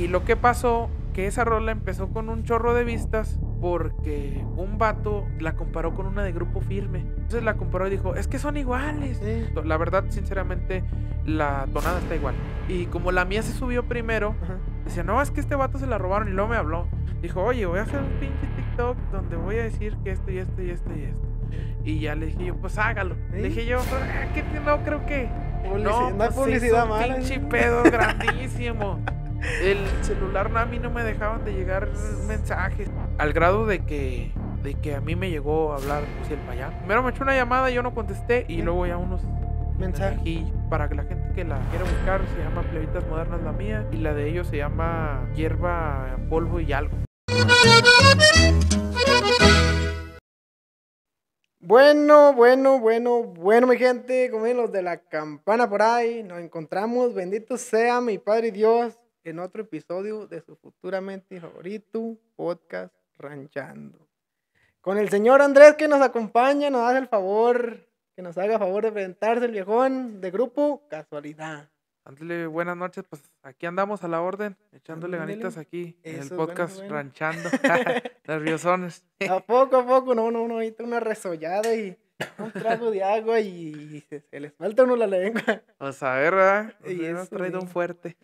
Y lo que pasó, que esa rola empezó con un chorro de vistas porque un vato la comparó con una de grupo firme. Entonces la comparó y dijo, es que son iguales. La verdad, sinceramente, la tonada está igual. Y como la mía se subió primero, decía, no, es que este vato se la robaron y luego me habló. Dijo, oye, voy a hacer un pinche TikTok donde voy a decir que esto y esto y esto y esto. Y ya le dije yo, pues hágalo. Le dije yo, ah, no creo que. no, no pues publicidad mala. Pinche ¿eh? pedo grandísimo. El celular a mí no me dejaban de llegar mensajes. Al grado de que, de que a mí me llegó a hablar pues, el payán. Primero me echó una llamada, yo no contesté y luego ya unos mensajes. Para que la gente que la quiera buscar se llama Plebitas Modernas la mía y la de ellos se llama Hierba, Polvo y algo. Bueno, bueno, bueno, bueno, mi gente, como los de la campana por ahí, nos encontramos, bendito sea mi Padre Dios, en otro episodio de su futuramente favorito podcast Ranchando. Con el señor Andrés que nos acompaña, nos hace el favor, que nos haga favor de presentarse el viejón de grupo Casualidad. Ándale, buenas noches, pues aquí andamos a la orden, echándole ganitas aquí en el podcast ranchando, nerviosones. a poco, a poco, no, no, no, ahorita una resollada y un trago de agua y se, les falta uno la lengua. o sea ¿verdad? y es traído un fuerte.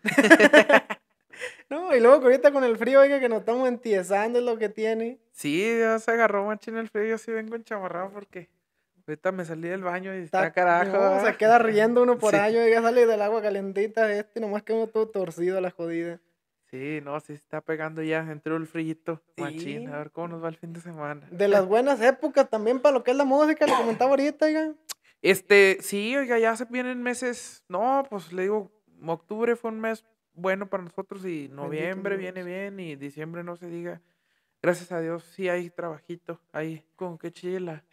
no, y luego ahorita con el frío, oiga, que nos estamos entiesando es lo que tiene. Sí, ya se agarró machín el frío, yo sí vengo enchamarrado porque ahorita me salí del baño y está, carajo. se queda riendo uno por año, ahí, oiga, sale del agua calentita este, nomás que uno todo torcido a la jodida. Sí, no, sí se está pegando ya, entró el frillito, machín, a ver cómo nos va el fin de semana. De las buenas épocas también para lo que es la música, le comentaba ahorita, oiga. Este, sí, oiga, ya se vienen meses, no, pues le digo, octubre fue un mes bueno para nosotros y noviembre viene bien y diciembre no se diga gracias a Dios, sí hay trabajito ahí, con qué chila.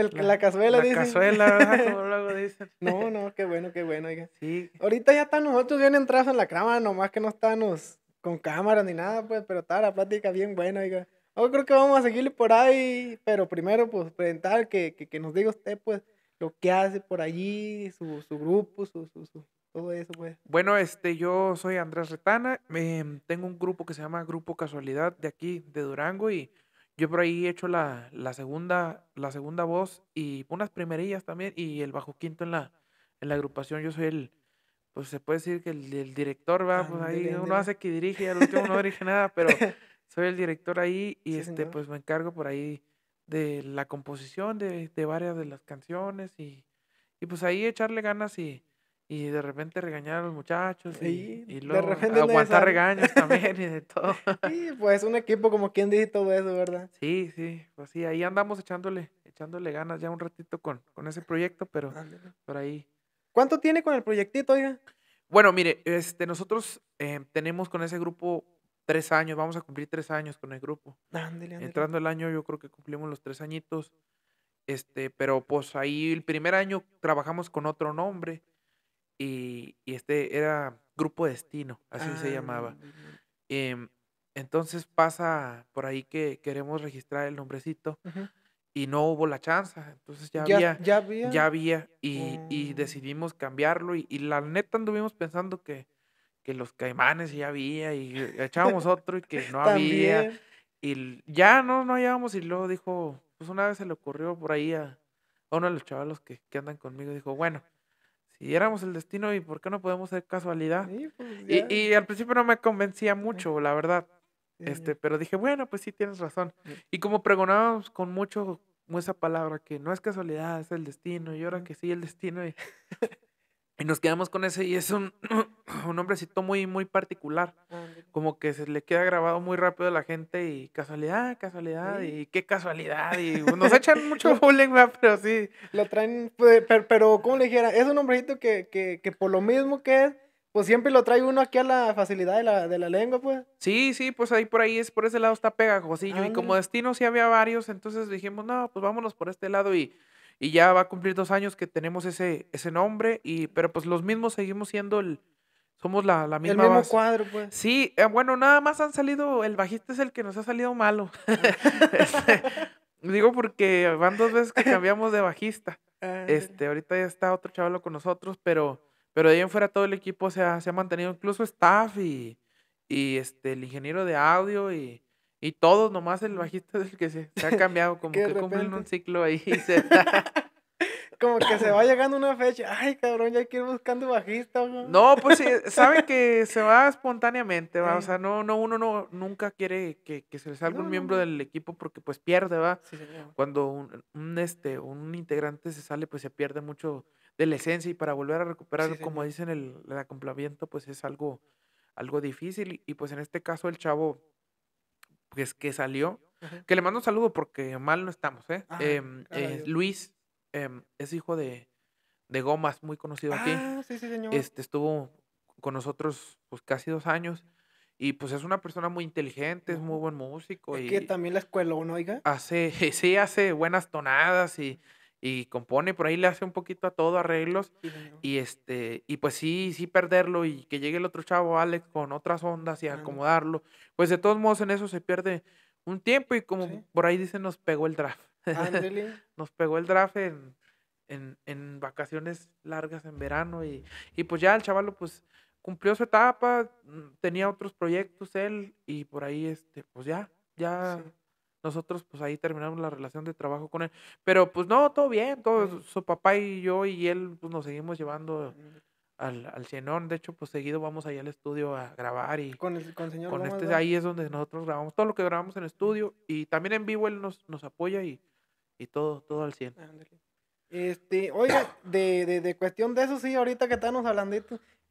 la, cazuela, dicen. La cazuela, ¿verdad? Como luego dicen. No, no, qué bueno, qué bueno, oiga. Sí. Ahorita ya están nosotros bien entrados en la cama, nomás que no estamos con cámara ni nada, pues, pero está la plática bien buena, oiga. Yo creo que vamos a seguirle por ahí, pero primero, pues, presentar que, que, que nos diga usted, pues, lo que hace por allí, su, su grupo, su, su, eso, pues. Bueno, este, yo soy Andrés Retana, em, tengo un grupo que se llama Grupo Casualidad de aquí, de Durango, y yo por ahí he hecho la, segunda, la segunda voz y unas primerillas también, y el bajo quinto en la, en la agrupación, yo soy el, pues se puede decir que el, director va, pues ahí uno hace que dirige, al último no dirige nada, pero soy el director ahí y este, pues me encargo por ahí de la composición de, varias de las canciones y, y pues ahí echarle ganas y, y de repente regañar a los muchachos y, luego de aguantar regaños también y de todo. Sí, pues un equipo como quien dice todo eso, ¿verdad? Sí, sí, pues sí, ahí andamos echándole, echándole ganas ya un ratito con, con ese proyecto, pero por ahí. ¿Cuánto tiene con el proyectito, oiga? Bueno, mire, este, nosotros eh, tenemos con ese grupo tres años, vamos a cumplir tres años con el grupo. Entrando el año, yo creo que cumplimos los tres añitos. Este, pero pues ahí el primer año trabajamos con otro nombre y, este era Grupo Destino, así se llamaba. Ah, em, entonces pasa por ahí que queremos registrar el nombrecito y no hubo la chance. Entonces ya, había. Ya había. y, oh. decidimos cambiarlo. Y, la neta anduvimos pensando que, los caimanes ya había y echábamos otro y que no había. Y ya no, no hallábamos. Y luego dijo, pues una vez se le ocurrió por ahí a uno de los chavalos que, que andan conmigo, dijo, bueno si éramos el destino y por qué no podemos ser casualidad. Pues, y, y, al principio no me convencía eh, mucho, la verdad. Este, eh. pero dije, bueno, pues sí tienes razón. Eh. Y como pregonábamos con mucho esa palabra que no es casualidad, es el destino, y ahora que sí el destino. Y... Y nos quedamos con ese y es un, un hombrecito muy, muy particular. Ah, como que se le queda grabado muy rápido a la gente y casualidad, casualidad y qué casualidad. Y pues, nos echan mucho bullying, pero sí. Lo traen, pues, pero, pero como le dijera, es un hombrecito que, que, que por lo mismo que es, pues siempre lo trae uno aquí a la facilidad de la, de la lengua, pues. Sí, sí, pues ahí por ahí es, por ese lado está pegajosillo. y ah, como destino sí había varios, entonces dijimos, no, pues vámonos por este lado y y ya va a cumplir dos años que tenemos ese, ese nombre, y, pero pues los mismos seguimos siendo el... Somos la, la misma. El mismo cuadro, pues. Sí, eh, bueno, nada más han salido. El bajista es el que nos ha salido malo. Este, digo porque van dos veces que cambiamos de bajista. Ah, este, ahorita ya está otro chavalo con nosotros, pero, pero de ahí en fuera todo el equipo se ha, se ha mantenido, incluso staff y, y este, el ingeniero de audio y, y todos, nomás el bajista es el que se, ha cambiado, como que, cumplen un ciclo ahí se como que se va llegando una fecha, ay cabrón, ya que ir buscando bajista. ¿no? no, pues eh, saben que se va espontáneamente, ¿va? o sea, no, no, uno no, nunca quiere que, se le salga un miembro del equipo porque pues pierde, ¿va? Cuando un, este, un integrante se sale, pues se pierde mucho de la esencia y para volver a recuperar, como dicen, el, el acompañamiento, pues es algo, algo difícil y pues en este caso el chavo es que salió, que le mando un saludo porque mal no estamos, ¿eh? Em, eh Luis em, es hijo de, de Gomas, muy conocido aquí. Ah, este, estuvo con nosotros pues casi dos años. Y pues es una persona muy inteligente, es muy buen músico. y que también la escuela no oiga. Hace, sí, hace buenas tonadas y y compone, por ahí le hace un poquito a todo, arreglos. Y este, y pues sí, sí perderlo y que llegue el otro chavo, Alex, con otras ondas y acomodarlo. Pues de todos modos en eso se pierde un tiempo y como por ahí dicen, nos pegó el draft. nos pegó el draft en, vacaciones largas en verano y, pues ya el chavalo pues cumplió su etapa, mm, tenía otros proyectos él y por ahí este, pues ya, ya nosotros pues ahí terminamos la relación de trabajo con él. Pero pues no, todo bien, todo, su papá y yo y él pues nos seguimos llevando al, cienón. De hecho, pues seguido vamos allá al estudio a grabar y con, el, con, señor este, ahí es donde nosotros grabamos todo lo que grabamos en estudio y también en vivo él nos, nos apoya y, y todo, todo al cien. Este, oiga, de, de, cuestión de eso sí, ahorita que estamos hablando,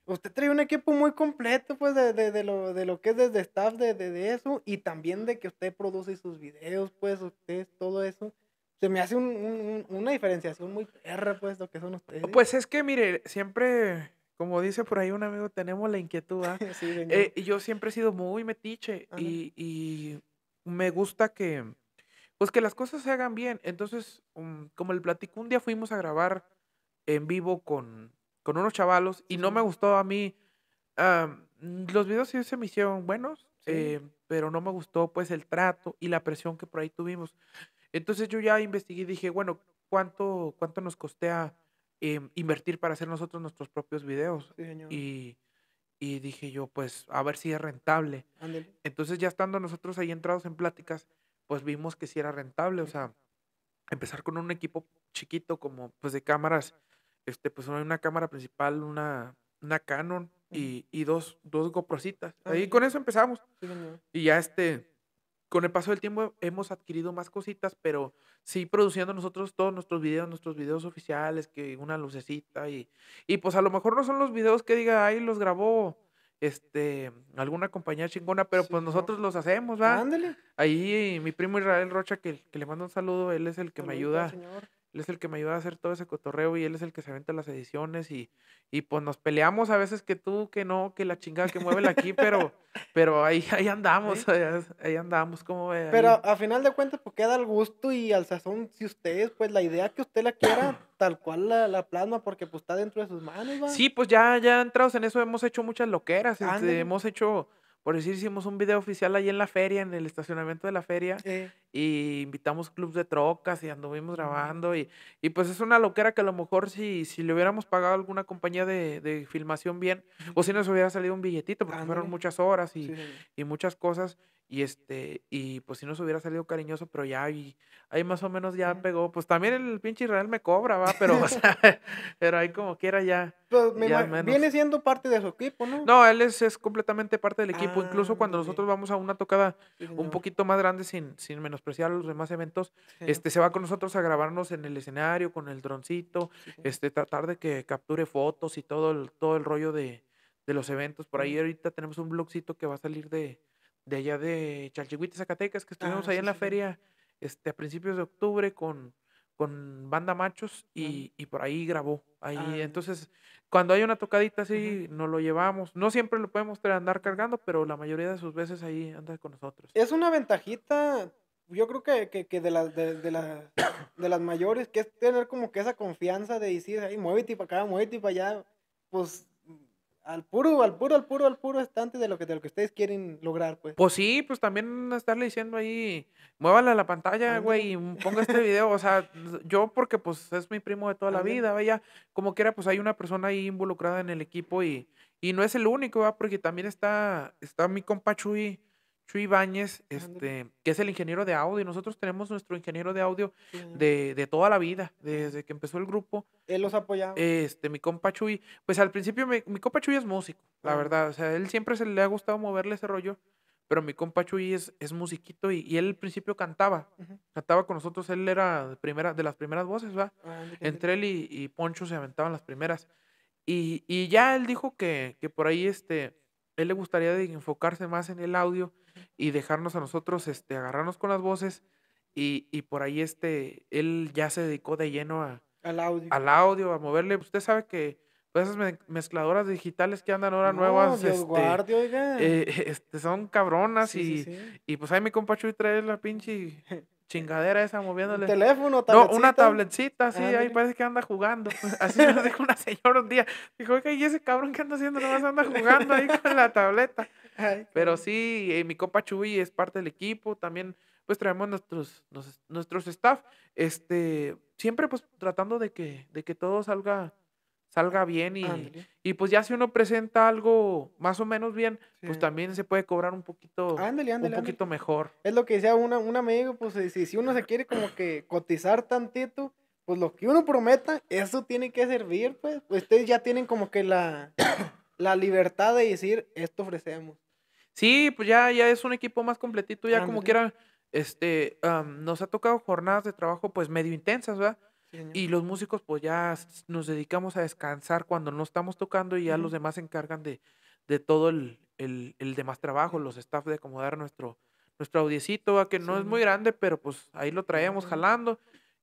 usted trae un equipo muy completo, pues, de, lo, de lo, que es desde staff, de, eso, y también de que usted produce sus videos, pues, usted, todo eso. Se me hace un, una diferenciación muy perra, pues, lo que son ustedes. Pues es que, mire, siempre, como dice por ahí un amigo, tenemos la inquietud. ¿ah? Eh, yo siempre he sido muy metiche y, y, me gusta que, pues, que las cosas se hagan bien. Entonces, mm, como el platico, un día fuimos a grabar en vivo con, con unos chavalos y no me gustó a mí. los videos sí se me hicieron buenos, eh, pero no me gustó pues el trato y la presión que por ahí tuvimos. Entonces yo ya investigué y dije, bueno, ¿cuánto, cuánto nos costea em, invertir para hacer nosotros nuestros propios videos? Y, dije yo, pues a ver si es rentable. Entonces ya estando nosotros ahí entrados en pláticas, pues vimos que sí era rentable, o sea, empezar con un equipo chiquito como pues de cámaras este, pues hay una cámara principal, una, una Canon y, y dos, dos GoProcitas. Ah, ahí con eso empezamos. Y ya este, con el paso del tiempo hemos adquirido más cositas, pero sí produciendo nosotros todos nuestros videos, nuestros videos oficiales, que una lucecita y, pues a lo mejor no son los videos que diga, ahí los grabó este, alguna compañía chingona, pero pues nosotros los hacemos, ¿va? Ándale. Ahí mi primo Israel Rocha, que, que, le mando un saludo, él es el que me ayuda señor. Él es el que me ayuda a hacer todo ese cotorreo y él es el que se aventa las ediciones y, y pues nos peleamos a veces que tú, que no, que la chingada que mueve aquí, pero, pero ahí, ahí andamos, ahí, andamos, como Pero a final de cuentas, pues queda al gusto y al sazón, si ustedes, pues la idea que usted la quiera, tal cual la, la plasma, porque pues está dentro de sus manos, ¿va? Sí, pues ya, ya entrados en eso, hemos hecho muchas loqueras, este, hemos hecho por decir, hicimos un video oficial ahí en la feria, en el estacionamiento de la feria, y invitamos clubs de trocas y anduvimos grabando. Y, y, pues es una loquera que a lo mejor si, le hubiéramos pagado alguna compañía de, filmación bien, o si nos hubiera salido un billetito, porque fueron muchas horas y, y muchas cosas. Y este, y pues si nos hubiera salido cariñoso, pero ya ahí, ahí más o menos ya pegó. Pues también el pinche Israel me cobra, va, pero pero ahí como quiera ya. Pues, viene siendo parte de su equipo, ¿no? No, él es, completamente parte del equipo. Incluso ah, cuando nosotros vamos a una tocada un poquito más grande, sin, sin menospreciar los demás eventos, este se va con nosotros a grabarnos en el escenario, con el droncito, este, tratar de que capture fotos y todo el, todo el rollo de, de los eventos. Por ahí ahorita tenemos un blogcito que va a salir de de allá de Chalchihuites Zacatecas, que estuvimos ah, ahí en la feria este, a principios de octubre con, con Banda Machos y, por ahí grabó. Ahí, ah. entonces, cuando hay una tocadita así, nos lo llevamos. No siempre lo podemos andar cargando, pero la mayoría de sus veces ahí anda con nosotros. Es una ventajita, yo creo que, que de, las, de, de, las mayores, que es tener como que esa confianza de decir, ahí, muévete para acá, muévete para allá. Pues al puro, al puro, al puro, al puro estante de lo que, de lo que ustedes quieren lograr, pues. Pues sí, pues también estarle diciendo ahí, muévala la pantalla, güey, y ponga este video. O sea, yo porque pues es mi primo de toda la vida, vaya, como quiera, pues hay una persona ahí involucrada en el equipo y, y no es el único, va porque también está, está mi compa Chuy, Chuy Ibáñez, este, que es el ingeniero de audio. y Nosotros tenemos nuestro ingeniero de audio de, de, toda la vida, desde que empezó el grupo. Él los apoyaba. Este, mi compa Chuy, pues al principio mi compa Chuy es músico, la verdad. O sea, él siempre se le ha gustado moverle ese rollo, pero mi compa Chuy es, es musiquito y, y él al principio cantaba. Cantaba con nosotros, él era de, primera, de las primeras voces, va. Ah, Entre él y, Poncho se aventaban las primeras. Y, y ya él dijo que, que por ahí este, él le gustaría enfocarse más en el audio y dejarnos a nosotros, este, agarrarnos con las voces y, por ahí este, él ya se dedicó de lleno a, al, audio. al audio, a moverle. Usted sabe que pues, esas mezcladoras digitales que andan ahora nuevas. Este, eh, este, son cabronas y, y pues ahí mi compa Chuy trae la pinche chingadera esa moviéndole. Un teléfono, No, una tabletcita, sí, ahí parece que anda jugando. Así lo dijo una señora un día. Dijo, oiga, ¿y ese cabrón que anda haciendo? más anda jugando ahí con la tableta. Pero sí, eh, mi copa Chuy es parte del equipo, también pues traemos nuestros, nuestros staff, este, siempre pues tratando de que, de que todo salga, salga bien y, pues ya si uno presenta algo más o menos bien, pues también se puede cobrar un poquito, un poquito mejor. Es lo que decía una, un amigo, pues eh, si, si uno se quiere como que cotizar tantito, pues lo que uno prometa, eso tiene que servir, pues. Ustedes ya tienen como que la, la libertad de decir, esto ofrecemos. Sí, pues ya, ya es un equipo más completito, ya como quieran, quiera, este, nos ha tocado jornadas de trabajo pues medio intensas, ¿verdad? y los músicos pues ya nos dedicamos a descansar cuando no estamos tocando y ya los demás se encargan de, todo el, demás trabajo, los staff de acomodar nuestro, nuestro audiecito, que no es muy grande, pero pues ahí lo traemos jalando.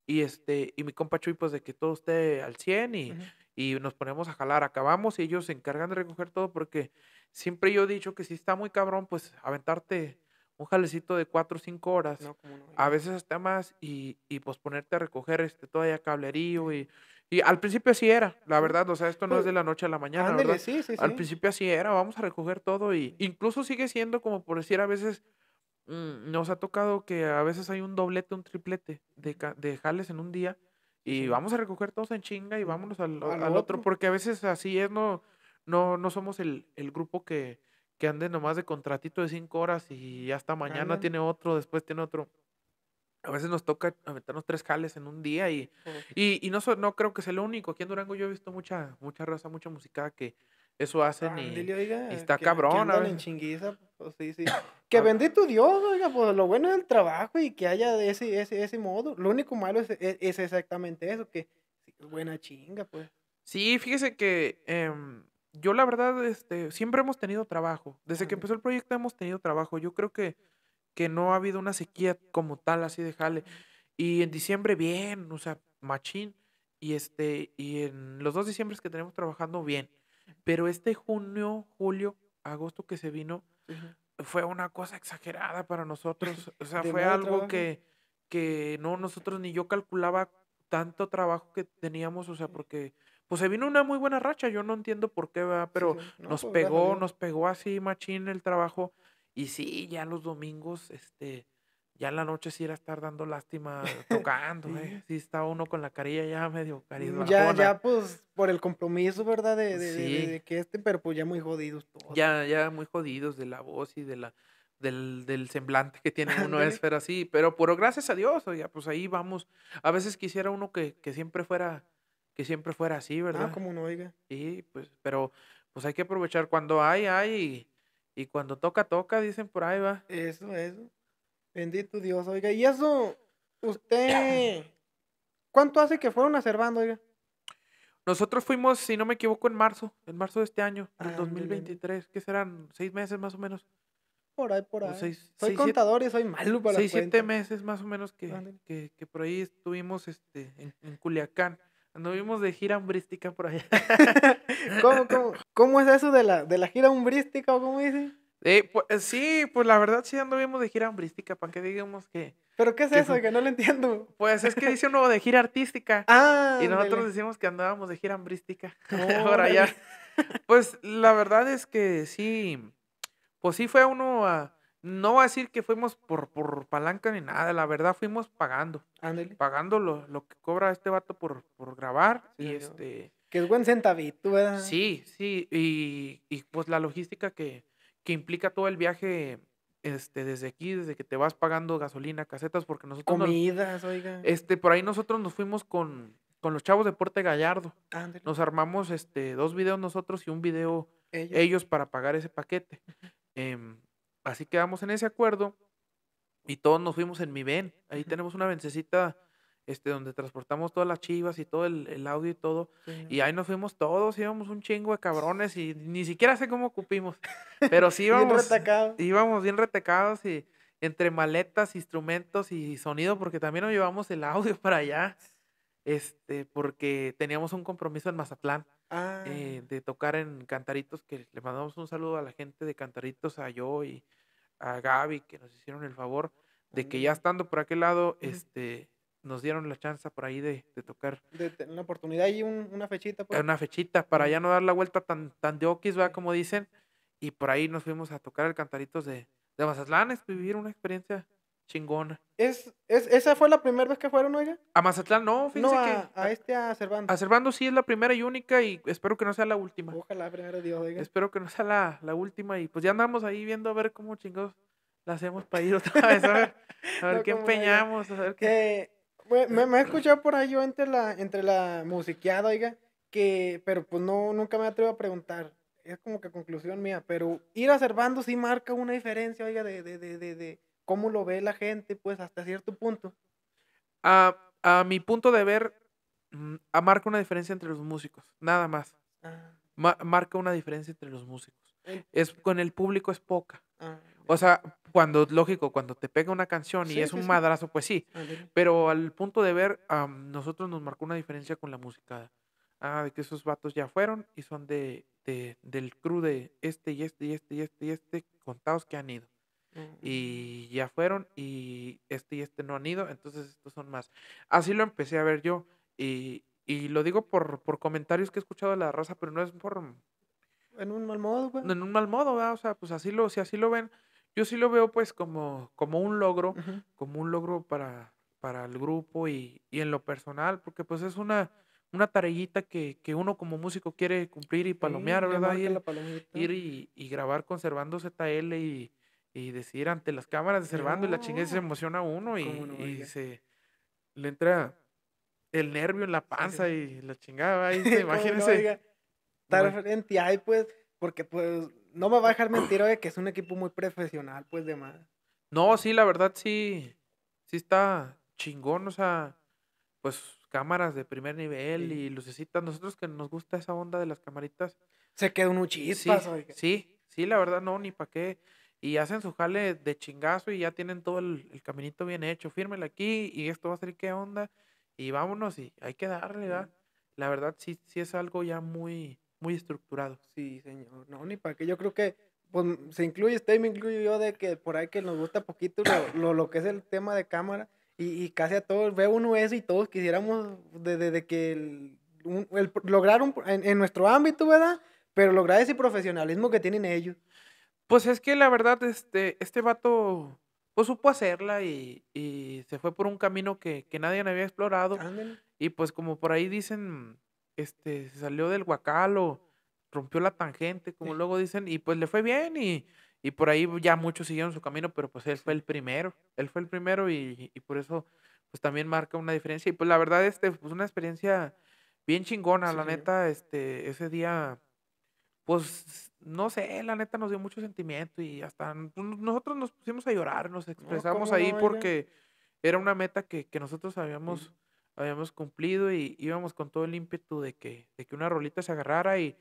Y este, y mi compa Chuy, pues de que todo esté al 100 y, y nos ponemos a jalar, acabamos y ellos se encargan de recoger todo porque siempre yo he dicho que si está muy cabrón, pues aventarte un jalecito de cuatro o cinco horas, a veces hasta más, y, y pues ponerte a recoger este, todavía cablerío y... al principio así era, la verdad, o sea, esto no es pues, de la noche a la mañana, Al principio así era, vamos a recoger todo y incluso sigue siendo como por decir a veces mm, nos ha tocado que a veces hay un doblete, un triplete de, de jales en un día y vamos a recoger todos en chinga y vámonos al, otro. porque a veces así es, no, no, no somos el, grupo que, que ande nomás de contratito de cinco horas y hasta mañana tiene otro, después tiene otro. A veces nos toca meternos tres jales en un día y, y, no, no creo que sea lo único. Aquí en Durango yo he visto mucha, mucha raza, mucha música que eso hacen y, está cabrón que bendito Dios, oiga, pues lo bueno es el trabajo y que haya ese, ese, ese modo. Lo único malo es, e, exactamente eso, que es buena chinga, pues. Sí, fíjese que em, yo la verdad, este, siempre hemos tenido trabajo. Desde que empezó el proyecto hemos tenido trabajo. Yo creo que, que no ha habido una sequía como tal, así de jale. Y en diciembre bien, o sea, machín. Y, este, y en los dos diciembres que tenemos trabajando bien. Pero este junio, julio, agosto que se vino, fue una cosa exagerada para nosotros. O sea, fue algo que, que no, nosotros ni yo calculaba tanto trabajo que teníamos, o sea, porque pues se vino una muy buena racha, yo no entiendo por qué, ¿verdad? pero nos pues, pegó, nos pegó así machín el trabajo y sí, ya los domingos, este, ya en la noche sí era estar dando lástima eh, tocando, ¿eh? Sí estaba uno con la carilla ya medio carido. Mm, ya, ya, pues, por el compromiso, ¿verdad? De, de, que este, pero pues ya muy jodidos todos. Ya, ya muy jodidos de la voz y de la, del, del semblante que tiene uno de esfera así. Pero, puro gracias a Dios, ya, pues ahí vamos. A veces quisiera uno que, que siempre fuera, que siempre fuera así, ah, ¿verdad? Ah, como no, oiga. Sí, pues, pero pues hay que aprovechar cuando hay, hay, y, y cuando toca, toca, dicen por ahí, va. Eso, eso. Bendito Dios, oiga, y eso, usted, ¿cuánto hace que fueron a Cervando, oiga? Nosotros fuimos, si no me equivoco, en marzo, en marzo de este año, del 2023, que serán seis meses más o menos. Por ahí, por ahí. soy contador y soy malo para Seis, siete meses más o menos que, por ahí estuvimos este, en, en Culiacán. Anduvimos de gira umbrística por allá. ¿Cómo, es eso de la, de la gira umbrística o cómo dice? Eh, pues, eh, sí, pues la verdad sí anduvimos de gira hambrística, para que digamos que... ¿Pero qué es eso? Que no lo entiendo. Pues es que dice uno de gira artística. Ah, y nosotros decimos que andábamos de gira hambrística. Ahora ya. Pues la verdad es que sí, pues sí fue uno a... No va a decir que fuimos por, por palanca ni nada, la verdad fuimos pagando. Ándale. Pagando lo, que cobra este vato por, grabar. y este... Que es buen centavito, Sí, sí. Y, y pues la logística que que implica todo el viaje este, desde aquí, desde que te vas pagando gasolina, casetas, porque nosotros... Comidas, oiga. Este, por ahí nosotros nos fuimos con, los chavos de Puerto Gallardo. Nos armamos este, dos videos nosotros y un video ellos, para pagar ese paquete. Em, así quedamos en ese acuerdo y todos nos fuimos en mi ven. Ahí tenemos una vencecita este, donde transportamos todas las chivas y todo el, audio y todo. Y ahí nos fuimos todos, íbamos un chingo de cabrones y ni siquiera sé cómo ocupimos. Pero sí íbamos. bien íbamos bien retacados y entre maletas, instrumentos y sonido, porque también nos llevamos el audio para allá. Este, porque teníamos un compromiso en Mazatlán ah. eh, de tocar en Cantaritos, que le mandamos un saludo a la gente de Cantaritos, a yo y a Gaby, que nos hicieron el favor de que ya mm. estando por aquel lado, este nos dieron la chance por ahí de, de tocar. De, tener una oportunidad y una fechita. Pues. Una fechita, para ya no dar la vuelta tan, tan de oquis, ¿verdad? Como dicen. Y por ahí nos fuimos a tocar el Cantaritos de, de Mazatlán, es vivir una experiencia chingona. ¿Es, es, ¿Esa fue la primera vez que fueron, oiga? A Mazatlán, no, fíjense no, a, A este, a Cervando. A Cervando sí es la primera y única y espero que no sea la última. Ojalá, primero Dios, oiga. Espero que no sea la, la última y pues ya andamos ahí viendo a ver cómo chingados la hacemos para ir otra vez, a ver, a ver qué empeñamos, a ver qué. Eh, me, me he escuchado por ahí yo entre la, entre la musiqueada, oiga, que, pero pues no, nunca me atrevo a preguntar. Es como que conclusión mía, pero ir a sí marca una diferencia, oiga, de, de, de, de, cómo lo ve la gente, pues hasta cierto punto. A, mi punto de ver, mm, a marca una diferencia entre los músicos, nada más. Ah. marca una diferencia entre los músicos. Es, con el público es poca. Ah. O sea, cuando, lógico, cuando te pega una canción y es un madrazo, pues sí. Ah, pero al punto de ver, nosotros nos marcó una diferencia con la música. Ah, de que esos vatos ya fueron y son de, del crew de este y este y este y este y este, contados que han ido. Mm. Y ya fueron y este y este no han ido, entonces estos son más. Así lo empecé a ver yo y, y lo digo por, por comentarios que he escuchado de la raza, pero no es por... En un mal modo, güey. En un mal modo, ¿verdad? O sea, pues así lo, si así lo ven, yo sí lo veo pues como, como un logro, como un logro para, para el grupo y, en lo personal, porque pues es una, una tareguita que, uno como músico quiere cumplir y palomear, ¿verdad? Ir, y, grabar conservando ZL y, decir ante las cámaras de y la chingada se emociona uno y, se le entra el nervio en la panza y la chingada, imagínense. estar ahí pues, porque pues no me va a dejar mentir, de que es un equipo muy profesional, pues de más. No, sí, la verdad sí, sí está chingón, o sea, pues cámaras de primer nivel y lucecitas. Nosotros que nos gusta esa onda de las camaritas. Se queda un chispas, sí, Sí, la verdad no, ni para qué. Y hacen su jale de chingazo y ya tienen todo el, caminito bien hecho. Fírmela aquí y esto va a ser qué onda. Y vámonos y hay que darle, ¿verdad? La verdad sí, sí es algo ya muy, muy estructurado. Sí, señor. No, ni para qué. Yo creo que pues, se incluye usted me incluyo yo de que por ahí que nos gusta poquito lo, lo, lo que es el tema de cámara. Y, y, casi a todos, ve uno eso y todos quisiéramos desde de, que el, lograr en, nuestro ámbito, ¿verdad? Pero lograr ese profesionalismo que tienen ellos. Pues es que la verdad, este, este vato pues supo hacerla y, y se fue por un camino que, que nadie había explorado. Y pues como por ahí dicen, este, se salió del guacalo, rompió la tangente, como luego dicen, y pues le fue bien y, y, por ahí ya muchos siguieron su camino, pero pues él fue el primero, él fue el primero y, por eso pues también marca una diferencia. Y pues la verdad, este, pues una experiencia bien chingona, la neta, este, ese día, pues no sé, la neta nos dio mucho sentimiento y hasta pues, nosotros nos pusimos a llorar, nos expresamos ahí porque era una meta que, nosotros habíamos habíamos cumplido y íbamos con todo el ímpetu de que, de que una rolita se agarrara y,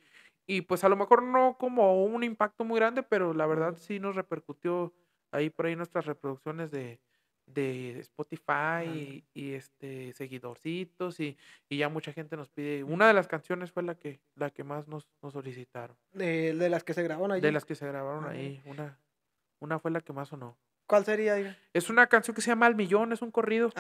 y pues a lo mejor no como un impacto muy grande, pero la verdad sí nos repercutió ahí por ahí nuestras reproducciones de, de Spotify y, este seguidorcitos y, y, ya mucha gente nos pide. Una de las canciones fue la que la que más nos, nos solicitaron. De, las que se grabaron ahí. De las que se grabaron ahí. Una, una fue la que más sonó. ¿Cuál sería? Es una canción que se llama Al Millón, es un corrido.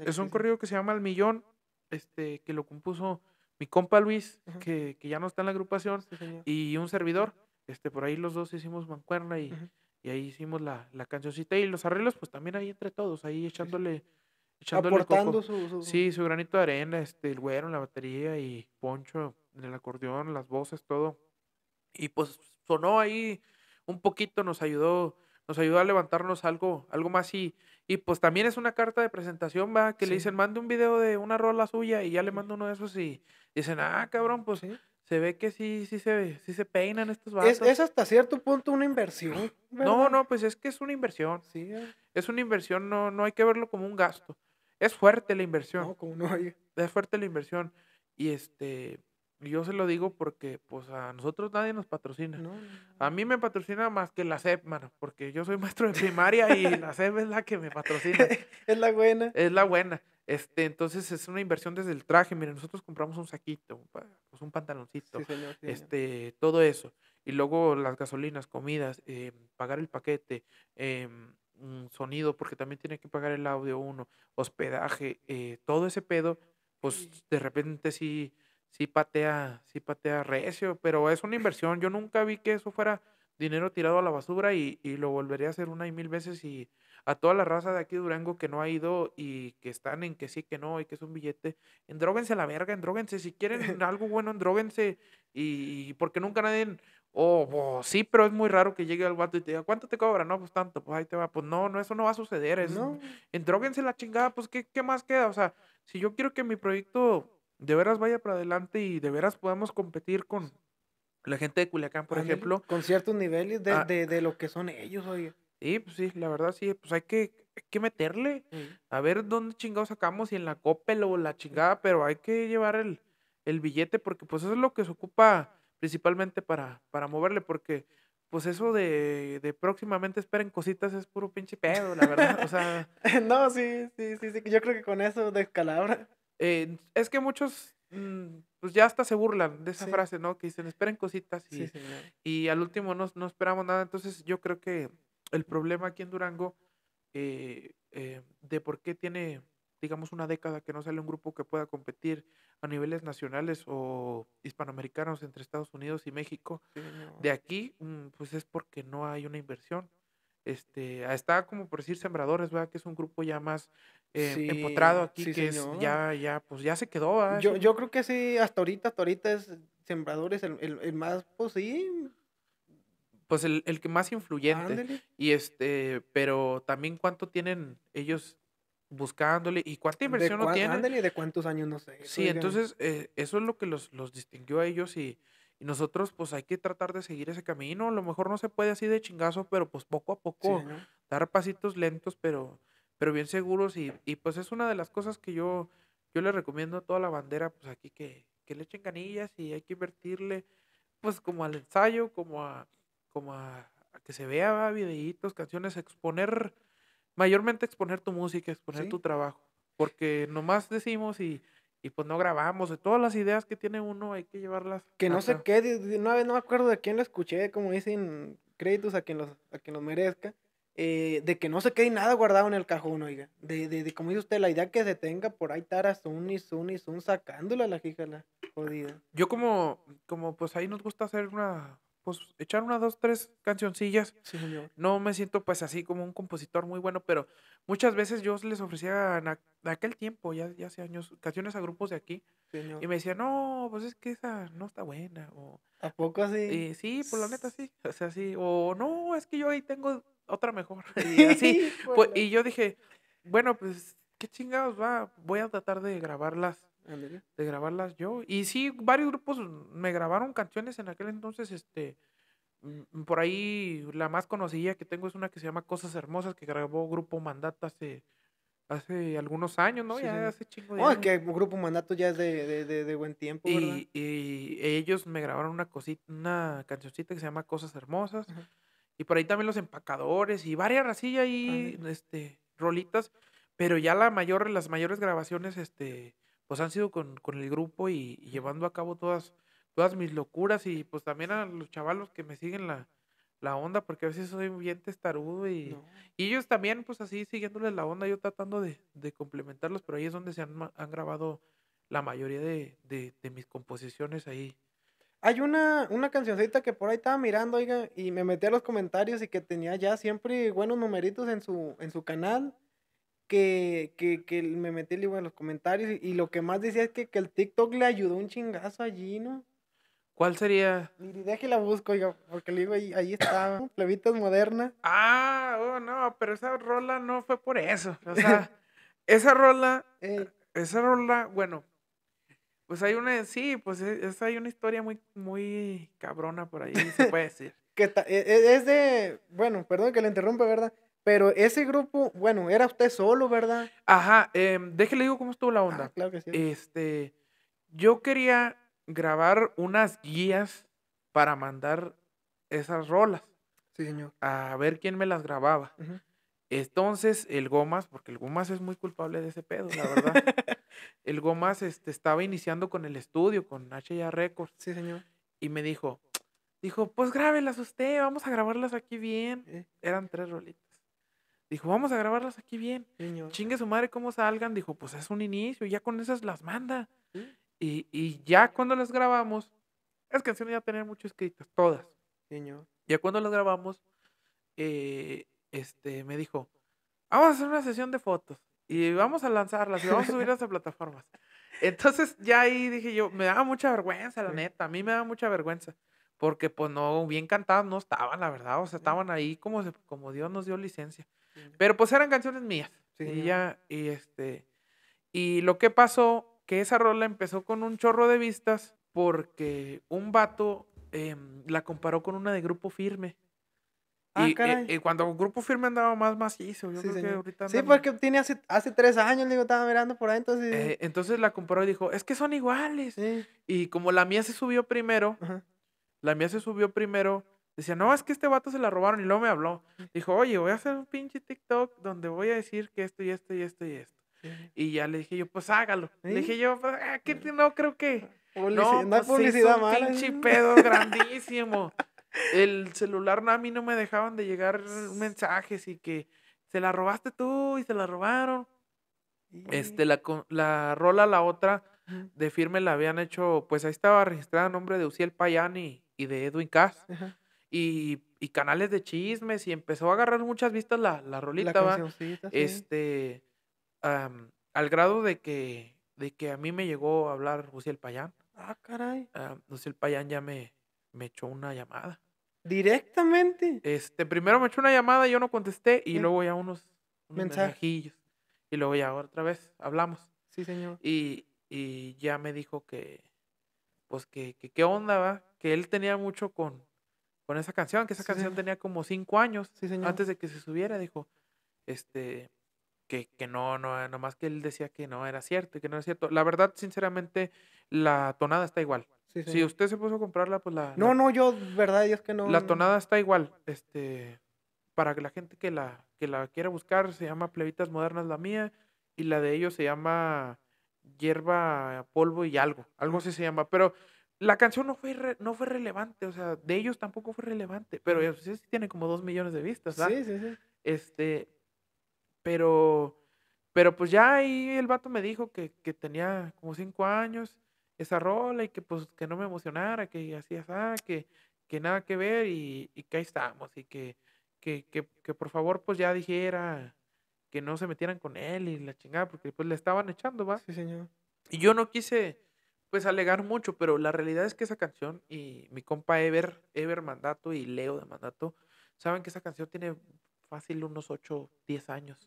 es un corrido que se llama Al Millón, este, que lo compuso mi compa Luis, que, ya no está en la agrupación, y un servidor. Este, por ahí los dos hicimos mancuerna y, y ahí hicimos la, la, cancioncita y los arreglos, pues también ahí entre todos, ahí echándole. echándole Aportando Su, Sí, su granito de arena, este, el güero en la batería y Poncho en el acordeón, las voces, todo. Y pues sonó ahí un poquito, nos ayudó nos ayuda a levantarnos algo, algo más y, y pues también es una carta de presentación, va, que le dicen, mande un video de una rola suya y ya le mando uno de esos y dicen, ah, cabrón, pues se ve que sí, sí se, sí se peinan estos vatos. Es, hasta cierto punto una inversión. No, no, pues es que es una inversión. Sí. Eh. Es una inversión, no, no hay que verlo como un gasto. Es fuerte la inversión. No, como no hay. Es fuerte la inversión. Y este, yo se lo digo porque pues a nosotros nadie nos patrocina. A mí me patrocina más que la SEP, mano, porque yo soy maestro de primaria y la SEP es la que me patrocina. es la buena. Es la buena. Este, entonces es una inversión desde el traje. Mire, nosotros compramos un saquito, pues un pantaloncito, este, todo eso. Y luego las gasolinas, comidas, eh, pagar el paquete, eh, mm, sonido, porque también tiene que pagar el audio uno, hospedaje, eh, todo ese pedo, pues de repente sí sí patea, sí patea recio, pero es una inversión. Yo nunca vi que eso fuera dinero tirado a la basura y, y lo volvería a hacer una y mil veces y a toda la raza de aquí de Durango que no ha ido y que están en que sí, que no y que es un billete, endróguense la verga, endróguense, si quieren algo bueno, endróguense y, porque nunca nadie, oh, sí, pero es muy raro que llegue al vato y te diga, ¿cuánto te cobra? No, pues tanto, pues ahí te va. Pues no, no, eso no va a suceder. Endróguense la chingada, pues ¿qué, ¿qué, más queda? O sea, si yo quiero que mi proyecto de veras vaya para adelante y de veras podamos competir con la gente de Culiacán, por ejemplo. Con ciertos niveles ah. de, de, lo que son ellos, oye. Sí, pues sí, la verdad sí, pues hay que, meterle. A ver dónde chingados sacamos, si en la copa o la chingada, pero hay que llevar el, billete porque pues eso es lo que se ocupa principalmente para, para moverle, porque pues eso de, de, próximamente esperen cositas es puro pinche pedo, la verdad. O sea. no, sí, sí, sí, sí. Yo creo que con eso de descalabra es que muchos, mm, pues ya hasta se burlan de esa frase, ¿no? Que dicen, esperen cositas y, al último no, esperamos nada. Entonces yo creo que el problema aquí en Durango eh, eh, de por qué tiene, digamos, una década que no sale un grupo que pueda competir a niveles nacionales o hispanoamericanos entre Estados Unidos y México, de aquí, mm, pues es porque no hay una inversión este, está como por decir Sembradores, ¿verdad? Que es un grupo ya más eh, empotrado aquí, que es, ya, ya, pues ya se quedó. Yo, yo creo que sí, hasta ahorita, hasta ahorita es Sembradores el, el, el más, pues sí. Pues el, el que más influyente. Y este, pero también cuánto tienen ellos buscándole y cuánta inversión no tienen. Ándale, de cuántos años, no sé. Sí, entonces eh, eso es lo que los, los distinguió a ellos y, y, nosotros pues hay que tratar de seguir ese camino. A lo mejor no se puede así de chingazo, pero pues poco a poco dar pasitos lentos, pero pero bien seguros y, pues es una de las cosas que yo, yo le recomiendo a toda la bandera, pues aquí que, le echen canillas y hay que invertirle, pues como al ensayo, como a, como a, que se vea videitos, canciones, exponer, mayormente exponer tu música, exponer tu trabajo, porque nomás decimos y pues no grabamos. De todas las ideas que tiene uno hay que llevarlas. Que no sé qué, una vez no me acuerdo de quién lo escuché, como dicen, créditos a quien los, a quien los merezca. Eh, de que no se quede nada guardado en el cajón, oiga. De, de, como dice usted, la idea que se tenga por ahí Tara un y Sun y Sun sacándola la la jodida. Yo como, como pues ahí nos gusta hacer una, pues echar una, dos, tres cancioncillas. Sí, señor. No me siento pues así como un compositor muy bueno, pero muchas veces yo les ofrecía en, aquel tiempo, ya, ya hace años, canciones a grupos de aquí. Señor. Y me decía, no, pues es que esa no está buena. O, ¿A poco así? sí, por pues, la neta sí. O sea, sí. O no, es que yo ahí tengo otra mejor. Y así. Pues, y yo dije, bueno, pues, qué chingados va, voy a tratar de grabarlas. De grabarlas yo. Y sí, varios grupos me grabaron canciones en aquel entonces, este, mm, por ahí la más conocida que tengo es una que se llama Cosas Hermosas, que grabó Grupo Mandato hace, hace algunos años, ¿no? ya hace chingo de oh, que Grupo Mandato ya es de, buen tiempo, y, y, ellos me grabaron una cosita, una cancioncita que se llama Cosas Hermosas. Y por ahí también los empacadores y varias racillas ahí, este, rolitas. Pero ya la mayor, las mayores grabaciones, este, pues han sido con, con el grupo y, llevando a cabo todas, todas mis locuras y pues también a los chavalos que me siguen la, la onda, porque a veces soy bien testarudo y, y ellos también, pues así siguiéndoles la onda, yo tratando de, de complementarlos, pero ahí es donde se han, han grabado la mayoría de, de, de mis composiciones ahí hay una, una cancioncita que por ahí estaba mirando, oiga, y me metí a los comentarios y que tenía ya siempre buenos numeritos en su, en su canal. Que, me metí digo, en los comentarios y, lo que más decía es que, que el TikTok le ayudó un chingazo allí, ¿no? ¿Cuál sería? idea que la busco, oiga, porque le digo, ahí, ahí estaba, Plebitas Moderna. Ah, oh, no, pero esa rola no fue por eso. O sea, esa rola, eh. esa rola, bueno, pues hay una, sí, pues e, hay una historia muy, muy cabrona por ahí, se puede decir. que e, e, es de, bueno, perdón que le interrumpa, ¿verdad? Pero ese grupo, bueno, era usted solo, ¿verdad? Ajá, eh, em, le digo cómo estuvo la ah, onda. claro que sí. Este, yo quería grabar unas guías para mandar esas rolas. Sí, señor. A ver quién me las grababa. Ajá. Entonces, el Gomas, porque el Gomas es muy culpable de ese pedo, la verdad. el Gomas este, estaba iniciando con el estudio, con HIA Records. Sí, señor. Y me dijo, dijo, pues grábelas usted, vamos a grabarlas aquí bien. Eh. Eran tres rolitas. Dijo, vamos a grabarlas aquí bien. Chingue su madre cómo salgan. Dijo, pues es un inicio, ya con esas las manda. Y, ya cuando las grabamos, las canciones ya tenían mucho escritas, todas. Señor. Ya cuando las grabamos, eh, este, me dijo, vamos a hacer una sesión de fotos y vamos a lanzarlas y vamos a subirlas a plataformas. Entonces ya ahí dije yo, me daba mucha vergüenza, la neta, a mí me daba mucha vergüenza, porque pues no, bien cantadas no estaban, la verdad, o sea, estaban ahí como, como Dios nos dio licencia. Pero pues eran canciones mías. y ya, y este, y lo que pasó, que esa rola empezó con un chorro de vistas porque un vato em, la comparó con una de grupo firme. Ah, eh, y, cuando el grupo firme andaba más macizo, yo sí, creo que ahorita Sí, porque tiene hace, hace tres años, le digo, estaba mirando por ahí, entonces... Eh, entonces la compró y dijo, es que son iguales. Y como la mía se subió primero, la mía se subió primero, decía, no, es que este vato se la robaron y luego me habló. Mm. Dijo, oye, voy a hacer un pinche TikTok donde voy a decir que esto y esto y esto y esto. Y ya le dije yo, pues hágalo. Le dije yo, pues, ah, no creo que... no, pues, publicidad mala. Un pinche pedo grandísimo. El celular a mí no me dejaban de llegar mensajes y que se la robaste tú y se la robaron. Este, la, la rola, la otra de firme la habían hecho, pues ahí estaba registrada el nombre de Uciel Payán y, de Edwin Cass. Y, canales de chismes y empezó a agarrar muchas vistas la, rolita, Este, al grado de que, de que a mí me llegó a hablar Uciel Payán. Ah, caray. Uciel Payán ya me, me echó una llamada. ¿Directamente? Este, primero me echó una llamada, yo no contesté y eh. luego ya unos, mensajillos. Y luego ya otra vez hablamos. Sí, señor. Y, ya me dijo que, pues que, qué onda, va, que él tenía mucho con, con esa canción, que esa canción tenía como cinco años señor. antes de que se subiera, dijo, este, que, que no, no, nomás que él decía que no era cierto, que no era cierto. La verdad, sinceramente, la tonada está igual si usted se puso a comprarla, pues la... No, no, yo, verdad, es que no. La tonada está igual. Este, para la gente que la, que la quiera buscar, se llama Plebitas Modernas la mía y la de ellos se llama Hierba, Polvo y algo. Algo así se llama. Pero la canción no fue, no fue relevante, o sea, de ellos tampoco fue relevante, pero sí, sí tiene como dos millones de vistas, ¿verdad? Sí, sí, sí. Este, pero, pero pues ya ahí el vato me dijo que, que tenía como cinco años esa rola y que pues que no me emocionara, que así, así, que, que nada que ver y, que ahí estamos y que, que, por favor pues ya dijera que no se metieran con él y la chingada, porque pues le estaban echando, ¿va? Sí, señor. Y yo no quise pues alegar mucho, pero la realidad es que esa canción y mi compa Ever, Ever Mandato y Leo de Mandato, saben que esa canción tiene fácil unos 8, 10 años.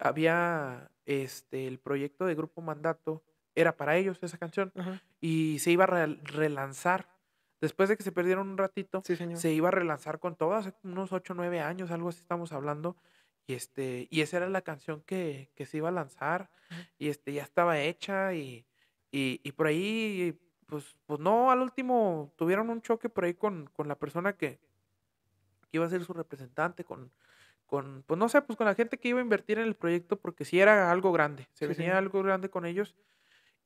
Había este, el proyecto de Grupo Mandato, era para ellos esa canción. Y se iba a relanzar. Después de que se perdieron un ratito, se iba a relanzar con todas hace unos 8 o 9 años, algo así estamos hablando. Y, este, y esa era la canción que, que se iba a lanzar. Y este, ya estaba hecha. Y, y, y por ahí, pues, pues, no, al último tuvieron un choque por ahí con, con la persona que, iba a ser su representante, con, con, pues no sé, pues con la gente que iba a invertir en el proyecto, porque si era algo grande, se venía algo grande con ellos,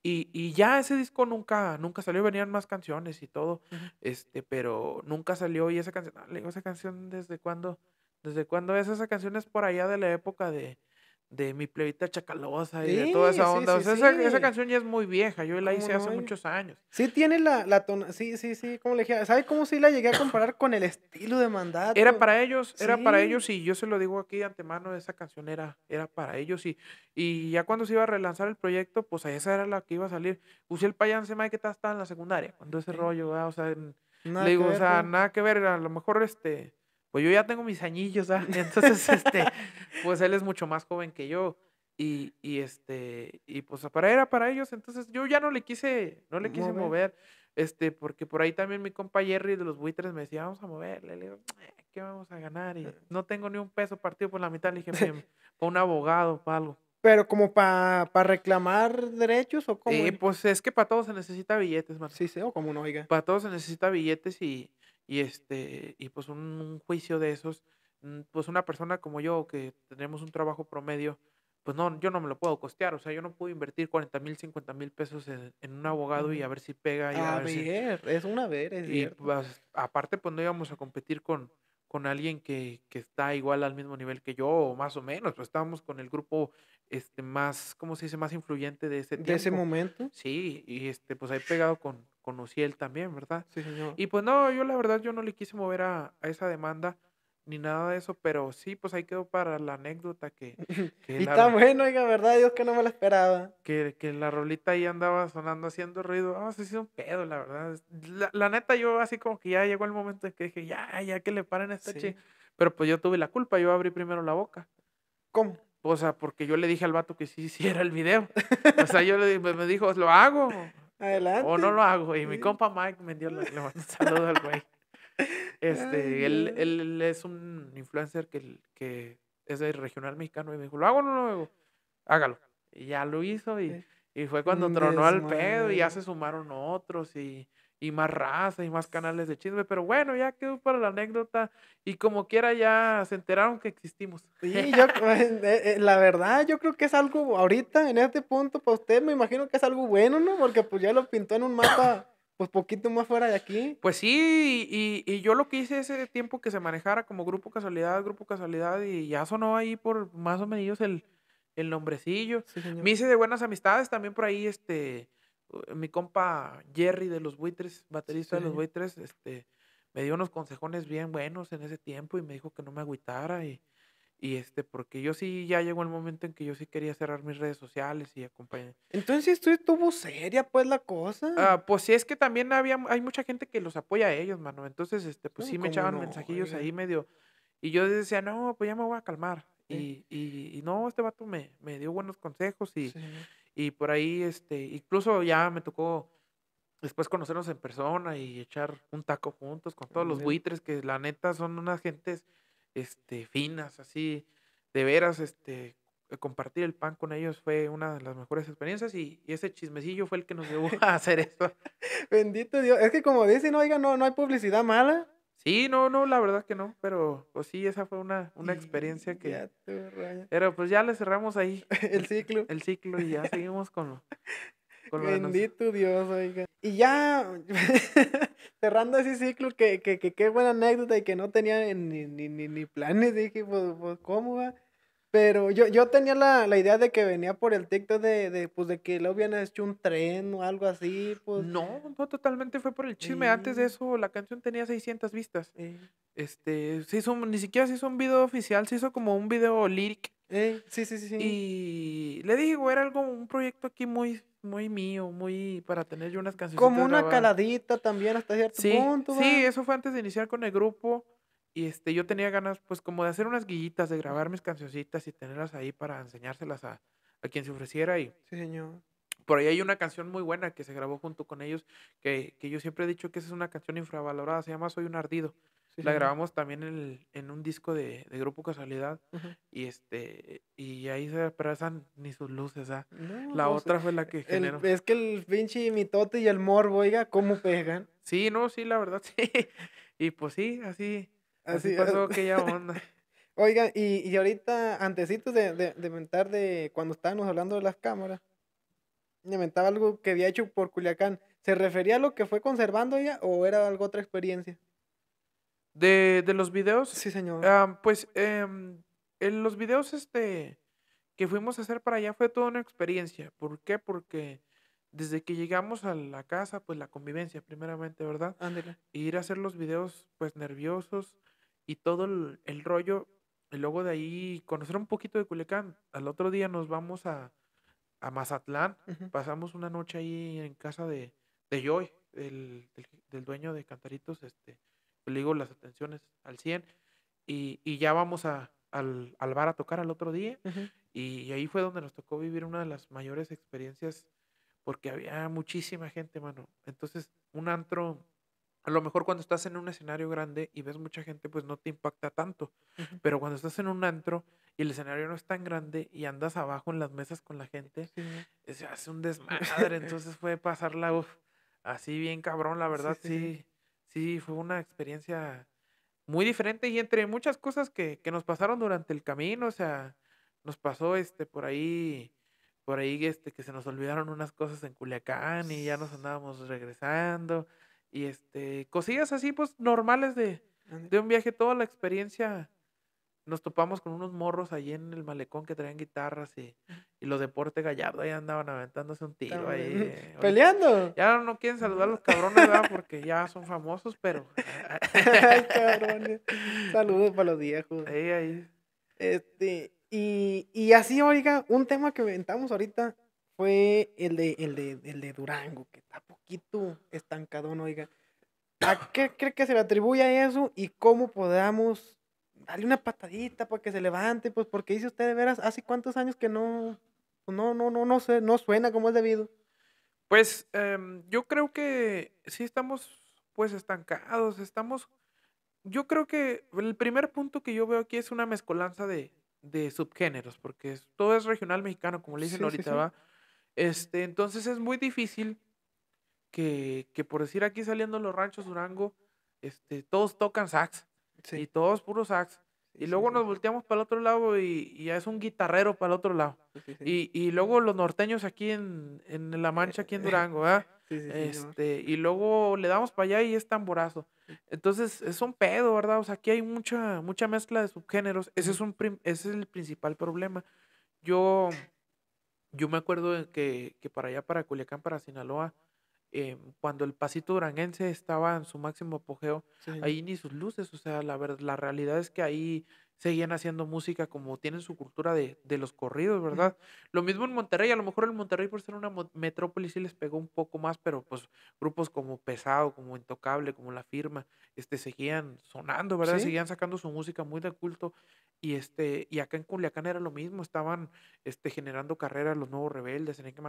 y, ya ese disco nunca, nunca salió, venían más canciones y todo, este, pero nunca salió y esa canción, ah, le digo, esa canción desde cuándo, desde cuándo es, esa canción es por allá de la época de, de mi plebita chacalosa y de toda esa onda. o sea, esa, esa, canción ya es muy vieja, yo la hice hace muchos años. Sí tiene la, la tona, sí, sí, sí, como le dije, ¿sabe cómo sí la llegué a comparar con el estilo de mandato? Era para ellos, era para ellos y yo se lo digo aquí de antemano, esa canción era, era para ellos y, y ya cuando se iba a relanzar el proyecto, pues esa era la que iba a salir. Usé el payán, se me que estaba en la secundaria, cuando ese rollo, ah, o sea, nada que ver, a lo mejor este pues yo ya tengo mis añillos, entonces, este, pues él es mucho más joven que yo. Y, y este, y pues para era para ellos, entonces yo ya no le quise, no le quise mover. este, porque por ahí también mi compa Jerry de los buitres me decía, vamos a moverle, le digo, eh, ¿qué vamos a ganar? Y no tengo ni un peso partido por la mitad, le dije, con un abogado, para algo. Pero como para reclamar derechos o como. Eh, pues es que para todos se necesita billetes, man. Sí, sí, o como uno oiga. Para todos se necesita billetes y, y, este, y pues un juicio de esos, mm, pues una persona como yo que tenemos un trabajo promedio, pues no, yo no me lo puedo costear, o sea, yo no puedo invertir 40 mil, 50 mil pesos en, un abogado y a ver si pega. a, ver, es una ver, y, pues, aparte, pues no íbamos a competir con, con alguien que, está igual al mismo nivel que yo, o más o menos, pues estábamos con el grupo este, más, ¿cómo se dice?, más influyente de ese tiempo. De ese momento. Sí, y este, pues ahí pegado con, conocí él también, ¿verdad? Sí, señor. Y pues no, yo la verdad yo no le quise mover a, a esa demanda ni nada de eso, pero sí, pues ahí quedó para la anécdota que... y la, está bueno, oiga, verdad, Dios que no me lo esperaba. Que, que la rolita ahí andaba sonando, haciendo ruido. Ah, se hizo un pedo, la verdad. La, neta, yo así como que ya llegó el momento en que dije, ya, ya que le paren este sí. Pero pues yo tuve la culpa, yo abrí primero la boca. ¿Cómo? O sea, porque yo le dije al vato que sí hiciera el video. O sea, yo le pues, me dijo, lo hago. Adelante. O no lo hago. Y mi compa Mike me dio, le mando un saludo al güey. Este, él, es un influencer que, que es de regional mexicano y me dijo, ¿lo hago o no lo hago? Hágalo. Y ya lo hizo y, eh, y fue cuando tronó al pedo y ya se sumaron otros y y más raza y más canales de chisme, pero bueno, ya quedó para la anécdota y como quiera ya se enteraron que existimos. Sí, yo, eh, eh, eh, la verdad, yo creo que es algo, ahorita en este punto, para usted me imagino que es algo bueno, ¿no? Porque pues ya lo pintó en un mapa. Pues poquito más fuera de aquí. Pues sí, y, yo lo que hice ese tiempo que se manejara como grupo casualidad, grupo casualidad, y ya sonó ahí por más o menos el, el nombrecillo. Me hice de buenas amistades también por ahí, este, mi compa Jerry de los Buitres, baterista de los Buitres, este, me dio unos consejones bien buenos en ese tiempo y me dijo que no me agüitara y, y este, porque yo sí, ya llegó el momento en que yo sí quería cerrar mis redes sociales y acompañar. Entonces esto estuvo seria, pues, la cosa. Ah, pues sí, es que también había, hay mucha gente que los apoya a ellos, mano. Entonces, este, pues sí mm, me echaban mensajillos ahí medio. Y yo decía, no, pues ya me voy a calmar. Y, y, no, este vato me, me dio buenos consejos y, y por ahí, este, incluso ya me tocó después conocernos en persona y echar un taco juntos con todos los buitres, que la neta son unas gentes este, finas, así, de veras, este, compartir el pan con ellos fue una de las mejores experiencias y, ese chismecillo fue el que nos llevó a hacer eso. Bendito Dios, es que como dicen, oiga, no, no hay publicidad mala. Sí, no, no, la verdad que no, pero pues sí, esa fue una, una experiencia que... Ya Pero pues ya le cerramos ahí. el ciclo. El ciclo y ya seguimos con lo... Bendito Dios, oiga. Y ya, cerrando ese ciclo, que qué que, buena anécdota y que no tenía ni, ni, ni, ni planes, dije, pues, pues ¿cómo va? Pero yo, yo tenía la, idea de que venía por el TikTok de, de, pues, de que lo habían hecho un tren o algo así, pues. No, no, totalmente fue por el chisme. Antes de eso, la canción tenía 600 vistas. Este, se hizo, ni siquiera se hizo un video oficial, se hizo como un video lyric. sí, sí, sí, Y le dije, güey, era algo, un proyecto aquí muy, muy mío, muy para tener yo unas canciones. Como una caladita también hasta cierto punto. Sí, eso fue antes de iniciar con el grupo. Y este, yo tenía ganas, pues, como de hacer unas guillitas, de grabar mis cancioncitas y tenerlas ahí para enseñárselas a, quien se ofreciera. Y sí, señor. Por ahí hay una canción muy buena que se grabó junto con ellos, que, yo siempre he dicho que esa es una canción infravalorada, se llama Soy un ardido. la grabamos también en, un disco de, Grupo Casualidad y este y ahí se apresan ni sus luces, ¿ah? la otra fue la que generó. es que el pinche mitote y el morbo, oiga, cómo pegan. Sí, no, sí, la verdad, sí. Y pues sí, así Así, pues así pasó aquella onda. Oigan, y, ahorita, antesitos de, de, de mentar de cuando estábamos hablando de las cámaras, me mentaba algo que había hecho por Culiacán. ¿Se refería a lo que fue conservando ella o era algo otra experiencia? ¿De, de los videos? Sí, señor. Ah, pues em, en los videos este, que fuimos a hacer para allá fue toda una experiencia. ¿Por qué? Porque desde que llegamos a la casa, pues la convivencia, primeramente, ¿verdad? y Ir a hacer los videos, pues nerviosos y todo el, rollo. Y luego de ahí conocer un poquito de Culecán. Al otro día nos vamos a, Mazatlán. Pasamos una noche ahí en casa de, de Joy, el dueño de Cantaritos. Este, le digo las atenciones al 100. Y, ya vamos a, al, bar a tocar al otro día. y, y, ahí fue donde nos tocó vivir una de las mayores experiencias porque había muchísima gente, mano. Entonces, un antro a lo mejor cuando estás en un escenario grande y ves mucha gente, pues no te impacta tanto. Pero cuando estás en un antro y el escenario no es tan grande y andas abajo en las mesas con la gente, se hace un desmadre. Entonces fue pasarla así bien cabrón, la verdad, sí, sí, sí, fue una experiencia muy diferente y entre muchas cosas que, que nos pasaron durante el camino, o sea, nos pasó este por ahí por ahí este que se nos olvidaron unas cosas en Culiacán y ya nos andábamos regresando. Y este, cosillas así, pues normales de, un viaje, toda la experiencia. Nos topamos con unos morros ahí en el malecón que traían guitarras y, y los deportes gallardo ahí andaban aventándose un tiro ahí. ¿Peleando? Ya no quieren saludar a los cabrones, Porque ya son famosos, pero. Ay, Saludos para los viejos. Ahí, ahí. Este, y, así, oiga, un tema que aventamos ahorita fue el de, el de, el de Durango, que está poquito estancadón, oiga. ¿A qué cree que se le atribuye a eso y cómo podamos darle una patadita para que se levante? Pues porque dice usted de veras, hace cuántos años que no, no, no, no, no, no suena como es debido. Pues em, yo creo que sí estamos pues estancados, estamos... Yo creo que el primer punto que yo veo aquí es una mezcolanza de, de subgéneros, porque todo es regional mexicano, como le dicen ahorita, va este, entonces es muy difícil que, por decir aquí saliendo los ranchos Durango, este, todos tocan sax y todos puros sax. y luego nos volteamos para el otro lado y, ya es un guitarrero para el otro lado. Y, y, luego los norteños aquí en, La Mancha, aquí en eh, eh, Durango, eh, ¿verdad? este, y luego le damos para allá y es tamborazo. Entonces es un pedo, ¿verdad? O sea, aquí hay mucha, mucha mezcla de subgéneros. Ese es, un ese es el principal problema. Yo yo me acuerdo que, que para allá, para Culiacán, para Sinaloa, em, cuando el pasito duranguense estaba en su máximo apogeo, ahí ni sus luces, o sea, la, verdad la realidad es que ahí seguían haciendo música como tienen su cultura de, los corridos, ¿verdad? Lo mismo en Monterrey, a lo mejor en Monterrey por ser una metrópoli sí les pegó un poco más, pero pues grupos como Pesado, como Intocable, como La Firma, este, seguían sonando, ¿verdad? Seguían sacando su música muy de culto y este y acá en Culiacán era lo mismo estaban este generando carreras los nuevos rebeldes en el que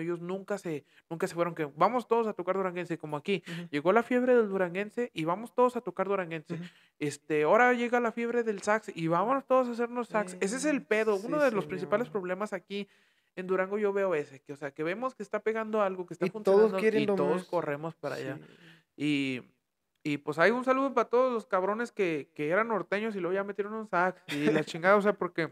ellos nunca se nunca se fueron que vamos todos a tocar duranguense como aquí llegó la fiebre del duranguense y vamos todos a tocar duranguense este ahora llega la fiebre del sax y vámonos todos a hacernos sax. ese es el pedo, uno de los principales problemas aquí. En Durango yo veo ese, que o sea, que vemos que está pegando algo, que está y funcionando todos y todos corremos para allá. Y y pues hay un saludo para todos los cabrones que, que eran norteños y luego ya metieron un sac y la chingada, o sea, porque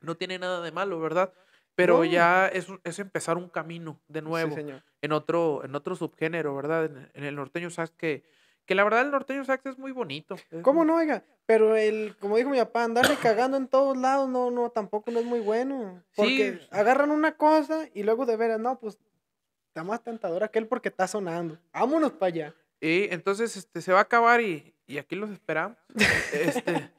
no tiene nada de malo, ¿verdad? Pero ya es, es, empezar un camino de nuevo en otro en otro subgénero, ¿verdad? En, el norteño sax que que la verdad el norteño sax es muy bonito. ¿Cómo no, oiga? Pero el, como dijo mi papá, andarle cagando en todos lados, no, no, tampoco no es muy bueno. Porque agarran una cosa y luego de veras, no, pues está más tentadora que él porque está sonando. Vámonos para allá. Y entonces este, se va a acabar y, y aquí los esperamos. Este,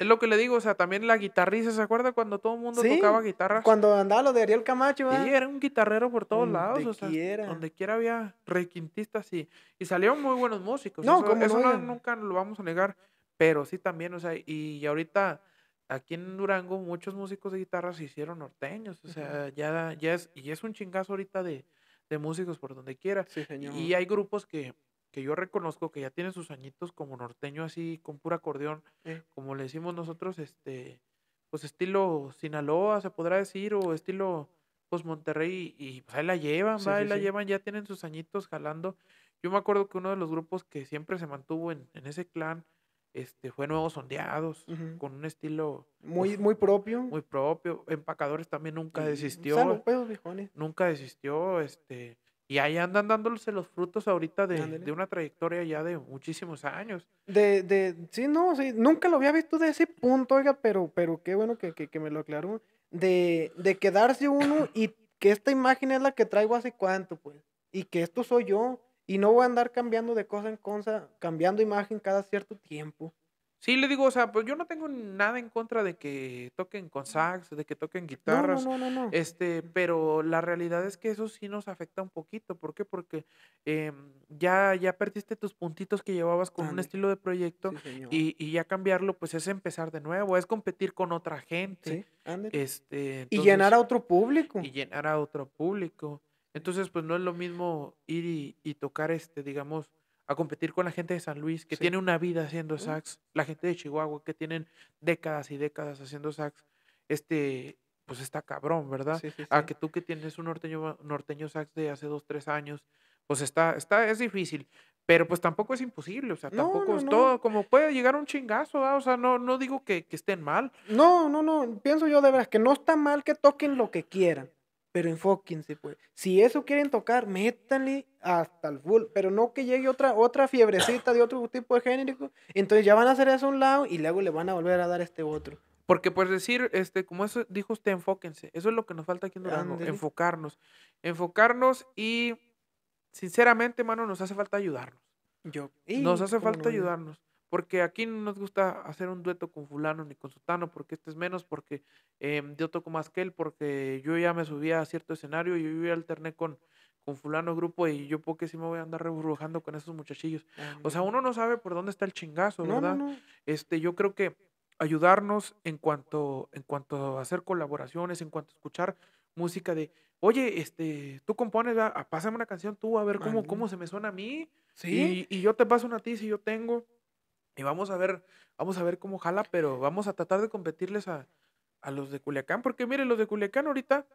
es lo que le digo, o sea, también la guitarrista, ¿se acuerda cuando todo el mundo tocaba guitarra? Cuando andaba lo de Ariel Camacho, ¿verdad? Sí, era un guitarrero por todos lados, o sea, donde quiera había requintistas y, y salieron muy buenos músicos. No, eso, eso nunca lo vamos a negar, pero sí también, o sea, y, ahorita aquí en Durango muchos músicos de guitarra se hicieron norteños, o sea, ya, ya es, y es un chingazo ahorita de, de músicos por donde quiera. Sí, señor. Y hay grupos que que yo reconozco que ya tiene sus añitos como norteño así, con puro acordeón, como le decimos nosotros, este, pues estilo Sinaloa, se podrá decir, o estilo, pues Monterrey, y, pues, ahí la llevan, ahí la llevan, ya tienen sus añitos jalando. Yo me acuerdo que uno de los grupos que siempre se mantuvo en, ese clan, este, fue Nuevos Sondeados, con un estilo... Muy, muy propio. Muy propio. Empacadores también nunca desistió. nunca desistió, este... Y ahí andan dándose los frutos ahorita de, una trayectoria ya de muchísimos años. De, de, sí, no, sí, nunca lo había visto de ese punto, oiga, pero, pero qué bueno que, me lo aclaró. De, de quedarse uno y que esta imagen es la que traigo hace cuánto, pues. Y que esto soy yo. Y no voy a andar cambiando de cosa en cosa, cambiando imagen cada cierto tiempo. Sí, le digo, o sea, pues yo no tengo nada en contra de que toquen con sax, de que toquen guitarras. No, no, no, no, Este, pero la realidad es que eso sí nos afecta un poquito. ¿Por qué? Porque em, ya, ya perdiste tus puntitos que llevabas con un estilo de proyecto y, y, ya cambiarlo, pues es empezar de nuevo, es competir con otra gente. este, y llenar a otro público. Y llenar a otro público. Entonces, pues no es lo mismo ir y, y tocar, este, digamos, a competir con la gente de San Luis, que tiene una vida haciendo sax, la gente de Chihuahua, que tienen décadas y décadas haciendo sax, este, pues está cabrón, ¿verdad? a que tú que tienes un norteño, norteño sax de hace dos, tres años, pues está, está, es difícil. Pero pues tampoco es imposible, o sea, tampoco es todo, como puede llegar un chingazo, o sea, no, no digo que, estén mal. No, no, no, pienso yo de verdad que no está mal que toquen lo que quieran pero enfóquense, pues. Si eso quieren tocar, métanle hasta el full, pero no que llegue otra, otra fiebrecita de otro tipo de género, entonces ya van a hacer eso a un lado y luego le van a volver a dar este otro. Porque pues decir, este, como eso dijo usted, enfóquense, eso es lo que nos falta aquí en Durango, enfocarnos, enfocarnos y sinceramente, mano, nos hace falta ayudarnos. nos hace falta ayudarnos porque aquí no nos gusta hacer un dueto con fulano ni con sutano, porque este es menos, porque em, yo toco más que él, porque yo ya me subía a cierto escenario y yo ya alterné con, con fulano grupo y yo porque sí me voy a andar reburrujando con esos muchachillos. Ah, o sea, uno no sabe por dónde está el chingazo, ¿verdad? Este, yo creo que ayudarnos en cuanto, en cuanto a hacer colaboraciones, en cuanto a escuchar música de, oye, este, tú compones, ah, pásame una canción tú, a ver ah, cómo, cómo se me suena a mí. ¿Sí? Y, y yo te paso una a ti si yo tengo. Y vamos a ver, vamos a ver cómo jala, pero vamos a tratar de competirles a, los de Culiacán, porque miren, los de Culiacán ahorita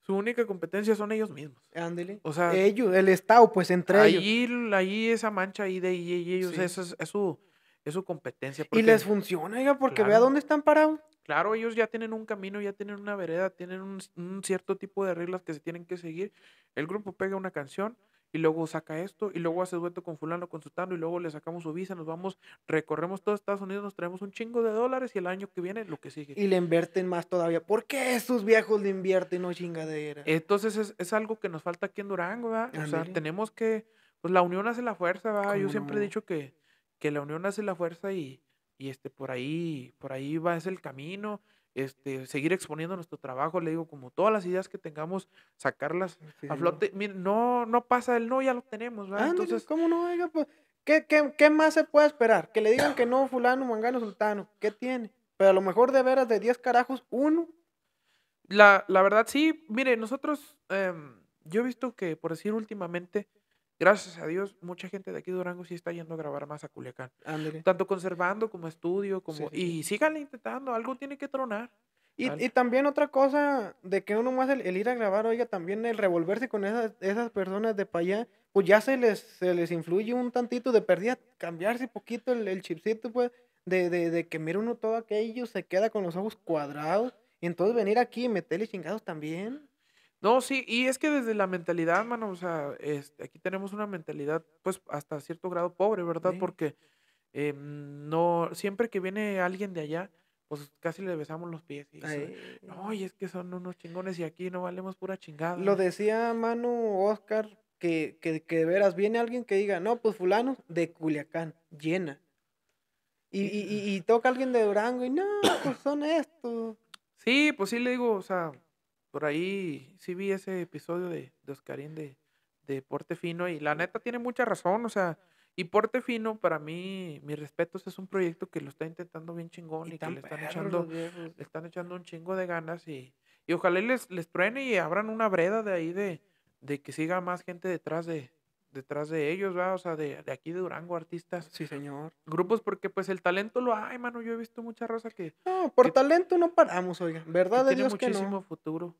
su única competencia son ellos mismos. Ándele. O sea, ellos, el Estado, pues entre ellos. Ahí esa mancha ahí de e, ellos, es, su, competencia. y les funciona, porque vea dónde están parados. Claro, ellos ya tienen un camino, ya tienen una vereda, tienen un, cierto tipo de reglas que se tienen que seguir. El grupo pega una canción, y luego saca esto, y luego hace dueto con fulano, consultando, y luego le sacamos su visa, nos vamos, recorremos todo Estados Unidos, nos traemos un chingo de dólares y el año que viene lo que sigue. Y le invierten más todavía. ¿Por qué esos viejos le invierten, no chingadera? Entonces es, algo que nos falta aquí en Durango, ¿verdad? O sea, tenemos que, pues la unión hace la fuerza, ¿verdad? Yo siempre he dicho que, que la unión hace la fuerza y, y este, por ahí, por ahí va, es el camino este, seguir exponiendo nuestro trabajo, le digo, como todas las ideas que tengamos, sacarlas a flote. No. no, no pasa el no, ya lo tenemos, ¿verdad? Entonces, ¿cómo no? Pues, ¿qué, más se puede esperar? Que le digan que no, fulano, mangano, sultano, ¿qué tiene? Pero a lo mejor de veras de 10 carajos, uno. La, la verdad, sí, mire, nosotros, em, yo he visto que, por decir últimamente, gracias a Dios, mucha gente de aquí de Durango sí está yendo a grabar más a Culiacán. Tanto conservando como estudio, como... Y síganle intentando, algo tiene que tronar. Y, y también otra cosa de que uno más el, ir a grabar, oiga, también el revolverse con esas, esas personas de para allá, pues ya se les, se les influye un tantito de perdida, cambiarse poquito el, el chipcito, pues, de, de, de que mira uno todo aquello, se queda con los ojos cuadrados. y Entonces venir aquí y meterle chingados también. No, sí, y es que desde la mentalidad, mano, o sea, es, este, aquí tenemos una mentalidad, pues, hasta cierto grado pobre, ¿verdad? Porque eh, no, siempre que viene alguien de allá, pues casi le besamos los pies. Y Ay. no, y es que son unos chingones y aquí no valemos pura chingada. Lo decía mano, Oscar, que, que, de veras viene alguien que diga, no, pues fulano de Culiacán, llena. Y, y, y, y toca alguien de Durango y no, pues son estos. Sí, pues sí le digo, o sea por ahí sí vi ese episodio de, de Oscarín de, Porte Fino y la neta tiene mucha razón, o sea, y Porte Fino, para mí, mis respetos, es un proyecto que lo está intentando bien chingón y, que le están, echando, están echando un chingo de ganas y, ojalá les, les truene y abran una breda de ahí de, de que siga más gente detrás de, detrás de ellos, ¿verdad? O sea, de, de, aquí de Durango, artistas. Sí, señor. Grupos, porque pues el talento lo hay, mano. Yo he visto mucha rosa que. No, por talento no paramos, oiga. ¿Verdad ellos de Dios que muchísimo futuro.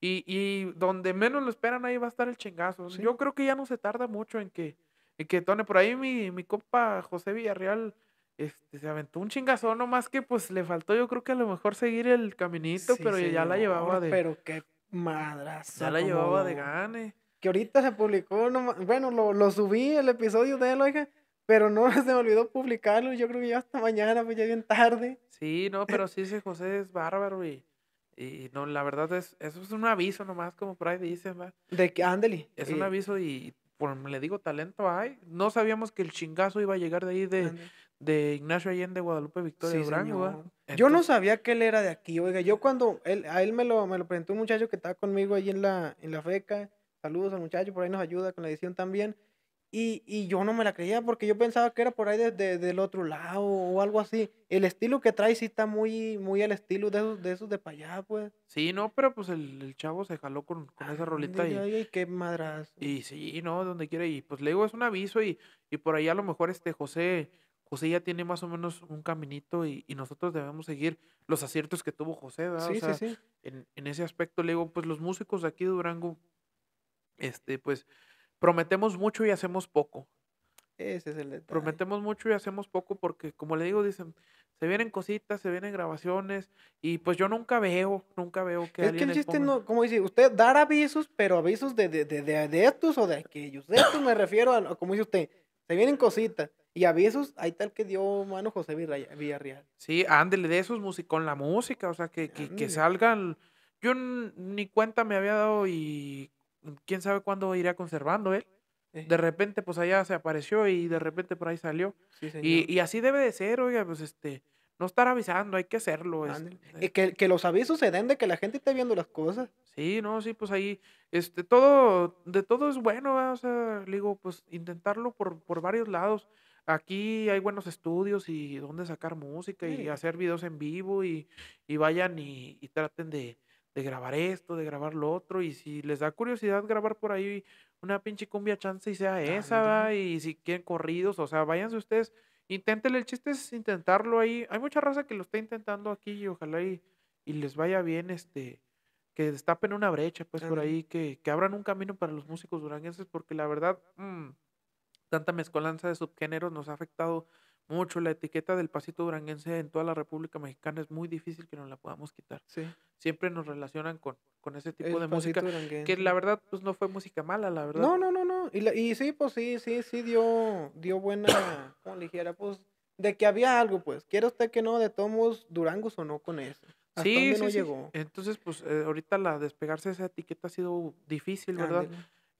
Y, y, donde menos lo esperan, ahí va a estar el chingazo. Yo creo que ya no se tarda mucho en que, en que tone. Por ahí mi, mi compa José Villarreal este, se aventó un chingazo, no más que pues le faltó, yo creo que a lo mejor seguir el caminito, pero ya la llevaba de. Pero qué madrazo. Ya la llevaba de gane ahorita se publicó, bueno, lo, lo, subí el episodio de él, oiga, pero no se me olvidó publicarlo, yo creo que ya hasta mañana, pues ya bien tarde. Sí, no, pero sí, sí José es bárbaro y, y no, la verdad es, eso es un aviso nomás, como Pride dice. De que, Andely Es un eh. aviso y, por, le digo, talento hay. No sabíamos que el chingazo iba a llegar de ahí de... de Ignacio Allende, Guadalupe Victoria yo no sabía que él era de aquí, oiga, yo cuando él, a él me lo, me lo presentó un muchacho que estaba conmigo ahí en la, en la FECA, Saludos al muchacho, por ahí nos ayuda con la edición también. Y, y yo no me la creía porque yo pensaba que era por ahí desde del otro lado o algo así. El estilo que trae sí está muy, muy al estilo de esos de, esos de para allá, pues. Sí, no, pero pues el, el chavo se jaló con, con esa rolita ay, y... Ay, qué madras. Y sí, no, donde quiera. Y pues le digo, es un aviso y, y por ahí a lo mejor este José... José ya tiene más o menos un caminito y, y, nosotros debemos seguir los aciertos que tuvo José, Sí, sí, sí. En, en, ese aspecto le digo, pues los músicos de aquí de Durango este, pues prometemos mucho y hacemos poco. Ese es el Prometemos mucho y hacemos poco porque, como le digo, dicen, se vienen cositas, se vienen grabaciones y pues yo nunca veo, nunca veo que... Es que el como dice, usted dar avisos, pero avisos de, de, estos o de aquellos. De estos me refiero a, como dice usted, se vienen cositas. Y avisos, ahí tal que dio mano José Villarreal. Sí, ándele de esos con la música, o sea, que, que, que salgan. Yo ni cuenta me había dado y quién sabe cuándo iría conservando él. Eh. De repente, pues allá se apareció y de repente por ahí salió. y, así debe de ser, oiga, pues este, no estar avisando, hay que hacerlo. Este, que, los avisos se den de que la gente esté viendo las cosas. Sí, no, sí, pues ahí, este, todo, de todo es bueno, o sea, digo, pues intentarlo por, por varios lados. Aquí hay buenos estudios y donde sacar música y hacer videos en vivo y, y vayan y traten de, de grabar esto, de grabar lo otro, y si les da curiosidad grabar por ahí una pinche cumbia chance y sea ah, esa, y si quieren corridos, o sea, váyanse ustedes, inténtenle, el chiste es intentarlo ahí, hay mucha raza que lo está intentando aquí y ojalá y, y les vaya bien, este, que destapen una brecha, pues por ahí, que, que, abran un camino para los músicos duranguenses, porque la verdad, mm, tanta mezcolanza de subgéneros nos ha afectado mucho. La etiqueta del pasito duranguense en toda la República Mexicana es muy difícil que nos la podamos quitar. Sí. Siempre nos relacionan con, con ese tipo de música. Duranguense. Que la verdad, pues no fue música mala, la verdad. No, no, no, no. Y, y sí, pues sí, sí, sí dio, dio buena, como ligera, pues, de que había algo, pues. Quiere usted que no, de tomos, o no con eso. Hasta sí, sí, no Llegó. Entonces, pues, eh, ahorita la despegarse de esa etiqueta ha sido difícil, ¿verdad?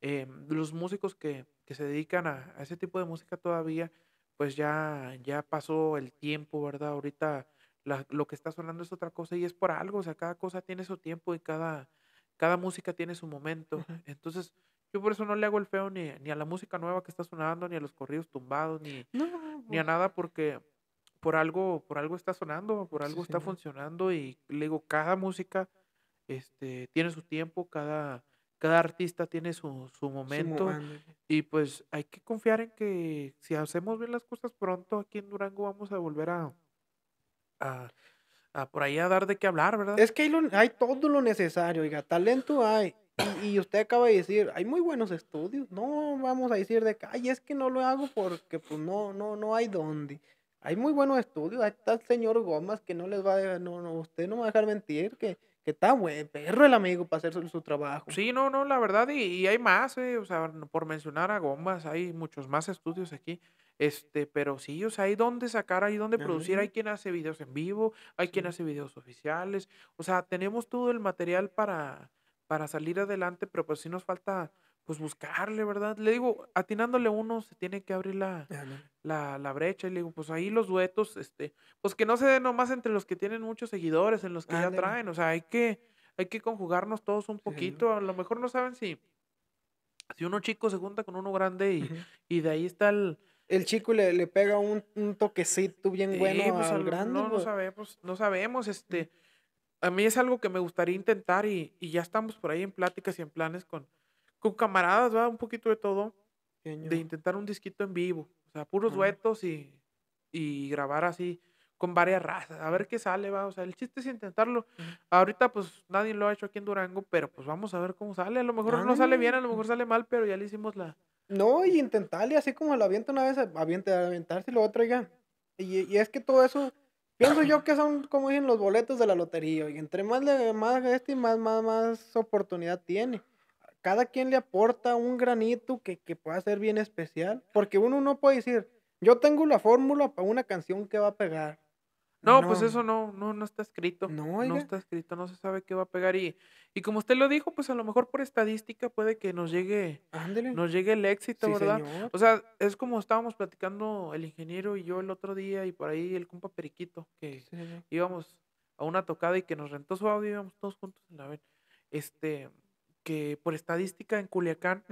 Em, los músicos que, que se dedican a, a ese tipo de música todavía pues ya, ya pasó el tiempo, ¿verdad? Ahorita lo que está sonando es otra cosa y es por algo, o sea, cada cosa tiene su tiempo y cada, cada música tiene su momento. Entonces, yo por eso no le hago el feo ni, ni a la música nueva que está sonando, ni a los corridos tumbados, ni, ni a nada, porque por algo, por algo está sonando, por algo está funcionando y le digo, cada música este, tiene su tiempo, cada cada artista tiene su, su momento y pues hay que confiar en que si hacemos bien las cosas pronto aquí en Durango vamos a volver a, a, por ahí a dar de qué hablar, ¿verdad? Es que hay, todo lo necesario, oiga, talento hay. Y, usted acaba de decir, hay muy buenos estudios, no vamos a decir de que, ay, es que no lo hago porque pues no, no, no hay dónde. Hay muy buenos estudios, hay está señor Gómez que no les va a dejar, no, no, usted no va a dejar mentir, que que está güey? perro el amigo para hacer su, trabajo. Sí, no, no, la verdad, y, y hay más, eh, o sea, por mencionar a Gombas, hay muchos más estudios aquí. Este, pero sí, o sea, hay dónde sacar, hay donde producir, hay quien hace videos en vivo, hay quien hace videos oficiales, o sea, tenemos todo el material para, para salir adelante, pero pues sí nos falta pues buscarle, ¿verdad? Le digo, atinándole uno, se tiene que abrir ah, la, la, brecha. Y le digo, pues ahí los duetos, este, pues que no se den nomás entre los que tienen muchos seguidores, en los que ya traen. O sea, hay que, hay que conjugarnos todos un poquito. A lo mejor no saben si, si uno chico se junta con uno grande y, de ahí está el, el chico le, le pega un, toquecito bien bueno pues, al, grande. No, pues. sabemos, no sabemos, este, a mí es algo que me gustaría intentar y, ya estamos por ahí en pláticas y en planes con, con camaradas, va, un poquito de todo, de intentar un disquito en vivo, o sea, puros uh duetos y, y grabar así con varias razas, a ver qué sale, va, o sea, el chiste es intentarlo. Ahorita pues nadie lo ha hecho aquí en Durango, pero pues vamos a ver cómo sale, a lo mejor no sale bien, a lo mejor sale mal, pero ya le hicimos la... No, y intentarle, así como lo aviento una vez, a aventarse y lo otro ya. Y, y es que todo eso, pienso yo que son, como dicen, los boletos de la lotería, y entre más le, más este, más, más, más oportunidad tiene cada quien le aporta un granito que, que pueda ser bien especial. Porque uno no puede decir, yo tengo la fórmula para una canción que va a pegar. No, pues eso no, no, no está escrito. No, está escrito, no se sabe qué va a pegar. Y, y como usted lo dijo, pues a lo mejor por estadística puede que nos llegue, nos llegue el éxito, ¿verdad? O sea, es como estábamos platicando el ingeniero y yo el otro día, y por ahí el compa Periquito, que íbamos a una tocada y que nos rentó su audio, íbamos todos juntos a la este que por estadística en Culiacán,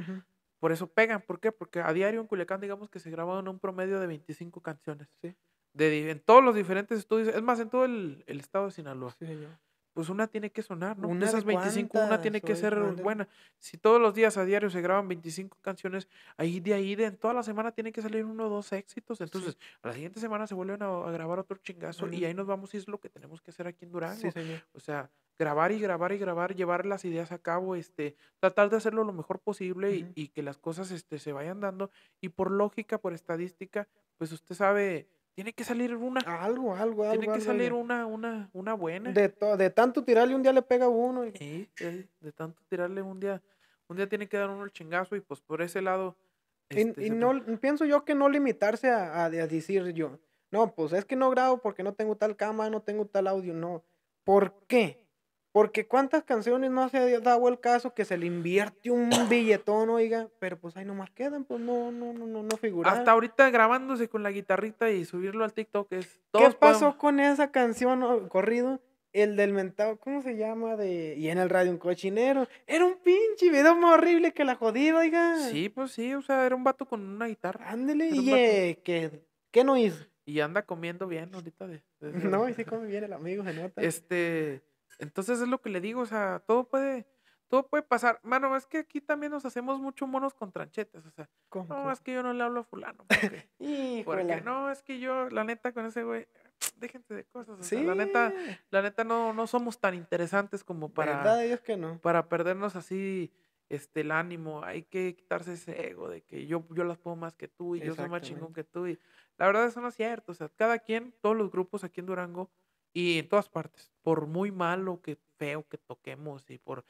por eso pegan. ¿Por qué? Porque a diario en Culiacán, digamos que se graban un promedio de 25 canciones. Sí. De, en todos los diferentes estudios, es más, en todo el, el estado de Sinaloa. Sí, señor pues una tiene que sonar, ¿no? Una de esas 25, una tiene que ser buena. Si todos los días a diario se graban 25 canciones, ahí de ahí, de en toda la semana tiene que salir uno o dos éxitos. Entonces, a la siguiente semana se vuelven a, grabar otro chingazo y ahí nos vamos y es lo que tenemos que hacer aquí en Durango. O sea, grabar y grabar y grabar, llevar las ideas a cabo, este, tratar de hacerlo lo mejor posible y, y, que las cosas este, se vayan dando. Y por lógica, por estadística, pues usted sabe tiene que salir una. Algo, algo, algo. Tiene que salir Una, una, buena. De, de tanto tirarle un día le pega uno. Sí, de tanto tirarle un día. Un día tiene que dar uno el chingazo y pues por ese lado. y, este, no, pienso yo que no limitarse a, decir yo, no, pues es que no grabo porque no tengo tal cámara, no tengo tal audio, no. ¿Por qué? Porque cuántas canciones no se ha dado el caso que se le invierte un billetón, oiga, pero pues ahí nomás quedan, pues no, no, no, no, no figura Hasta ahorita grabándose con la guitarrita y subirlo al TikTok es todo. ¿Qué pasó con esa canción corrido? El del mentado, ¿cómo se llama? De... Y en el radio un cochinero. Era un pinche video más horrible que la jodida, oiga. Sí, pues sí, o sea, era un vato con una guitarra. Ándele, y eh, ¿qué, no hizo? Y anda comiendo bien ahorita. No, y sí come bien el amigo, se nota. Este... Entonces es lo que le digo, o sea, todo puede, todo puede pasar. Mano, es que aquí también nos hacemos mucho monos con tranchetes, o sea, ¿Cómo, no, es que yo no le hablo a fulano. Porque, porque no, es que yo, la neta, con ese güey, déjense de cosas. O sea, la neta, la neta no, no somos tan interesantes como para. que no. Para perdernos así este el ánimo. Hay que quitarse ese ego de que yo, yo las puedo más que tú y yo soy más chingón que tú. Y la verdad es no es cierto. O sea, cada quien, todos los grupos aquí en Durango y en todas partes, por muy malo que feo que toquemos y por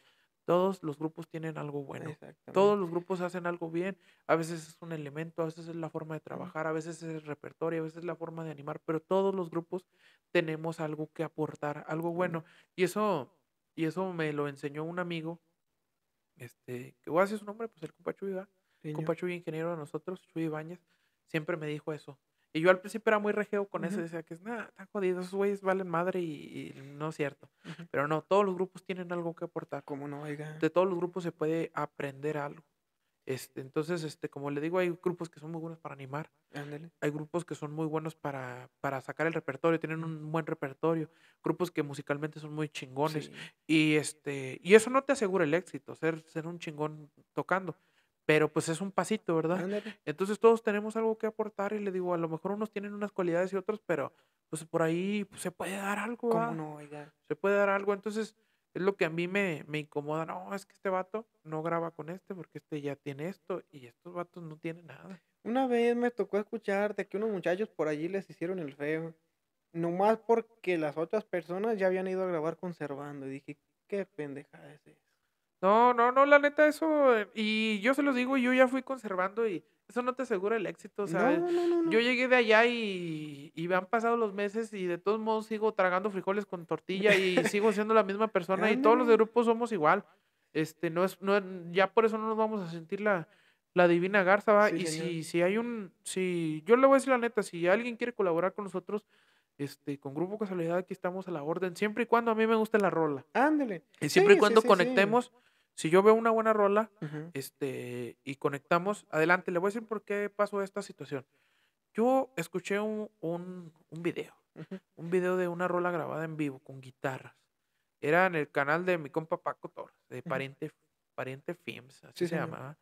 todos los grupos tienen algo bueno. Todos los grupos hacen algo bien. A veces es un elemento, a veces es la forma de trabajar, a veces es el repertorio, a veces es la forma de animar, pero todos los grupos tenemos algo que aportar, algo bueno. Y eso, y eso me lo enseñó un amigo, este, que voy a decir su nombre, pues el compa Chuy, compa Chuy, ingeniero de nosotros, Chuy Ibáñez, siempre me dijo eso. Y yo al principio era muy rejeo con eso, decía que es nada, está jodido, esos güeyes valen madre y, no es cierto. Pero no, todos los grupos tienen algo que aportar. Como no, oiga. De todos los grupos se puede aprender algo. Este, entonces, este, como le digo, hay grupos que son muy buenos para animar. Hay grupos que son muy buenos para, para sacar el repertorio, tienen un buen repertorio. Grupos que musicalmente son muy chingones. Y, este, y eso no te asegura el éxito, ser, ser un chingón tocando pero pues es un pasito, ¿verdad? Entonces todos tenemos algo que aportar y le digo, a lo mejor unos tienen unas cualidades y otros, pero pues por ahí pues, se puede dar algo. no, Se puede dar algo. Entonces es lo que a mí me, incomoda. No, es que este vato no graba con este porque este ya tiene esto y estos vatos no tienen nada. Una vez me tocó escuchar de que unos muchachos por allí les hicieron el feo. Nomás porque las otras personas ya habían ido a grabar conservando. Y dije, qué pendeja es eso. No, no, no, la neta, eso, eh, y yo se los digo, yo ya fui conservando y eso no te asegura el éxito, ¿sabes? yo llegué de allá y, me han pasado los meses y de todos modos sigo tragando frijoles con tortilla y sigo siendo la misma persona y todos los grupos somos igual. Este, no es, no, ya por eso no nos vamos a sentir la, divina garza, ¿va? y si, si hay un, si, yo le voy a decir la neta, si alguien quiere colaborar con nosotros, este, con Grupo Casualidad aquí estamos a la orden, siempre y cuando a mí me guste la rola. Ándale. Y siempre y cuando conectemos si yo veo una buena rola este, y conectamos, adelante, le voy a decir por qué pasó esta situación. Yo escuché un, un, video, un video de una rola grabada en vivo con guitarras. Era en el canal de mi compa Paco Torres, de Pariente, Films, así se llamaba.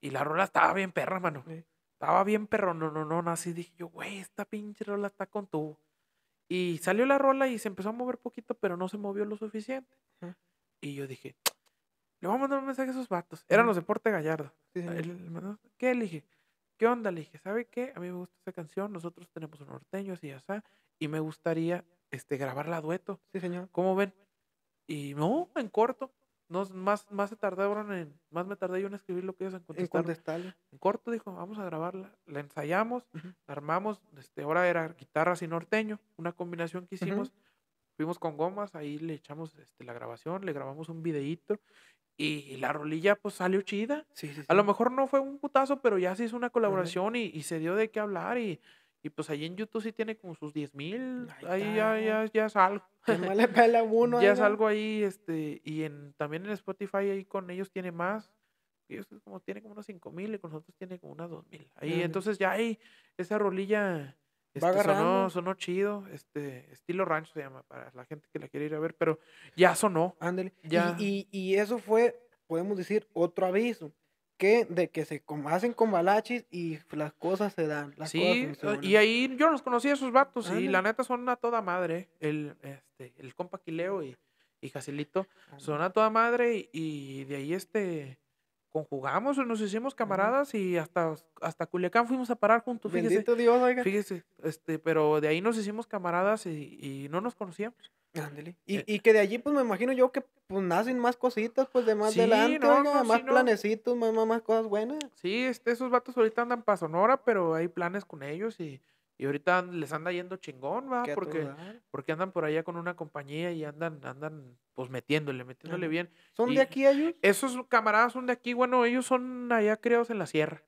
Y la rola estaba bien perra, mano. Estaba bien perro, no, no, no, así dije yo, güey, esta pinche rola está con tú. Y salió la rola y se empezó a mover poquito, pero no se movió lo suficiente. Y yo dije, le vamos a mandar un mensaje a esos vatos. Eran los Deporte Gallardo. Sí, ¿Qué elige? ¿Qué onda? Le dije, ¿sabe qué? A mí me gusta esa canción. Nosotros tenemos un norteño, así, ya está. Y me gustaría este, grabarla a dueto. Sí, señor. ¿Cómo ven? Y no, en corto. No, más, más se tardaron en, más me tardé yo en escribir lo que ellos en contestar. En corto dijo, vamos a grabarla. La ensayamos, la armamos, este, ahora era guitarra sin norteño, una combinación que hicimos. Fuimos con gomas, ahí le echamos este, la grabación, le grabamos un videíto y la rolilla pues salió chida. A lo mejor no fue un putazo, pero ya se hizo una colaboración y, se dio de qué hablar. Y, pues ahí en YouTube sí tiene como sus 10,000. mil. Ahí ya, ya, ya es uno. ya ahí. este Y en, también en Spotify ahí con ellos tiene más. Ellos como, tiene como unos 5 mil y con nosotros tiene como unas 2 mil. Ahí entonces ya ahí esa rolilla Va este, Sonó, chido, este, estilo rancho se llama, para la gente que la quiere ir a ver, pero ya sonó. Ándale. Ya. Y, y, eso fue, podemos decir, otro aviso, que de que se hacen con balachis y las cosas se dan. sí, y ahí yo los conocí a esos vatos y la neta son a toda madre, el, este, el compa Quileo y, y son a toda madre y de ahí este conjugamos, nos hicimos camaradas y hasta, hasta Culiacán fuimos a parar juntos. Fíjese, Dios, oiga. Fíjese, este, pero de ahí nos hicimos camaradas y, no nos conocíamos. Eh. Y, que de allí, pues me imagino yo que pues, nacen más cositas, pues de más adelante, no, más planecitos, más, más, cosas buenas. Sí, este, esos vatos ahorita andan para Sonora, pero hay planes con ellos y y ahorita les anda yendo chingón, va, porque, porque andan por allá con una compañía y andan, andan, pues metiéndole, metiéndole bien. ¿Son de aquí ellos? Esos camaradas son de aquí, bueno, ellos son allá criados en la sierra,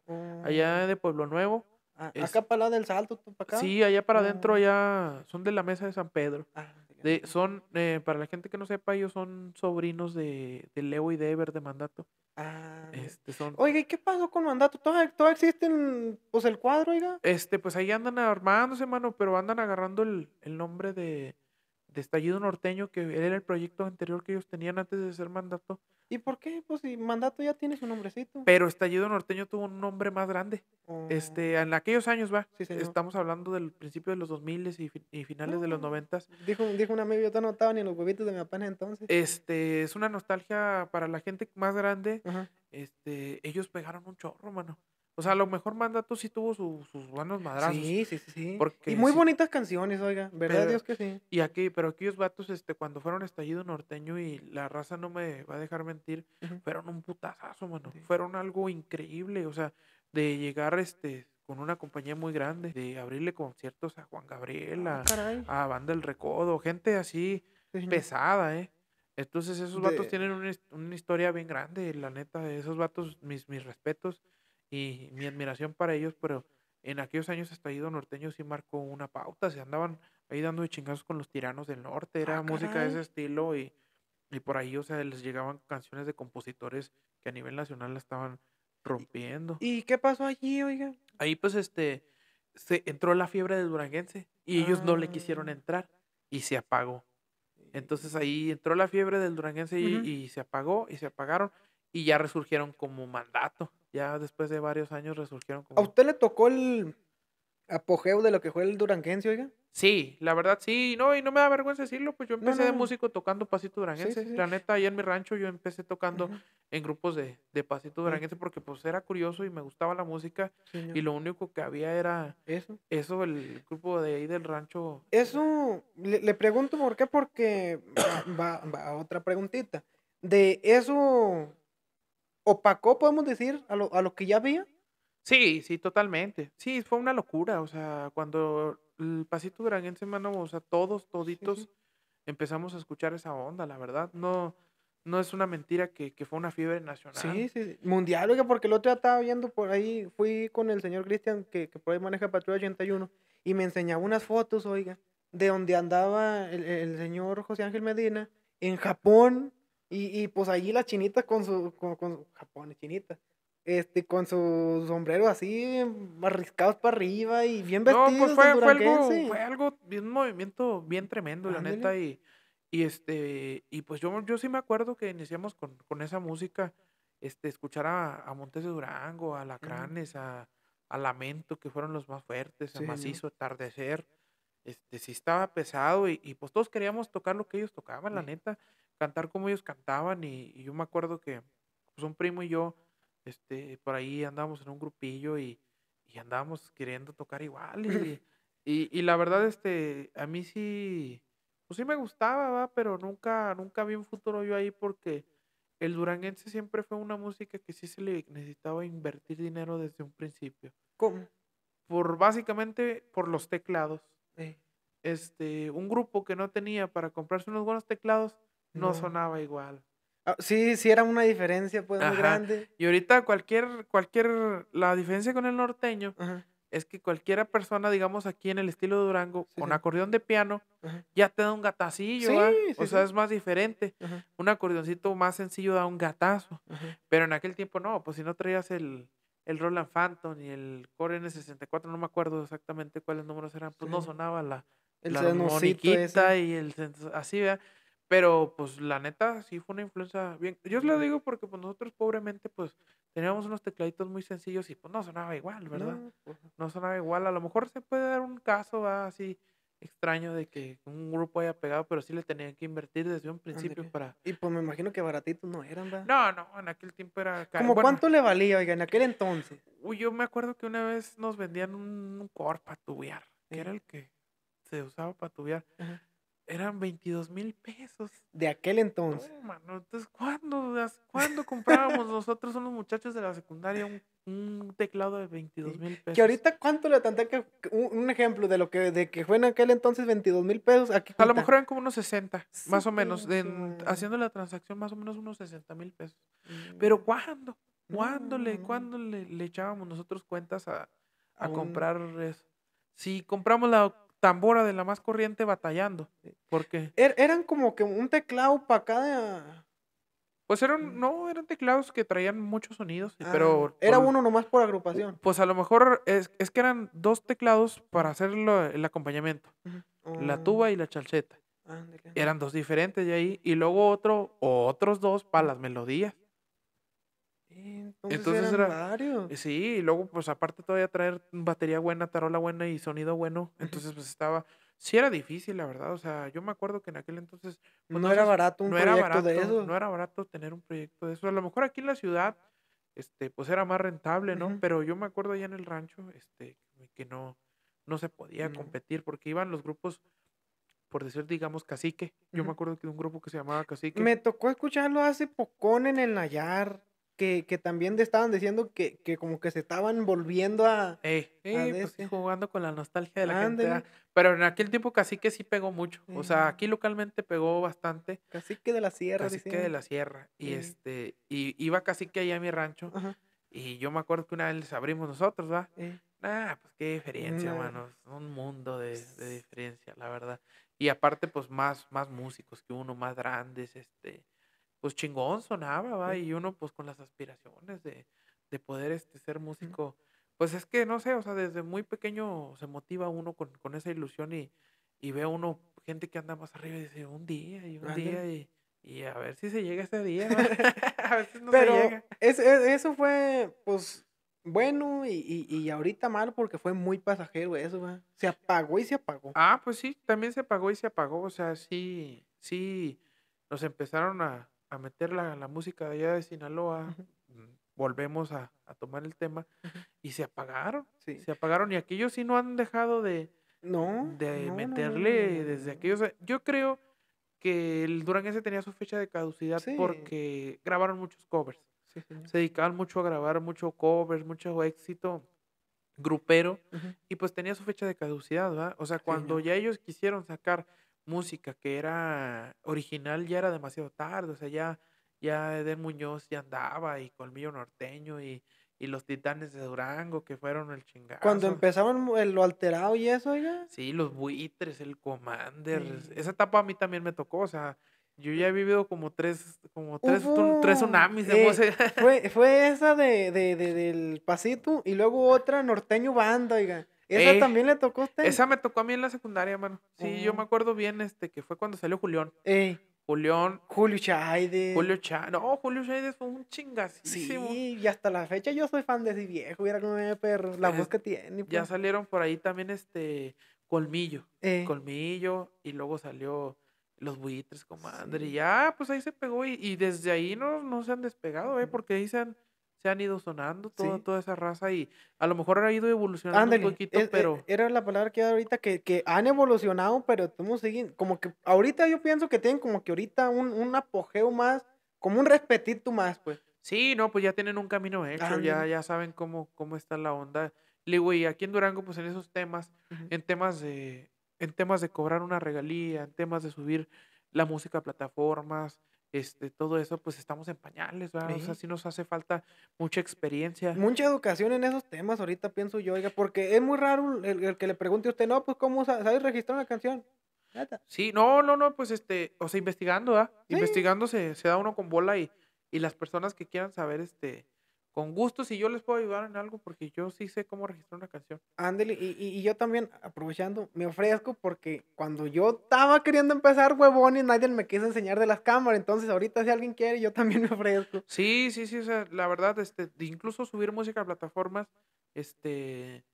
allá oh. de Pueblo Nuevo. Ah, acá para la del Salto, pues, para acá. Sí, allá para adentro, oh. allá, son de la mesa de San Pedro son, eh, para la gente que no sepa, ellos son sobrinos de, de Leo y de Ever de Mandato. Ah. Este, son... Oiga, ¿y qué pasó con Mandato? ¿Todavía, existe el, pues, el cuadro, oiga? Este, pues ahí andan armándose, mano, pero andan agarrando el nombre de, de Estallido Norteño, que era el proyecto anterior que ellos tenían antes de ser Mandato. ¿Y por qué? Pues si Mandato ya tiene su nombrecito. Pero Estallido Norteño tuvo un nombre más grande. Este, oh. en aquellos años, va. Estamos hablando del principio de los 2000 y, finales de los 90. Dijo, dijo un amigo, yo no estaba ni en los huevitos de mi papá entonces. Este, es una nostalgia para la gente más grande. Este, ellos pegaron un chorro, mano. O sea, a lo mejor Mandato sí tuvo sus buenos madrazos. Sí, sí, sí. y muy bonitas canciones, oiga. ¿Verdad Dios que sí? Y aquí, pero aquellos vatos, este, cuando fueron estallido norteño y la raza no me va a dejar mentir, fueron un putazazo, mano. Fueron algo increíble. O sea, de llegar, este, con una compañía muy grande, de abrirle conciertos a Juan Gabriel, ah, a, Banda El Recodo, gente así pesada, ¿eh? Entonces esos vatos tienen una, historia bien grande, la neta, esos vatos, mis, mis respetos, y mi admiración para ellos, pero en aquellos años hasta estallido norteño sí marcó una pauta, se andaban ahí dando de chingazos con los tiranos del norte, era ah, música de ese estilo y, y, por ahí, o sea, les llegaban canciones de compositores que a nivel nacional la estaban rompiendo. ¿Y, qué pasó allí, oiga? Ahí pues este, se entró la fiebre del duranguense y ellos no le quisieron ah. entrar y se apagó. Entonces ahí entró la fiebre del duranguense y, se apagó y se apagaron y ya resurgieron como mandato. Ya después de varios años resurgieron como... ¿A usted le tocó el apogeo de lo que fue el duranguense, oiga? Sí, la verdad sí, no, y no me da vergüenza decirlo, pues yo empecé de músico tocando pasito duranguense. La neta, ahí en mi rancho yo empecé tocando en grupos de, de pasito duranguense porque pues era curioso y me gustaba la música y lo único que había era eso, eso el grupo de ahí del rancho. Eso, le, pregunto por qué, porque va, va, va otra preguntita. De eso opacó, podemos decir, a los que ya había. Sí, sí, totalmente. Sí, fue una locura. O sea, cuando el pasito duranguense, semana, o sea, todos, toditos, empezamos a escuchar esa onda, la verdad. No, no es una mentira que, fue una fiebre nacional. Sí, sí, mundial, oiga, porque el otro día estaba viendo por ahí, fui con el señor Cristian, que, que, por ahí maneja Patrulla 81, y me enseñaba unas fotos, oiga, de donde andaba el señor José Ángel Medina en Japón y, pues allí la chinita con su, con, con Japón, chinita, este, con su sombrero así, arriscados para arriba y bien vestidos. No, pues fue, algo, fue algo, un movimiento bien tremendo, la neta, y, este, y pues yo, yo sí me acuerdo que iniciamos con, esa música, este, escuchar a, Montes de Durango, a Lacranes, a, Lamento, que fueron los más fuertes, a Macizo, Atardecer, este, sí estaba pesado, y, pues todos queríamos tocar lo que ellos tocaban, la neta, cantar como ellos cantaban y, yo me acuerdo que pues, un primo y yo este, por ahí andábamos en un grupillo y, andábamos queriendo tocar igual y, y, la verdad este, a mí sí, pues sí me gustaba, ¿va? pero nunca, nunca vi un futuro yo ahí porque el duranguense siempre fue una música que sí se le necesitaba invertir dinero desde un principio. ¿Cómo? Por básicamente por los teclados. Este, un grupo que no tenía para comprarse unos buenos teclados, no, sonaba igual. Ah, sí, sí era una diferencia pues muy grande. Y ahorita cualquier, cualquier, la diferencia con el norteño es que cualquiera persona, digamos aquí en el estilo de Durango, con acordeón de piano, ya te da un gatacillo, o sea, es más diferente. Un acordeoncito más sencillo da un gatazo, pero en aquel tiempo no, pues si no traías el, el Roland Phantom y el Core N64, no me acuerdo exactamente cuáles números eran, pues no sonaba la, el y el así, vea pero pues la neta sí fue una influencia bien. Yo os lo digo porque pues nosotros pobremente pues teníamos unos tecladitos muy sencillos y pues no sonaba igual, ¿verdad? No, pues, sonaba igual. A lo mejor se puede dar un caso así extraño de que un grupo haya pegado, pero sí le tenían que invertir desde un principio para... Y pues me imagino que baratitos no eran, ¿verdad? No, no, en aquel tiempo era caro. cuánto le valía, oiga, en aquel entonces? Uy, yo me acuerdo que una vez nos vendían un, un core para tubear, que era el que se usaba para tubear eran 22 mil pesos. De aquel entonces. No, mano, entonces, ¿cuándo, comprábamos nosotros, unos muchachos de la secundaria, un, teclado de 22 mil pesos? Que ahorita, ¿cuánto le tanté? Que, un, ejemplo de lo que, de que fue en aquel entonces 22 mil pesos. Aquí, a lo mejor eran como unos 60, más o menos. haciendo la transacción, más o menos unos 60 mil pesos. Mm. Pero, ¿cuándo? ¿Cuándo, le, mm. ¿cuándo le, echábamos nosotros cuentas a, comprar eso? Si compramos la tambora de la más corriente batallando. Eh, porque. Er, eran como que un teclado para cada. Pues eran, mm. no, eran teclados que traían muchos sonidos, ah, pero... Era uno nomás por agrupación. Pues a lo mejor es, es que eran dos teclados para hacer el acompañamiento. La oh. tuba y la chalcheta. eran dos diferentes de ahí. Y luego otro, o otros dos para las melodías entonces, era, Sí, y luego, pues aparte todavía traer batería buena, tarola buena y sonido bueno. Entonces, pues estaba. Sí era difícil, la verdad. O sea, yo me acuerdo que en aquel entonces. Pues, no era barato un proyecto de eso. No era barato tener un proyecto de eso. A lo mejor aquí en la ciudad, este, pues era más rentable, ¿no? Pero yo me acuerdo allá en el rancho, este, que no, no se podía mm. competir porque iban los grupos por decir, digamos, cacique. Yo me acuerdo que un grupo que se llamaba cacique. Me tocó escucharlo hace pocón en el Nayar que, que también estaban diciendo que, que, como que se estaban volviendo a... Pues, jugando con la nostalgia de la gente. Ah, pero en aquel tiempo Cacique sí pegó mucho. O sea, aquí localmente pegó bastante. Cacique de la Sierra. Cacique que de la Sierra. Y este, y iba Cacique allá a mi rancho. Y yo me acuerdo que una vez les abrimos nosotros, ¿va? Ah, pues qué diferencia, hermanos. Un mundo de, de, diferencia, la verdad. Y aparte, pues más, más músicos que uno, más grandes, este pues chingón sonaba, ¿va? Y uno pues con las aspiraciones de, poder este, ser músico. Pues es que, no sé, o sea, desde muy pequeño se motiva uno con, esa ilusión y, ve uno gente que anda más arriba y dice, un día y un día y, a ver si se llega ese día. a veces no Pero se llega. eso fue, pues, bueno y, y, ahorita mal porque fue muy pasajero eso, ¿va? Se apagó y se apagó. Ah, pues sí, también se apagó y se apagó, o sea, sí, sí, nos empezaron a, a meter la, música de allá de Sinaloa, mm, volvemos a, tomar el tema, y se apagaron, se apagaron, y aquellos sí no han dejado de, no, de meterle desde aquellos, yo creo que el Duranguense tenía su fecha de caducidad porque grabaron muchos covers, se dedicaban mucho a grabar, muchos covers, mucho éxito grupero, y pues tenía su fecha de caducidad, ¿verdad? O sea, cuando ya ellos quisieron sacar música que era original ya era demasiado tarde, o sea, ya, ya Muñoz ya andaba y Colmillo Norteño y, los Titanes de Durango que fueron el chingado. Cuando empezaron lo alterado y eso, oiga? Sí, los buitres, el Commander, esa etapa a mí también me tocó, o sea, yo ya he vivido como tres, como tres, tres tsunamis. Eh, fue, fue esa de, del pasito y luego otra norteño banda, oiga. ¿Esa eh, también le tocó a usted? Esa me tocó a mí en la secundaria, mano. Sí, yo me oh. acuerdo bien este que fue cuando salió Julián. Julión Julián. Julio Chaide. Julio Chaide. No, Julio Chaide fue un chingacísimo. Sí, y hasta la fecha yo soy fan de ese viejo. Hubiera como perro. La voz que tiene. Ya pues. salieron por ahí también este Colmillo. Eh. Colmillo. Y luego salió Los Buitres, comandre Y ya, pues ahí se pegó. Y, y desde ahí no, no se han despegado, ¿eh? Porque dicen se han ido sonando toda, toda esa raza y a lo mejor han ido evolucionando un poquito, e, pero... Era la palabra que ahorita, que, han evolucionado, pero como siguen, como que ahorita yo pienso que tienen como que ahorita un, un apogeo más, como un respetito más, pues. Sí, no, pues ya tienen un camino hecho, ya, ya saben cómo, cómo está la onda. Le güey, aquí en Durango, pues en esos temas, en temas de en temas de cobrar una regalía, en temas de subir la música a plataformas, este, todo eso, pues estamos en pañales, ¿verdad? O sea, nos hace falta mucha experiencia. Mucha educación en esos temas, ahorita pienso yo, oiga, porque es muy raro el, que le pregunte a usted, no, pues, ¿cómo sabes registrar una canción? Sí, no, no, no, pues, este, o sea, investigando, ¿verdad? Investigando se, da uno con bola y, y las personas que quieran saber, este, con gusto si yo les puedo ayudar en algo, porque yo sí sé cómo registrar una canción. Ándele, y, y, yo también, aprovechando, me ofrezco porque cuando yo estaba queriendo empezar, y nadie me quiso enseñar de las cámaras, entonces ahorita si alguien quiere, yo también me ofrezco. Sí, sí, sí, o sea, la verdad, este, incluso subir música a plataformas, este,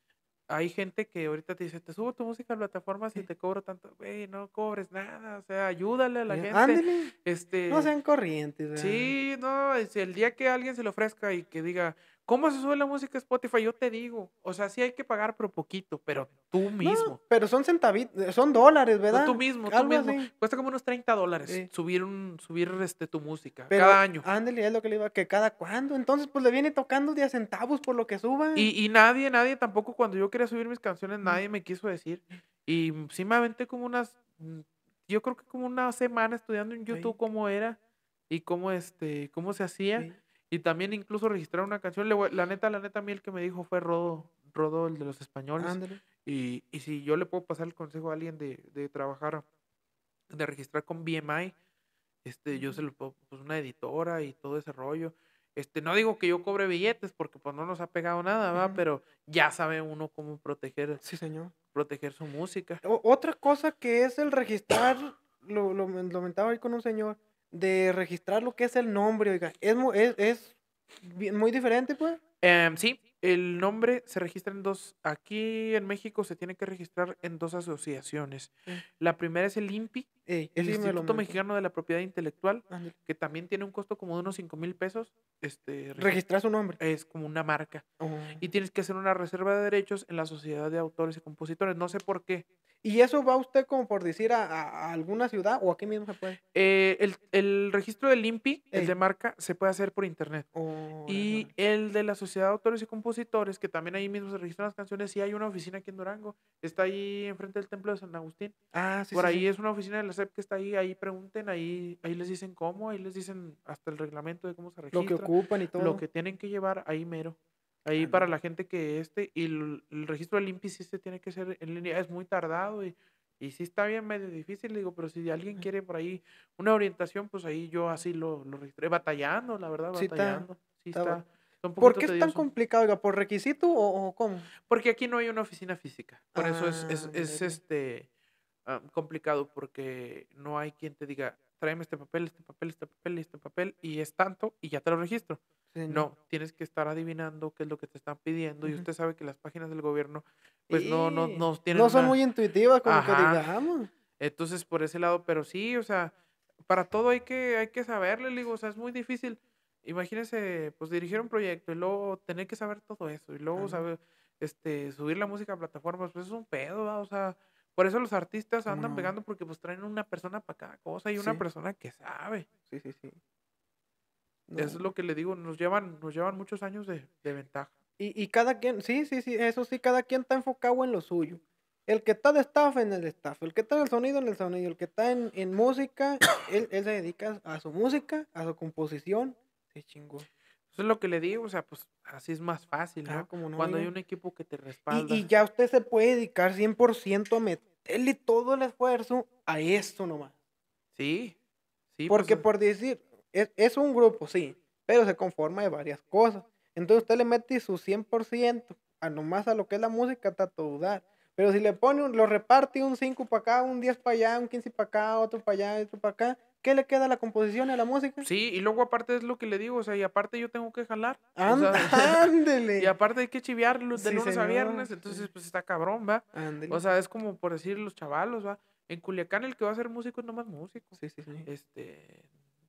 hay gente que ahorita te dice, te subo tu música a plataformas y te cobro tanto, güey, no cobres nada, o sea, ayúdale a la eh, gente. Este, no sean corrientes. Sí, no, el día que alguien se lo ofrezca y que diga, ¿Cómo se sube la música a Spotify? Yo te digo, o sea, sí hay que pagar, pero poquito, pero tú mismo. pero son centavitos, eh, son dólares, ¿verdad? tú mismo, tú mismo. Cuesta como unos 30 dólares subir un, subir este, tu música cada año. Ándale, es lo que le iba, que cada cuándo. Entonces, pues le viene tocando 10 centavos por lo que suba. Y, nadie, nadie tampoco, cuando yo quería subir mis canciones, nadie me quiso decir. Y sí me aventé como unas, mm, yo creo que como una semana estudiando en YouTube cómo era y cómo, este, cómo se hacía. Y también incluso registrar una canción. La neta, la neta, a mí el que me dijo fue Rodo, Rodo el de los españoles. Y, y si yo le puedo pasar el consejo a alguien de, de trabajar, de registrar con BMI, este, yo se lo puedo, pues una editora y todo ese rollo. Este, no digo que yo cobre billetes porque pues no nos ha pegado nada, ¿va? Pero ya sabe uno cómo proteger. Sí, señor. Proteger su música. otra cosa que es el registrar, lo, lo, lo comentaba ahí con un señor, de registrar lo que es el nombre, oiga. Es, es, es muy diferente, pues. Em, sí, el nombre se registra en dos. Aquí en México se tiene que registrar en dos asociaciones. La primera es el IMPI el Instituto Mexicano de la Propiedad Intelectual, que también tiene un costo como de unos 5 mil pesos. Este, Registrar su nombre. Es como una marca. Oh. Y tienes que hacer una reserva de derechos en la Sociedad de Autores y Compositores. No sé por qué. ¿Y eso va usted como por decir a, alguna ciudad o aquí mismo se puede? Eh, el, registro del INPI, el de marca, se puede hacer por internet. Oh, y el de la Sociedad de Autores y Compositores, que también ahí mismo se registran las canciones. Sí hay una oficina aquí en Durango. Está ahí enfrente del Templo de San Agustín. Ah, sí, Por ahí es una oficina de la que está ahí, ahí pregunten, ahí, ahí les dicen cómo, ahí les dicen hasta el reglamento de cómo se registra. Lo que ocupan y todo. Lo que tienen que llevar, ahí mero. Ahí para la gente que esté, y el, registro del INPI se tiene que ser en línea, es muy tardado y, y sí está bien medio difícil, digo, pero si alguien quiere por ahí una orientación, pues ahí yo así lo, lo registré, batallando, la verdad, batallando. Sí está. ¿Por qué es tan complicado? ¿Por requisito o, cómo? Porque aquí no hay una oficina física. Por eso es, es, ah, es este Ah, complicado porque no hay quien te diga, tráeme este papel, este papel, este papel, este papel, y es tanto, y ya te lo registro. no, tienes que estar adivinando qué es lo que te están pidiendo, y usted sabe que las páginas del gobierno, pues no, no, no tienen. No son muy intuitivas, como que digamos. Entonces, por ese lado, pero sí, o sea, para todo hay que, hay que saberle, digo, o sea, es muy difícil. Imagínense, pues dirigir un proyecto y luego tener que saber todo eso, y luego saber, este, subir la música a plataformas, pues es un pedo, o sea, por eso los artistas andan pegando porque pues traen una persona para cada cosa y una persona que sabe. Sí, sí, sí. Eso es lo que le digo, nos llevan, nos llevan muchos años de, ventaja. Y, y, cada quien, sí, sí, sí, eso sí, cada quien está enfocado en lo suyo. El que está de staff en el staff, el que está en el sonido en el sonido, el que está en, música, él, él, se dedica a su música, a su composición. Sí, chingón. Eso es lo que le digo, o sea, pues así es más fácil, ¿no? Como Cuando hay un equipo que te respalda. Y, ya usted se puede dedicar 100% a meterle todo el esfuerzo a esto nomás. Sí, sí. Pues, Porque eh. por decir, es, es, un grupo, sí, pero se conforma de varias cosas. Entonces usted le mete su 100% a nomás a lo que es la música, hasta dudar. Pero si le pone, lo reparte un 5 para acá, un 10 para allá, un 15 para acá, otro para allá, otro para acá, ¿Qué le queda a la composición y a la música? Sí, y luego aparte es lo que le digo, o sea, y aparte yo tengo que jalar. Y aparte hay que chiviar de lunes a viernes, entonces pues está cabrón, ¿va? O sea, es como por decir los chavalos, ¿va? En Culiacán el que va a ser músico es nomás músico. Sí, sí, sí. Este,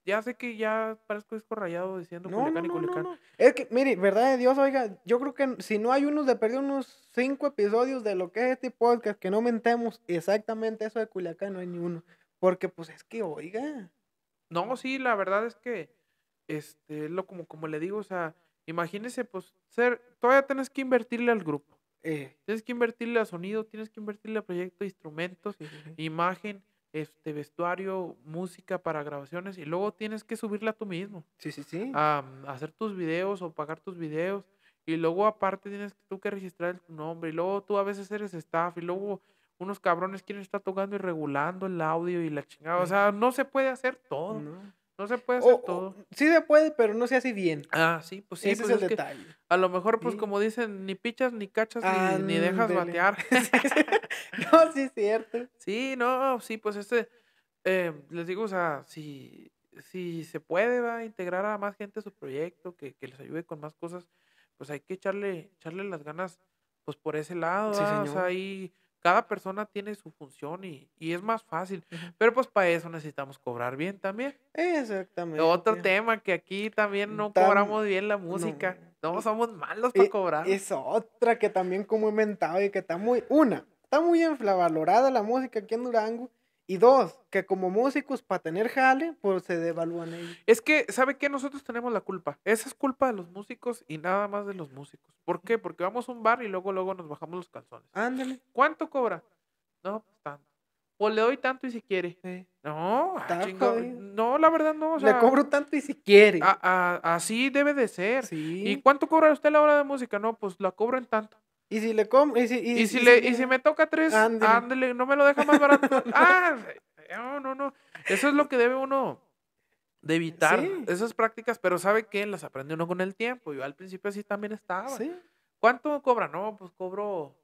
ya sé que ya parezco disco rayado diciendo Culiacán y Culiacán. Es que, mire, verdad de Dios, oiga, yo creo que si no hay unos de perder unos cinco episodios de lo que es este podcast, que no mentemos exactamente eso de Culiacán, no hay ni uno. Porque pues es que, oiga. No, sí, la verdad es que, este, lo como, como le digo, o sea, imagínese, pues, ser, todavía tienes que invertirle al grupo. Eh. Tienes que invertirle a sonido, tienes que invertirle a proyecto, instrumentos, imagen, este vestuario, música para grabaciones y luego tienes que subirla tú mismo. Sí, sí, sí. A, mm, hacer tus videos o pagar tus videos y luego aparte tienes tú que registrar tu nombre y luego tú a veces eres staff y luego unos cabrones quieren estar tocando y regulando el audio y la chingada. O sea, no se puede hacer todo. No, se puede hacer todo. sí se puede, pero no se hace bien. Ah, sí, pues sí. pues es el A lo mejor, pues como dicen, ni pichas, ni cachas, ni, dejas batear. no, sí es cierto. Sí, no, sí, pues este, eh, les digo, o sea, si, si se puede, va a integrar a más gente a su proyecto, que, les ayude con más cosas, pues hay que echarle, echarle las ganas, pues por ese lado, sí, ahí cada persona tiene su función y, es más fácil. Pero pues para eso necesitamos cobrar bien también. Exactamente. Otro tema que aquí también no cobramos bien la música. No, somos malos para eh, cobrar. Es otra que también como he mentado y que está muy, una, está muy infravalorada la música aquí en Durango y dos, que como músicos, para tener jale, pues se devalúan ellos. Es que, ¿sabe qué? Nosotros tenemos la culpa. Esa es culpa de los músicos y nada más de los músicos. ¿Por qué? Porque vamos a un bar y luego, luego nos bajamos los calzones. Ándale. ¿Cuánto cobra? No, pues tanto. O pues, le doy tanto y si quiere. Sí. No, ah, no, la verdad no. le cobro tanto y si quiere. así debe de ser. Sí. ¿Y cuánto cobra usted la hora de música? No, pues la cobro en tanto. Y si le com y si, y, si, me toca tres, ándele. no me lo deja más barato. ah, no, no, no. Eso es lo que debe uno de evitar esas prácticas, pero sabe que las aprende uno con el tiempo. Yo al principio así también estaba. ¿Cuánto cobra? No, pues cobro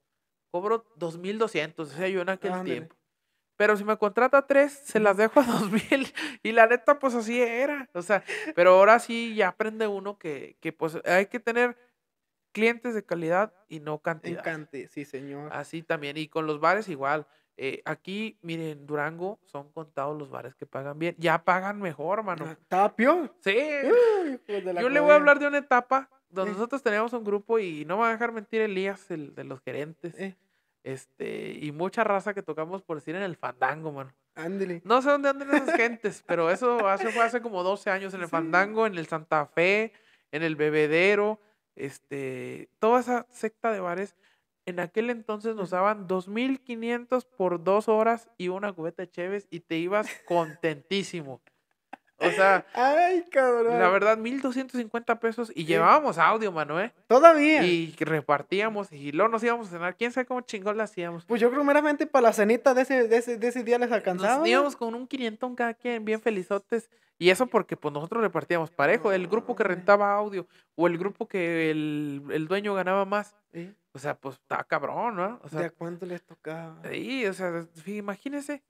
cobro 2200, o sea, yo en aquel tiempo. Pero si me contrata tres, se las dejo a 2000 y la neta pues así era, o sea, pero ahora sí ya aprende uno que que pues hay que tener clientes de calidad y no cantidad. En sí, señor. Así también. Y con los bares igual. Eh, aquí, miren, Durango son contados los bares que pagan bien. Ya pagan mejor, mano. ¿Tapio? Sí. Pues Yo le voy a hablar de una etapa donde eh. nosotros teníamos un grupo y no me va a dejar mentir Elías, el de los gerentes. Eh. Este, y mucha raza que tocamos, por decir, en el fandango, mano. Ándele. No sé dónde andan esas gentes, pero eso hace, fue hace como 12 años en el fandango, en el Santa Fe, en el bebedero este, toda esa secta de bares, en aquel entonces nos daban 2.500 por dos horas y una cubeta de Cheves y te ibas contentísimo. O sea. Ay, cabrón. La verdad, 1250 pesos y llevábamos audio, Manuel. ¿eh? Todavía. Y repartíamos y luego nos íbamos a cenar. Quién sabe cómo chingón la hacíamos. Pues yo creo meramente para la cenita de ese, de ese, de ese día les alcanzaba. Nos íbamos con un quinientón cada quien, bien felizotes. Y eso porque pues nosotros repartíamos parejo, el grupo que rentaba audio o el grupo que el, dueño ganaba más. O sea, pues está cabrón, ¿no? O sea, ¿De a cuánto les tocaba? Sí, o sea, imagínense.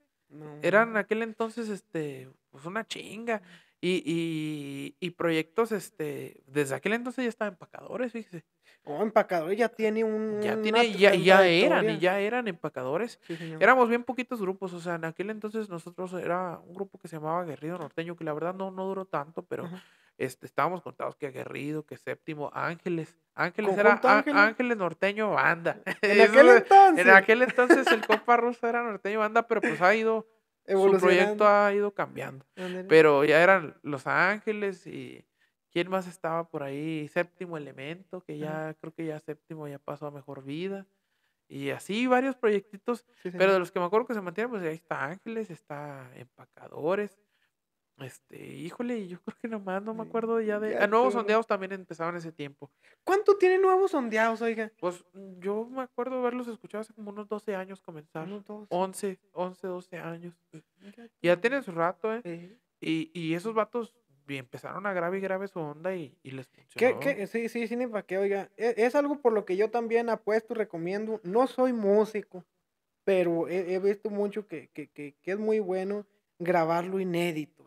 Eran aquel entonces, este, pues una chinga. Y, y, y, proyectos, este, desde aquel entonces ya estaban empacadores, fíjese. Oh, empacadores ya tiene un... Ya, tiene, ya, ya eran, y ya eran empacadores. Éramos bien poquitos grupos, o sea, en aquel entonces nosotros era un grupo que se llamaba Guerrido Norteño, que la verdad no, no duró tanto, pero... Este, estábamos contados que Guerrido, que Séptimo, Ángeles. Ángeles era Ángeles? Norteño Banda. En aquel entonces. en aquel entonces el Copa ruso era Norteño Banda, pero pues ha ido su proyecto ha ido cambiando. Pero ya eran Los Ángeles y quién más estaba por ahí, Séptimo Elemento, que ya creo que ya Séptimo ya pasó a Mejor Vida. Y así varios proyectitos, pero de los que me acuerdo que se mantienen, pues ahí está Ángeles, está Empacadores, este, híjole, yo creo que nomás no me acuerdo ya de. Ah, nuevos sondeados también empezaron ese tiempo. ¿Cuánto tiene nuevos sondeados, oiga? Pues mm, yo me acuerdo haberlos escuchado hace como unos 12 años comenzar. Unos 11, 11, 12 años. Ya tienen su rato, ¿eh? Y, esos vatos empezaron a grabar y grabar su onda y, y les funcionó. ¿Qué, Sí, sí, sí, ni para qué, oiga. E, es, algo por lo que yo también apuesto, y recomiendo. No soy músico, pero he, visto mucho que es muy bueno grabarlo inédito.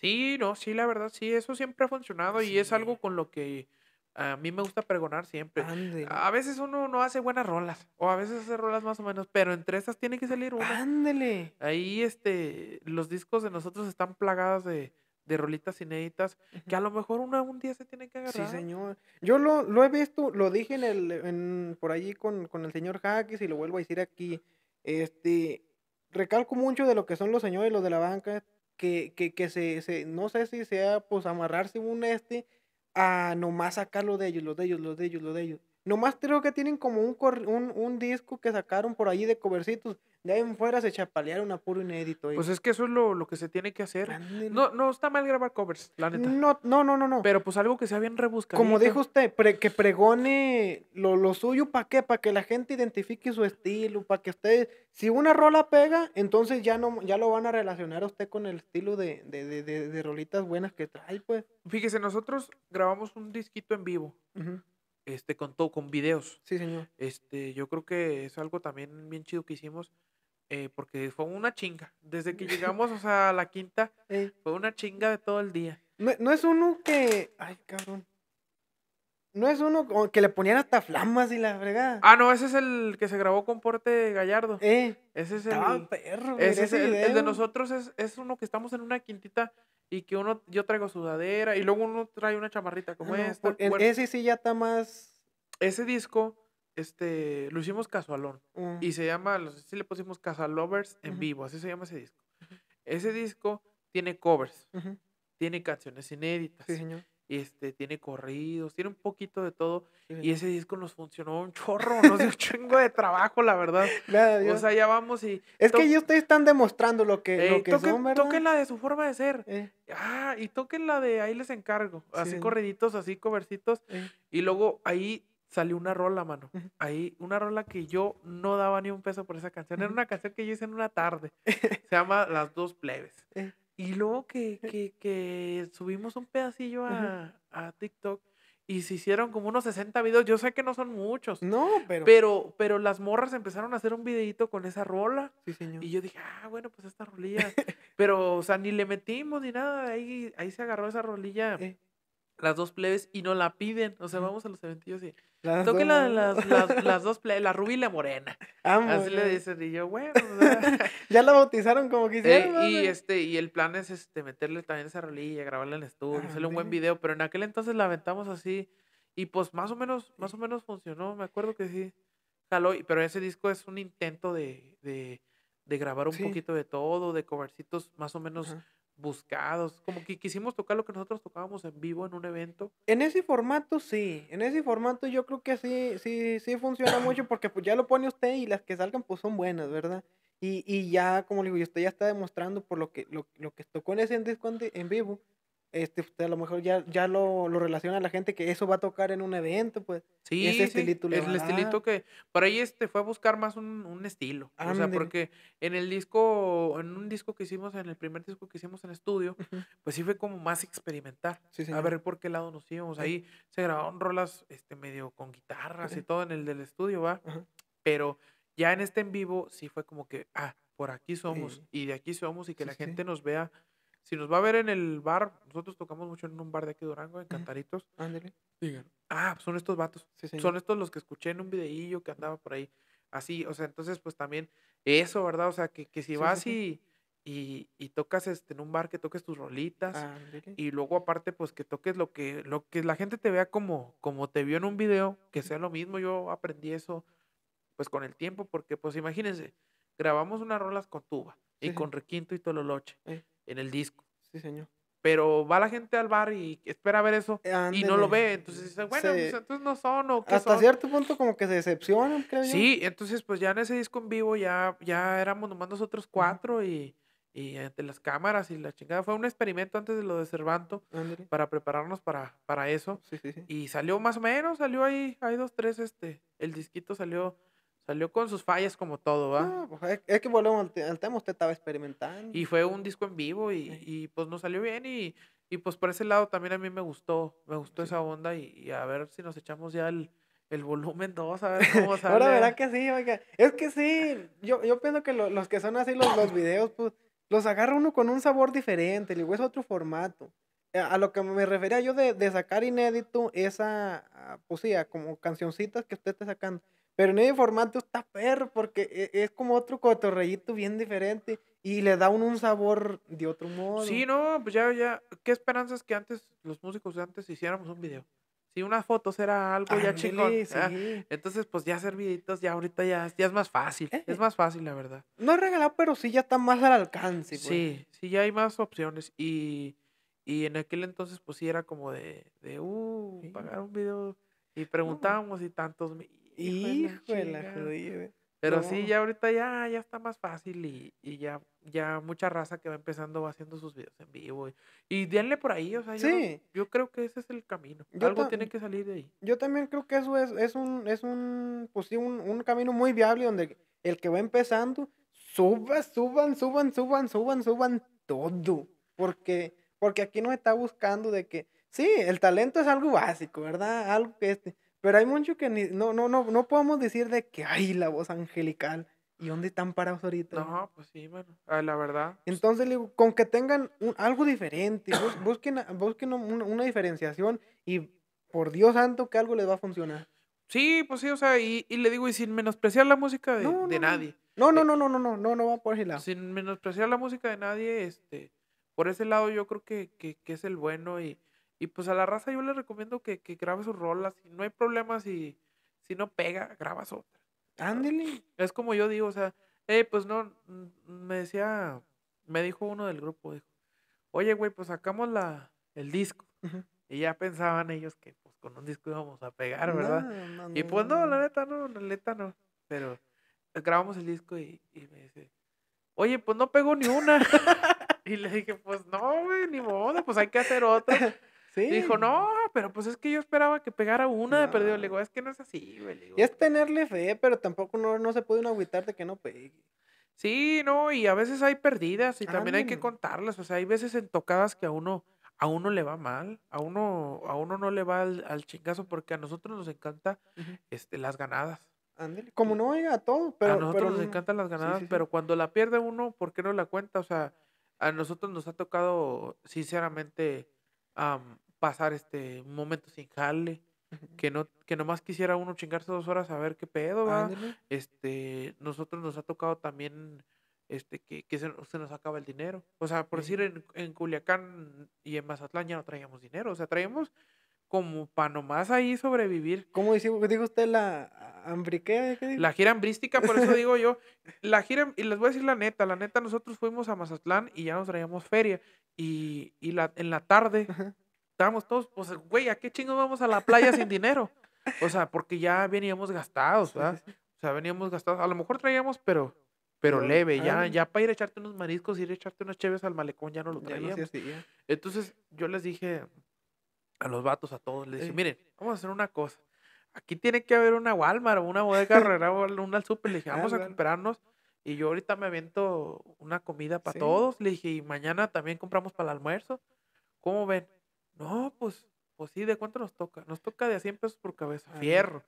Sí, no, sí, la verdad, sí, eso siempre ha funcionado y es algo con lo que a mí me gusta pregonar siempre. A veces uno no hace buenas rolas, o a veces hace rolas más o menos, pero entre esas tiene que salir una. Ándele. Ahí, este, los discos de nosotros están plagados de, de rolitas inéditas, que a lo mejor uno un día se tiene que agarrar. Sí, señor. Yo lo, lo he visto, lo dije en el, en, por allí con, con el señor Jaques y lo vuelvo a decir aquí. Este, recalco mucho de lo que son los señores, los de la banca, que, se, no sé si sea pues amarrarse un este a nomás sacarlo de ellos, los de ellos, los de ellos, los de ellos. Nomás creo que tienen como un, un, disco que sacaron por allí de covercitos, de ahí en fuera se chapalearon a puro inédito. Pues es que eso es lo, que se tiene que hacer. No, no está mal grabar covers, la neta. No, no, no, no. no. Pero pues algo que sea bien rebuscado. Como dijo usted, que pregone lo, suyo, ¿para qué? Para que la gente identifique su estilo, para que usted, si una rola pega, entonces ya no ya lo van a relacionar a usted con el estilo de, rolitas buenas que trae, pues. Fíjese, nosotros grabamos un disquito en vivo. este con todo con videos. Sí, señor. Este, yo creo que es algo también bien chido que hicimos eh, porque fue una chinga. Desde que llegamos, a la quinta, fue una chinga de todo el día. No, es uno que. Ay, cabrón. No es uno que le ponían hasta flamas y la fregada. Ah, no, ese es el que se grabó con Porte Gallardo. Eh. Ese es el. perro, ese es el, de nosotros es, uno que estamos en una quintita y que uno, yo traigo sudadera y luego uno trae una chamarrita como ah, esta. ese sí ya está más. Ese disco este, lo hicimos casualón. Ah. Y se llama, no si le pusimos Casalovers en vivo, así se llama ese disco. Ese disco tiene covers, tiene canciones inéditas. Este, tiene corridos, tiene un poquito de todo. y ese disco nos funcionó un chorro, nos dio un chingo de trabajo, la verdad. o sea, ya vamos y. Es que ya ustedes están demostrando lo que, lo que son, ¿verdad? la de su forma de ser. Eh. Ah, y toquen la de ahí les encargo. Así corriditos, así covercitos. Eh. Y luego ahí salió una rola, mano. Ahí, una rola que yo no daba ni un peso por esa canción. Era una canción que yo hice en una tarde. Se llama Las dos plebes. Eh. Y luego que, subimos un pedacillo a, a, TikTok y se hicieron como unos 60 videos. Yo sé que no son muchos. No, pero. Pero, las morras empezaron a hacer un videito con esa rola. Sí, señor. Y yo dije, ah, bueno, pues esta rolilla. pero, o sea, ni le metimos ni nada. Ahí, ahí se agarró esa rolilla. Eh. Las dos plebes y no la piden. O sea, vamos a los eventillos y Toque las, las, las, dos, la rubia y la morena. Ah, así le dicen, y yo, bueno. Pues, ah". ya la bautizaron como quisieron. Eh, y, este, y el plan es este, meterle también esa rolilla, grabarla en el estudio, ah, hacerle un buen video, pero en aquel entonces la aventamos así, y pues más o menos, más o menos funcionó, me acuerdo que sí, jaló, pero ese disco es un intento de, de, grabar un poquito de todo, de covercitos más o menos buscados, como que quisimos tocar lo que nosotros tocábamos en vivo en un evento. En ese formato sí, en ese formato yo creo que sí, sí, sí funciona mucho porque pues ya lo pone usted y las que salgan pues son buenas, ¿verdad? Y, y ya, como le digo, usted ya está demostrando por lo que, lo, lo que tocó en ese disco en vivo, este, pues, a lo mejor ya, ya lo, relaciona a la gente que eso va a tocar en un evento, pues. Sí, es el estilito que por ahí este fue a buscar más un, estilo. o sea, porque en el disco, en un disco que hicimos, en el primer disco que hicimos en estudio, pues sí fue como más experimentar. a ver por qué lado nos íbamos. Ahí se grabaron rolas este medio con guitarras y todo en el del estudio, va. Pero ya en este en vivo sí fue como que, ah, por aquí somos y de aquí somos y que la gente nos vea si nos va a ver en el bar, nosotros tocamos mucho en un bar de aquí Durango, en Cantaritos. Ándale. Ah, son estos vatos. son estos los que escuché en un videillo que andaba por ahí. Así, o sea, entonces, pues también eso, ¿verdad? O sea, que, si vas y, y, tocas este, en un bar, que toques tus rolitas. Y luego, aparte, pues que toques lo que, lo que la gente te vea como, como te vio en un video, que sea lo mismo. Yo aprendí eso, pues con el tiempo, porque, pues imagínense, grabamos unas rolas con tuba y con requinto y tololoche. Eh en el disco. Sí, señor. Pero va la gente al bar y espera ver eso y no lo ve. Entonces bueno, pues, entonces no son o qué Hasta cierto punto como que se decepcionan, Sí, entonces pues ya en ese disco en vivo ya, ya éramos nomás nosotros cuatro y y ante las cámaras y la chingada. Fue un experimento antes de lo de Cervanto para prepararnos para, para eso. Y salió más o menos, salió ahí, hay dos, tres, este, el disquito salió Salió con sus fallas como todo, ¿va? Pues, es, que volvemos al, tema, usted estaba experimentando. Y fue un disco en vivo y, y pues nos salió bien y, y, pues por ese lado también a mí me gustó, me gustó esa onda y, a ver si nos echamos ya el, el volumen 2, a ver cómo sale. Ahora verá que sí, oiga, es que sí, yo, yo pienso que los que son así los, los videos, pues los agarra uno con un sabor diferente, le es otro formato. Eh, a lo que me refería yo de, de sacar inédito esa, ah, pues sí, como cancioncitas que usted te sacando. Pero en ese formato está perro porque e, e, es como otro cotorrellito bien diferente y le da un, un sabor de otro modo. Sí, no, pues ya, ya, qué esperanzas que antes, los músicos antes hiciéramos un video. Si una fotos era algo ya chingón. Ah, entonces, pues ya hacer videitos, ya ahorita ya, es más fácil. Eh, es eh. más fácil, la verdad. No es regalado, pero sí ya está más al alcance. Sí, sí, ya hay más opciones. Y, en aquel entonces, pues sí era como de, de uh, pagar un video. Y pues. preguntábamos y tantos Hijo la eh. Pero sí, ya ahorita ya, ya está más fácil y, y, ya, ya mucha raza que va empezando va haciendo sus videos en vivo. Y, y denle por ahí, o sea, yo, yo, creo que ese es el camino. Algo tiene que salir de ahí. Yo también creo que eso es, es, un, es un, pues sí, un, un camino muy viable donde el que va empezando, suba, suban, suban, suban, suban, suban todo. Porque, porque aquí no está buscando de que, sí, el talento es algo básico, ¿verdad? Algo que este pero hay mucho que no, no, no, no podemos decir de que hay la voz angelical. ¿Y dónde están parados ahorita? No, pues sí, bueno, ah, la verdad. Pues Entonces, le digo, con que tengan un, algo diferente, busquen, busquen una, diferenciación y por Dios santo que algo les va a funcionar. Sí, pues sí, o sea, y, y le digo, y sin menospreciar la música de, de nadie. Eh, no, no, no, no, no, no, no, no por ese lado. Sin menospreciar la música de nadie, este, por ese lado yo creo que, que, que es el bueno y, y pues a la raza yo le recomiendo que, que grabe sus rolas. y no hay problema, si, si no pega, grabas otra. Ándele. Es como yo digo, o sea, hey, eh, pues no, mm, me decía, me dijo uno del grupo, dijo, oye, güey, pues sacamos la, el disco. Y ya pensaban ellos que pues con un disco íbamos a pegar, ¿verdad? y pues no, la neta no, la neta no. Pero eh, grabamos el disco y, y me dice, oye, pues no pego ni una. y le dije, pues no, güey, ni modo, pues hay que hacer otra. Dijo, no, pero pues es que yo esperaba que pegara una de perdido. Le digo, es que no es así, güey. y es tenerle fe, pero tampoco no, no se puede un agüitar de que no pegue. Sí, no, y a veces hay perdidas y también hay que contarlas. O sea, hay veces en tocadas que a uno, a uno le va mal, a uno, a uno no le va al, chingazo, porque a nosotros nos encanta este, las ganadas. como no, oiga, eh, todo, pero. A nosotros nos encantan las ganadas, pero cuando la pierde uno, ¿por qué no la cuenta? O sea, a nosotros nos ha tocado, sinceramente um, pasar este momento sin jale. Que no, que nomás quisiera uno chingarse dos horas a ver qué pedo, Este, nosotros nos ha tocado también este, que, que se, nos acaba el dinero. O sea, por decir, en, Culiacán y en Mazatlán ya no traíamos dinero. O sea, traíamos como para nomás ahí sobrevivir. ¿Cómo dijo, usted la hambriquea? La gira hambrística, por eso digo yo. La gira, y les voy a decir la neta, la neta, nosotros fuimos a Mazatlán y ya nos traíamos feria. Y, y la, en la tarde estábamos todos, pues, güey, ¿a qué chingos vamos a la playa sin dinero? O sea, porque ya veníamos gastados, ¿verdad? O sea, veníamos gastados. A lo mejor traíamos, pero, pero, leve. Ya, ya para ir a echarte unos mariscos, ir a echarte unas cheves al malecón, ya no lo traíamos. Entonces, yo les dije a los vatos, a todos, les dije, miren, vamos a hacer una cosa. Aquí tiene que haber una Walmart o una bodega o una super. Le dije, vamos a comprarnos y yo ahorita me aviento una comida para todos. Le dije, y mañana también compramos para el almuerzo. ¿Cómo ven? No, pues, pues sí, ¿de cuánto nos toca? Nos toca de a 100 pesos por cabeza. Ah, fierro.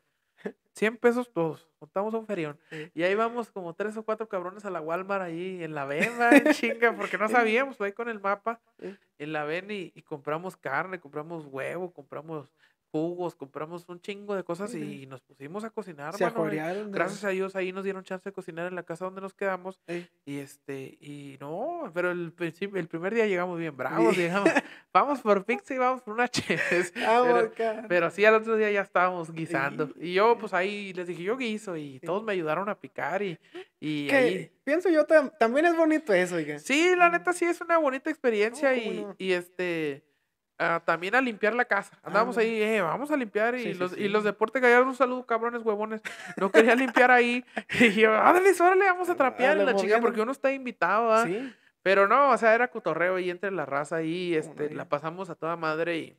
100 pesos todos, contamos un ferión. Y ahí vamos como tres o cuatro cabrones a la Walmart ahí en la venda, chinga, porque no sabíamos, ahí con el mapa, en la ven y, compramos carne, compramos huevo, compramos jugos, compramos un chingo de cosas y nos pusimos a cocinar. Gracias a Dios ahí nos dieron chance de cocinar en la casa donde nos quedamos. Y este, y no, pero el, el primer día llegamos bien bravos, digamos vamos por pizza y vamos por una cheves. Ah, pero, sí, al otro día ya estábamos guisando. Y yo pues ahí les dije, yo guiso y todos me ayudaron a picar y, Pienso yo, también es bonito eso, Sí, la mm. neta sí es una bonita experiencia y, y este también a limpiar la casa. Andábamos ah. ahí, eh, vamos a limpiar. y, los, y los deportes gallardos, un saludo, cabrones, huevones. No quería limpiar ahí. Y yo, ándale, le vamos a ah, trapear a la chica, porque uno está invitado. ¿ah? Pero no, o sea, era cotorreo y entre la raza ahí, este, la pasamos a toda madre y.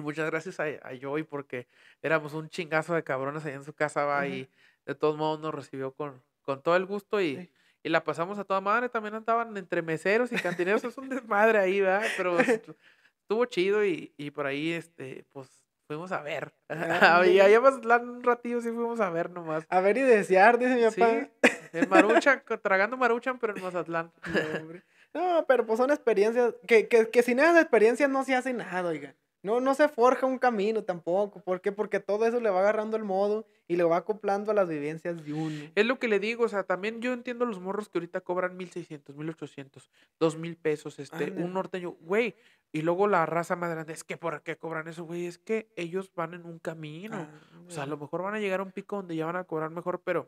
muchas gracias a, Joey porque éramos un chingazo de cabrones ahí en su casa, va, y de todos modos nos recibió con, con todo el gusto y, y la pasamos a toda madre. También andaban entre meseros y cantineros, es un desmadre ahí, ¿verdad? Pero estuvo chido y, y por ahí, este, pues, fuimos a ver. y allá ah, Mazatlán un ratillo sí fuimos a ver nomás. A ver y desear, dice mi papá. Sí, en Maruchan, tragando Maruchan, pero en Mazatlán. No, no pero pues son experiencias, que, que, que sin esas experiencias no se hace nada, oiga. No, no se forja un camino tampoco. ¿Por qué? Porque todo eso le va agarrando el modo y le va acoplando a las vivencias de uno. Es lo que le digo, o sea, también yo entiendo los morros que ahorita cobran 1600, 1800, 2000 pesos, este, un norteño, güey. Y luego la raza más grande, es que ¿por qué cobran eso, güey? Es que ellos van en un camino. o sea, a lo mejor van a llegar a un pico donde ya van a cobrar mejor, pero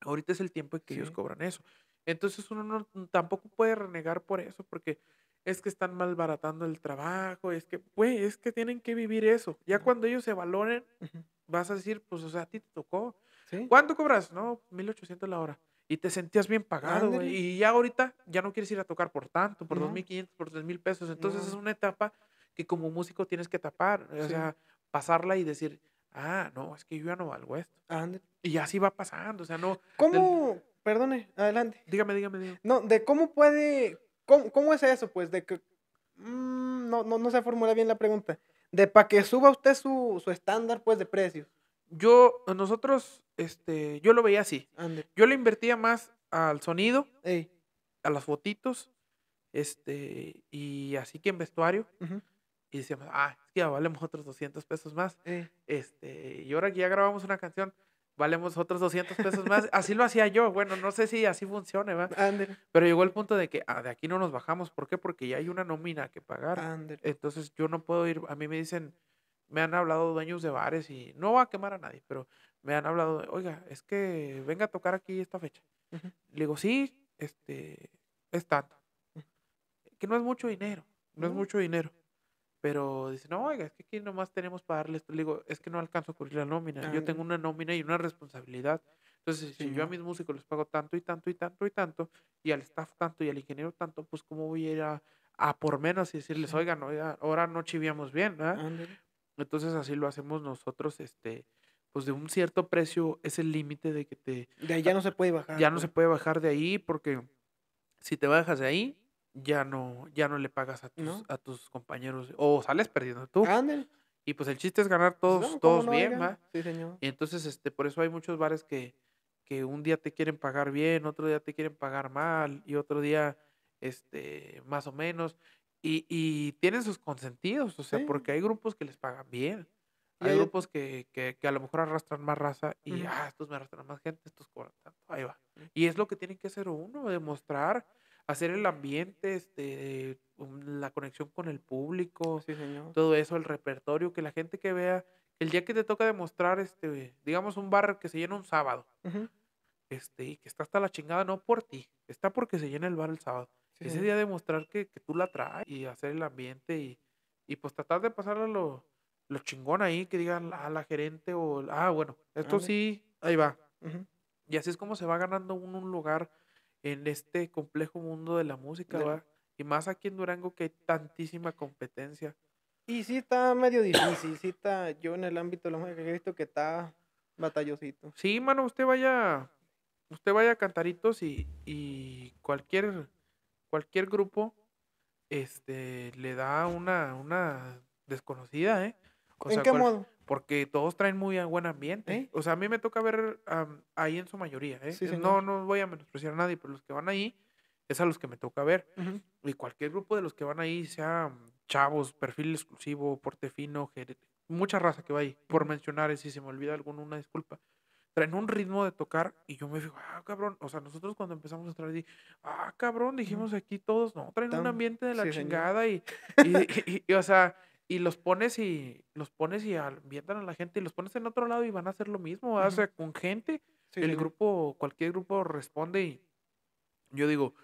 ahorita es el tiempo en que ellos cobran eso. Entonces uno tampoco puede renegar por eso, porque es que están malbaratando el trabajo, es que, güey, es que tienen que vivir eso. Ya cuando ellos se valoren, vas a decir, pues, o sea, a ti te tocó. ¿Cuánto cobras? No, 1800 la hora. Y te sentías bien pagado, güey. Y ya ahorita ya no quieres ir a tocar por tanto, por mil 2.500, por 3.000 pesos. Entonces es una etapa que como músico tienes que tapar, o sea, pasarla y decir, ah, no, es que yo ya no valgo esto. Y así va pasando, o sea, no. ¿Cómo? Perdone, adelante. Dígame, dígame, dígame. No, de cómo puede ¿Cómo, ¿Cómo, es eso? Pues de que. Mm, no, no, no, se formula bien la pregunta. De para que suba usted su, su estándar, pues, de precios. Yo, nosotros, este, yo lo veía así. Yo le invertía más al sonido, a las fotitos, este, y así que en vestuario. Y decíamos, ah, ya valemos otros 200 pesos más. Este, y ahora que ya grabamos una canción, valemos otros 200 pesos más. Así lo hacía yo. Bueno, no sé si así funcione, ¿va? Pero llegó el punto de que ah, de aquí no nos bajamos. ¿Por qué? Porque ya hay una nómina que pagar. Entonces yo no puedo ir. A mí me dicen, me han hablado dueños de bares y no va a quemar a nadie, pero me han hablado, oiga, es que venga a tocar aquí esta fecha. Le digo, sí, este, es tanto. Que no es mucho dinero. No es mucho dinero. Pero dice, no, oiga, es que aquí nomás tenemos para darles. Le digo, es que no alcanzo a cubrir la nómina. Yo tengo una nómina y una responsabilidad. Entonces, si yo a mis músicos les pago tanto y tanto y tanto y tanto, y al staff tanto y al ingeniero tanto, pues cómo voy a ir a, por menos y decirles, oigan, oiga, ahora no chiviamos bien, ¿verdad? Entonces así lo hacemos nosotros, este, pues de un cierto precio es el límite de que te... De ahí ya no se puede bajar. Ya no se puede bajar de ahí porque si te bajas de ahí, ya no, ya no le pagas a tus, a tus compañeros. O sales perdiendo tú. Y pues el chiste es ganar pues, todos, todos bien, Y entonces, este, por eso hay muchos bares que, que un día te quieren pagar bien, otro día te quieren pagar mal, y otro día, este, más o menos. Y, y tienen sus consentidos, o sea, porque hay grupos que les pagan bien. Hay grupos que, a lo mejor arrastran más raza y, ah, estos me arrastran más gente, estos cobran tanto, ahí va. Y es lo que tiene que hacer uno, demostrar hacer el ambiente, este, la conexión con el público, sí, señor. todo eso, el repertorio, que la gente que vea, el día que te toca demostrar, este, digamos, un bar que se llena un sábado, este, y que está hasta la chingada, no por ti, está porque se llena el bar el sábado. Ese día demostrar que, tú la traes y hacer el ambiente y, y pues tratar de pasarlo lo, chingón ahí, que digan a la gerente o, ah, bueno, esto sí, ahí va. Y así es como se va ganando un, un lugar en este complejo mundo de la música, Y más aquí en Durango que hay tantísima competencia. Y sí está medio difícil, sí está, yo en el ámbito de la música que he visto que está batallosito. Sí, mano, usted vaya, usted vaya a Cantaritos y, cualquier, cualquier grupo este, le da una, desconocida, ¿eh? ¿En qué modo? porque todos traen muy buen ambiente. O sea, a mí me toca ver ahí en su mayoría. ¿eh? no, no voy a menospreciar a nadie, pero los que van ahí es a los que me toca ver. Y cualquier grupo de los que van ahí, sea mm, chavos, perfil exclusivo, porte fino, mucha raza que va ahí, por mencionar, si se me olvida alguno, una disculpa. Traen un ritmo de tocar y yo me digo, ah, cabrón. O sea, nosotros cuando empezamos a traer, dije, ah, cabrón, dijimos aquí todos, no, traen un ambiente de la chingada y, y, o sea, y los pones y los pones y avientan a la gente y los pones en otro lado y van a hacer lo mismo, o sea, con gente, el grupo, cualquier grupo responde y yo digo,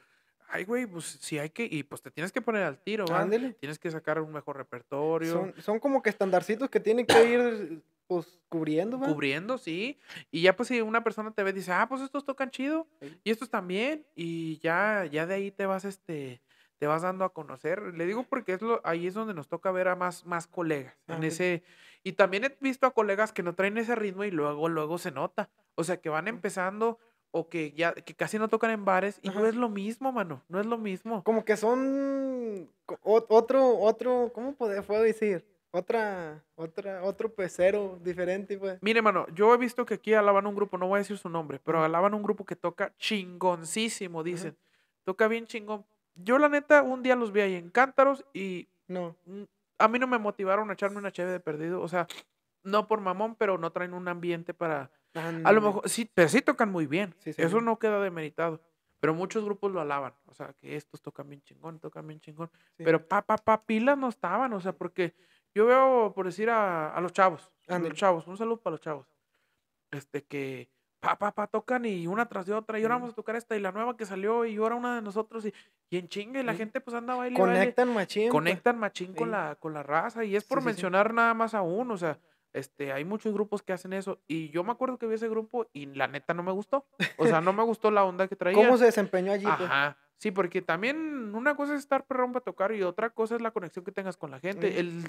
ay, güey, pues si hay que, y pues te tienes que poner al tiro, ¿vale? Tienes que sacar un mejor repertorio. Son, son como que estandarcitos que tienen que ir, pues, cubriendo, ¿va? Cubriendo, sí. Y ya, pues, si una persona te ve, dice, ah, pues estos tocan chido, y estos también, y ya, ya de ahí te vas, este, te vas dando a conocer. Le digo porque es lo, ahí es donde nos toca ver a más, más colegas. en ese, y también he visto a colegas que no traen ese ritmo y luego, luego se nota. O sea, que van empezando o que ya que casi no tocan en bares y no es lo mismo, mano, no es lo mismo. Como que son otro otro, ¿cómo puedo decir? Otra otra otro pecero diferente, pues. Mire, mano, yo he visto que aquí alaban un grupo, no voy a decir su nombre, pero alaban un grupo que toca chingoncísimo, dicen. Toca bien chingón, yo, la neta, un día los vi ahí en Cántaros y. No. A mí no me motivaron a echarme una cheve de perdido. O sea, no por mamón, pero no traen un ambiente para. A lo mejor. Sí, pero sí tocan muy bien. Eso no queda demeritado. Pero muchos grupos lo alaban. O sea, que estos tocan bien chingón, tocan bien chingón. Pero pa, no estaban. O sea, porque yo veo, por decir, a, a los chavos. A los chavos. Un saludo para los chavos. Este, que pa, pa, pa, tocan y una tras de otra, y ahora vamos a tocar esta y la nueva que salió, y yo era una de nosotros, y, y en chinga, y la gente pues anda bailando. Conectan machín. Pues. Conectan machín con, la, con la raza, y es por mencionar nada más uno, o sea, este, hay muchos grupos que hacen eso, y yo me acuerdo que vi ese grupo y la neta no me gustó, o sea, no me gustó la onda que traía. ¿Cómo se desempeñó allí? Pues? Ajá. Sí, porque también una cosa es estar perrón para tocar y otra cosa es la conexión que tengas con la gente. El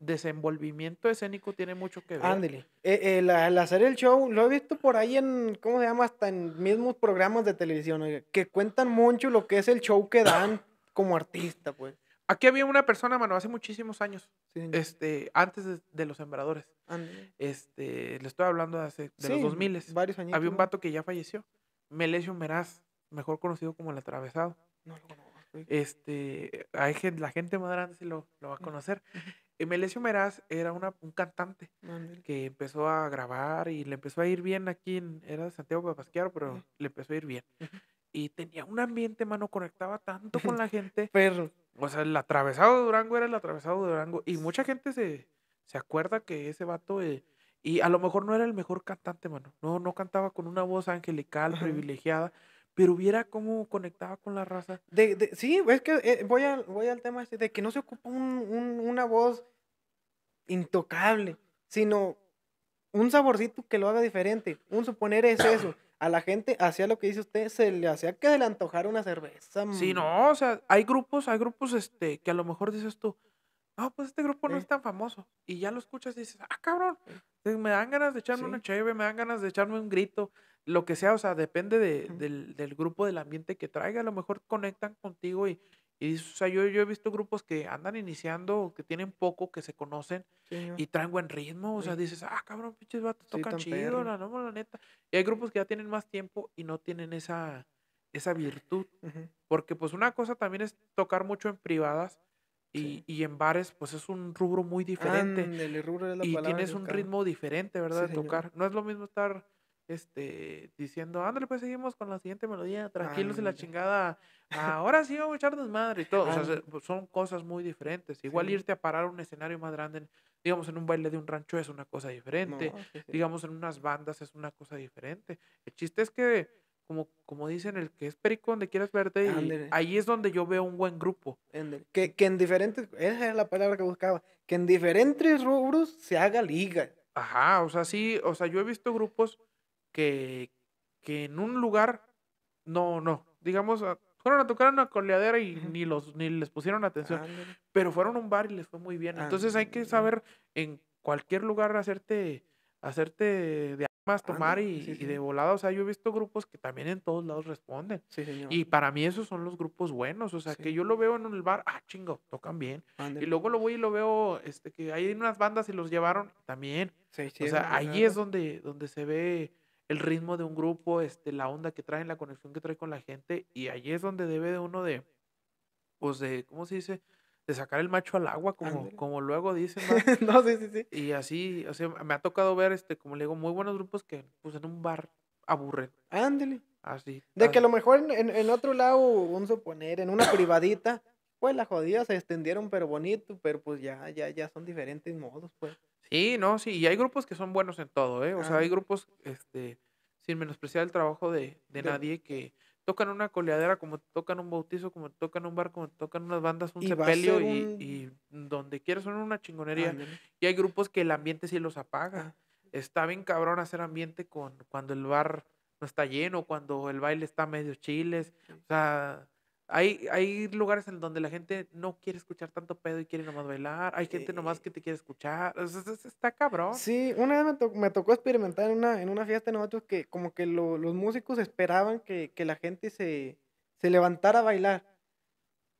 desenvolvimiento escénico tiene mucho que ver. Ándale. Eh, eh, al hacer el show, lo he visto por ahí en, ¿cómo se llama? Hasta en mismos programas de televisión, que cuentan mucho lo que es el show que dan como artista, pues. Aquí había una persona, mano, hace muchísimos años, este, antes de, los sembradores. Este, le estoy hablando de, hace, de los 2000. Varios años. Había un vato que ya falleció, Melesio Meraz mejor conocido como el atravesado. No lo conozco. Este, gente, la gente más grande sí lo, lo va a conocer. Melecio Meraz era una, un cantante que empezó a grabar y le empezó a ir bien aquí, en, era de Santiago Papasquiaro, pero le empezó a ir bien. Y tenía un ambiente, mano, conectaba tanto con la gente. Pero. O sea, el atravesado de Durango era el atravesado de Durango. Y mucha gente se, se acuerda que ese vato, eh, y a lo mejor no era el mejor cantante, mano. No, no cantaba con una voz angelical, privilegiada pero hubiera cómo conectaba con la raza. De, de sí, es que eh, voy, voy al tema este de que no se ocupa un, un, una voz intocable, sino un saborcito que lo haga diferente. Un suponer es eso. A la gente hacía lo que dice usted, se le hacía que le antojara una cerveza. Sí, mm. no, o sea, hay grupos, hay grupos este, que a lo mejor dices tú, ah, pues este grupo no es tan famoso. Y ya lo escuchas y dices, ah, cabrón, me dan ganas de echarme una chévere, me dan ganas de echarme un grito, lo que sea, o sea, depende de, del, grupo, del ambiente que traiga, a lo mejor conectan contigo y, y o sea, yo, yo he visto grupos que andan iniciando, que tienen poco, que se conocen y traen buen ritmo, o sea, dices, ah, cabrón, pinches vatos, tocan chido, la, no, neta. Y hay grupos que ya tienen más tiempo y no tienen esa, esa virtud, porque pues una cosa también es tocar mucho en privadas, y, en bares, pues es un rubro muy diferente. y tienes un ritmo diferente, ¿verdad? de tocar. No es lo mismo estar este, diciendo, ándale, pues seguimos con la siguiente melodía, tranquilos y la chingada, ahora sí vamos a echarnos madre y todo. O sea, pues, son cosas muy diferentes. Igual irte a parar un escenario más grande, digamos, en un baile de un rancho es una cosa diferente, digamos, en unas bandas es una cosa diferente. El chiste es que, como, como dicen, el que es perico donde quieras verte, ahí es donde yo veo un buen grupo. Que, que en diferentes, esa es la palabra que buscaba, que en diferentes rubros se haga liga. Ajá, o sea, sí, o sea, yo he visto grupos que, en un lugar, no, no, digamos, ah, fueron a tocar una coleadera y ni los ni les pusieron atención, pero fueron a un bar y les fue muy bien. Entonces hay que saber en cualquier lugar hacerte hacerte de armas, tomar y, de volada. O sea, yo he visto grupos que también en todos lados responden. Y para mí esos son los grupos buenos. O sea, que yo lo veo en un bar, ah, chingo, tocan bien. Y luego lo voy y lo veo, este, que hay unas bandas y los llevaron también. o sea, ahí es donde, donde se ve el ritmo de un grupo, este, la onda que traen, la conexión que trae con la gente, y ahí es donde debe de uno de, pues de, ¿cómo se dice? De sacar el macho al agua, como, como luego dicen. no, sí, sí, sí. Y así, o sea, me ha tocado ver, este, como le digo, muy buenos grupos que, pues, en un bar aburren. Ándale. Así. De que a lo mejor en, en, otro lado, vamos a poner, en una privadita, pues la jodida se extendieron, pero bonito, pero pues ya, ya, ya son diferentes modos, pues. Sí, no, sí, y hay grupos que son buenos en todo, ¿eh? O sea, hay grupos, este, sin menospreciar el trabajo de, de, nadie, que tocan una coleadera, como tocan un bautizo, como tocan un bar, como tocan unas bandas, un sepelio, y, donde quieras son una chingonería. y hay grupos que el ambiente sí los apaga. Ah. Está bien cabrón hacer ambiente con cuando el bar no está lleno, cuando el baile está medio chiles, o sea hay, hay lugares en donde la gente no quiere escuchar tanto pedo y quiere nomás bailar. Hay gente nomás que te quiere escuchar. está cabrón. Sí, una vez me, tocó experimentar en una, en una fiesta de nosotros que como que los músicos esperaban que, que la gente se, se, levantara a bailar.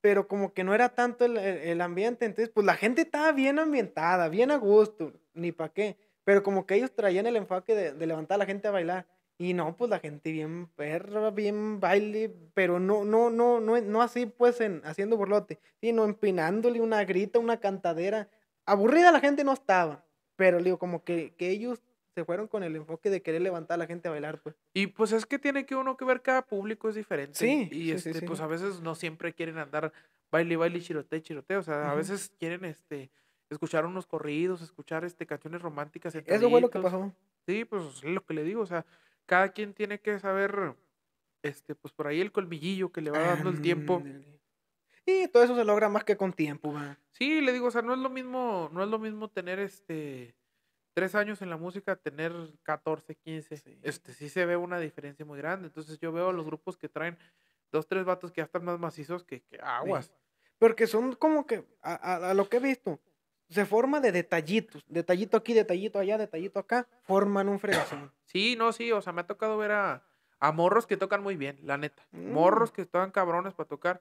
Pero como que no era tanto el, el, ambiente. Entonces, pues la gente estaba bien ambientada, bien a gusto, ni para qué. Pero como que ellos traían el enfoque de levantar a la gente a bailar. Y no, pues la gente bien perra, bien baile, pero no, no, no, no, no así pues en haciendo burlote, sino empinándole una grita, una cantadera. Aburrida la gente no estaba, pero digo, como que, que ellos se fueron con el enfoque de querer levantar a la gente a bailar, pues. Y pues es que tiene que uno que ver cada público es diferente. Sí. Y sí, este, pues a veces no siempre quieren andar baile, baile, chirote, chirote. O sea, a veces quieren este escuchar unos corridos, escuchar este canciones románticas. Eso lo bueno que pasó. Sí, pues es lo que le digo, o sea, cada quien tiene que saber, este, pues por ahí el colmillillo que le va dando el tiempo. Y todo eso se logra más que con tiempo, man. Sí, le digo, o sea, no es lo mismo, no es lo mismo tener este tres años en la música, tener 14, 15. Este, sí se ve una diferencia muy grande. Entonces yo veo a los grupos que traen dos, tres vatos que ya están más macizos que, aguas. pero Porque son como que, a, a, lo que he visto, se forma de detallitos, detallito aquí, detallito allá, detallito acá, forman un fregazón. Sí, no, sí, o sea, me ha tocado ver a, morros que tocan muy bien, la neta. Mm. Morros que estaban cabrones para tocar,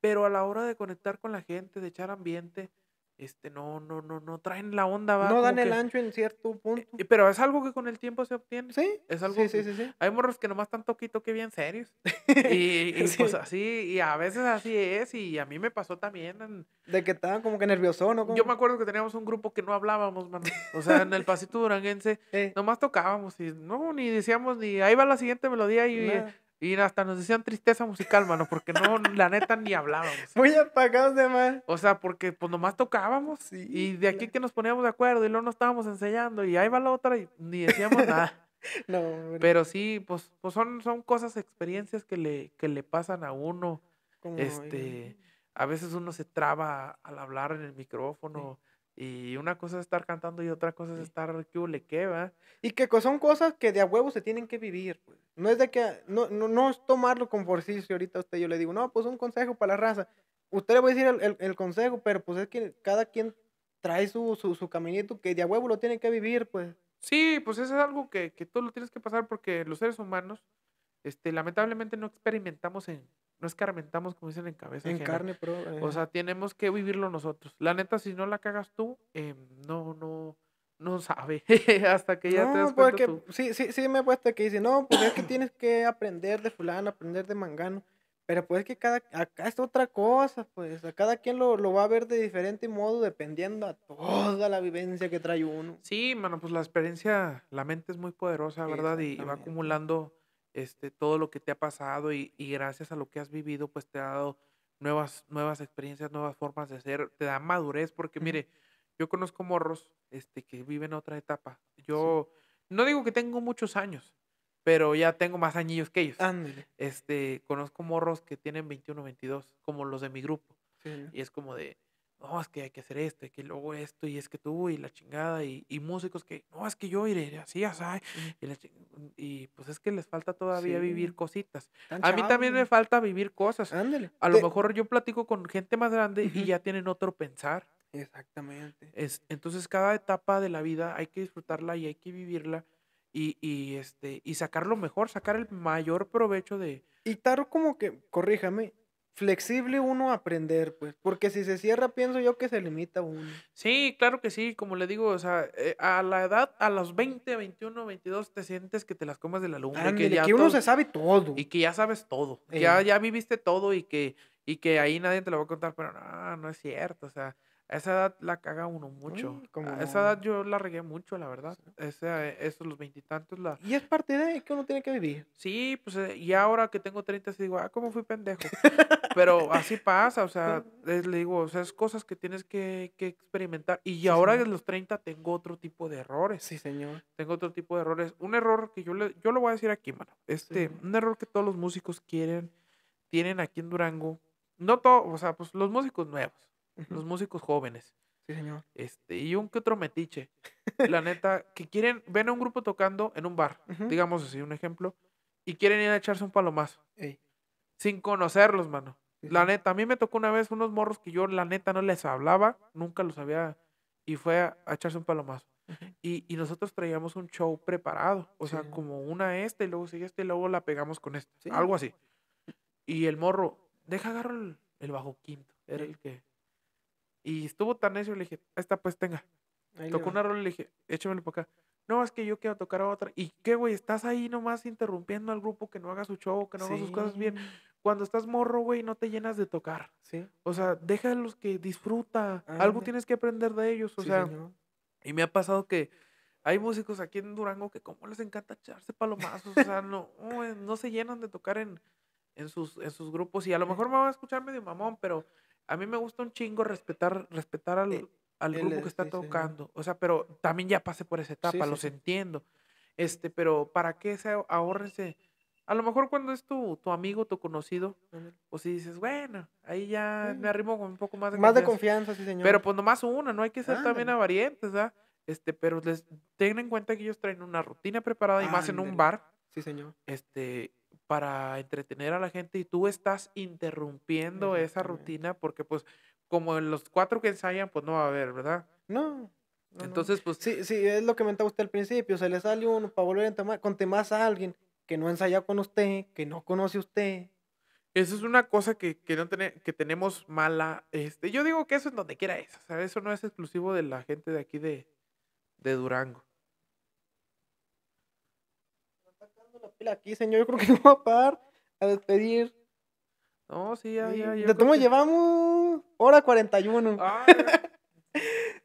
pero a la hora de conectar con la gente, de echar ambiente, este, no, no, no, no traen la onda, No dan el ancho en cierto eh, punto. Eh, pero es algo que con el tiempo se obtiene. Sí. Es algo sí, sí, sí, Hay morros que nomás están toquito que bien serios. y, pues así, y a veces así es, y a mí me pasó también. De que estaban como que nervioso, ¿no? Yo me acuerdo que teníamos un grupo que no hablábamos, mano. O sea, en el pasito duranguense, nomás tocábamos y no, ni decíamos ni, ahí va la siguiente melodía y... Y hasta nos decían tristeza musical, mano, porque no, la neta, ni hablábamos. Muy apagados de mal. O sea, porque pues nomás tocábamos y de aquí que nos poníamos de acuerdo y luego nos estábamos enseñando y ahí va la otra y ni decíamos nada. no, Pero sí, pues, pues son, son cosas, experiencias que le, le pasan a uno. este, a veces uno se traba al hablar en el micrófono. Y una cosa es estar cantando y otra cosa es estar que le Y que pues, son cosas que de a huevo se tienen que vivir. Pues. No es de que, ah, no, no, no es tomarlo con forcillo. Si ahorita usted yo le digo, no, pues un consejo para la raza. Usted le voy a decir el, el, consejo, pero pues es que cada quien trae su, su, su, caminito que de a huevo lo tiene que vivir, pues. Sí, pues eso es algo que, que tú lo tienes que pasar porque los seres humanos, este, lamentablemente no experimentamos en no escarmentamos, como dicen en cabeza. En carne, pero. O sea, tenemos que vivirlo nosotros. La neta, si no la cagas tú, eh, no, no, no sabe. hasta que ya te das tú. Sí, sí, sí me puesto que dice, no, pues es que tienes que aprender de fulano, aprender de mangano. Pero pues que cada, acá es otra cosa, pues a cada quien lo, va a ver de diferente modo dependiendo a toda la vivencia que trae uno. Sí, mano, pues la experiencia, la mente es muy poderosa, ¿verdad? y va acumulando este, todo lo que te ha pasado y, gracias a lo que has vivido, pues te ha dado nuevas, nuevas experiencias, nuevas formas de ser, te da madurez, porque mire, yo conozco morros este, que viven otra etapa. Yo no digo que tengo muchos años, pero ya tengo más añillos que ellos. Este, conozco morros que tienen 21, 22, como los de mi grupo. Y es como de, no, es que hay que hacer esto, que luego esto, y es que tú, y la chingada, y, músicos que, no, es que yo iré así, así, y, mm, y, pues es que les falta todavía vivir cositas. a mí también me falta vivir cosas. Ándale. A lo mejor yo platico con gente más grande y ya tienen otro pensar. Exactamente. Es, entonces cada etapa de la vida hay que disfrutarla y hay que vivirla y, y, este, y sacar lo mejor, sacar el mayor provecho de... Y Taro como que, corríjame, flexible uno aprender, pues, porque si se cierra, pienso yo que se limita uno. Sí, claro que sí, como le digo, o sea, eh, a la edad, a los 20, 21, 22, te sientes que te las comas de la luna. que, ya uno se sabe todo. Y que ya sabes todo, ya, eh. ya viviste todo y que, y que ahí nadie te lo va a contar, pero no, no es cierto, o sea, esa edad la caga uno mucho. A esa edad yo la regué mucho, la verdad. E, esos, los veintitantos. La... Y es parte de que uno tiene que vivir. Sí, pues eh, y ahora que tengo 30, sí digo, ah, cómo fui pendejo. Pero así pasa, o sea, es, le digo, o sea, es cosas que tienes que, que experimentar. Y ahora de los 30 tengo otro tipo de errores. Sí, señor. Tengo otro tipo de errores. Un error que yo, le, yo lo voy a decir aquí, mano. Este, Un error que todos los músicos quieren, tienen aquí en Durango. No todo, o sea, pues los músicos nuevos los músicos jóvenes. Sí, señor. Este, y un que otro metiche. la neta, que quieren, ven a un grupo tocando en un bar, digamos así, un ejemplo, y quieren ir a echarse un palomazo. eh Sin conocerlos, mano. la neta, a mí me tocó una vez unos morros que yo, la neta, no les hablaba, nunca los había, y fue a, echarse un palomazo. y, nosotros traíamos un show preparado, o sea, como una este y luego sigue este y luego la pegamos con esto, algo así. Y el morro, deja agarrar el bajo quinto, era el que y estuvo tan necio, le dije, esta pues tenga. Tocó una rola y le dije, échamelo para acá. No, es que yo quiero tocar a otra. ¿Y qué, güey? Estás ahí nomás interrumpiendo al grupo que no haga su show, que no haga sus cosas bien. Cuando estás morro, güey, no te llenas de tocar. Sí. O sea, déjalos que disfruta. Algo tienes que aprender de ellos. O sea, y me ha pasado que hay músicos aquí en Durango que como les encanta echarse palomazos. o sea, no, no se llenan de tocar en, sus, en sus grupos. Y a lo eh. mejor me va a escuchar medio mamón, pero a mí me gusta un chingo respetar, respetar eh, al, grupo que está tocando. O sea, pero también ya pasé por esa etapa, los entiendo. Este, pero ¿para qué se ahorrese A lo mejor cuando es tu, tu amigo, tu conocido, O pues si dices, bueno, ahí ya me arrimo con un poco más de confianza. Más de confianza, sí, señor. Pero pues nomás una, no hay que ser también a avarientes, ¿verdad? Este, pero les, ten en cuenta que ellos traen una rutina preparada y más en un bar. Sí, señor. Este, para entretener a la gente y tú estás interrumpiendo esa rutina porque pues como en los cuatro que ensayan pues no va a haber, ¿verdad? No. Entonces, pues... Sí, sí, es lo que comentaba usted al principio, se le sale uno para volver a temas más a alguien que no ensaya con usted, que no conoce usted. Eso es una cosa que, que, no que tenemos mala. Este, yo digo que eso es donde quiera eso. O eso no es exclusivo de la gente de aquí de, de Durango. aquí, señor. Yo creo que no a parar a despedir. No, sí, ya, ya. ya llevamos? Hora 41. Ah,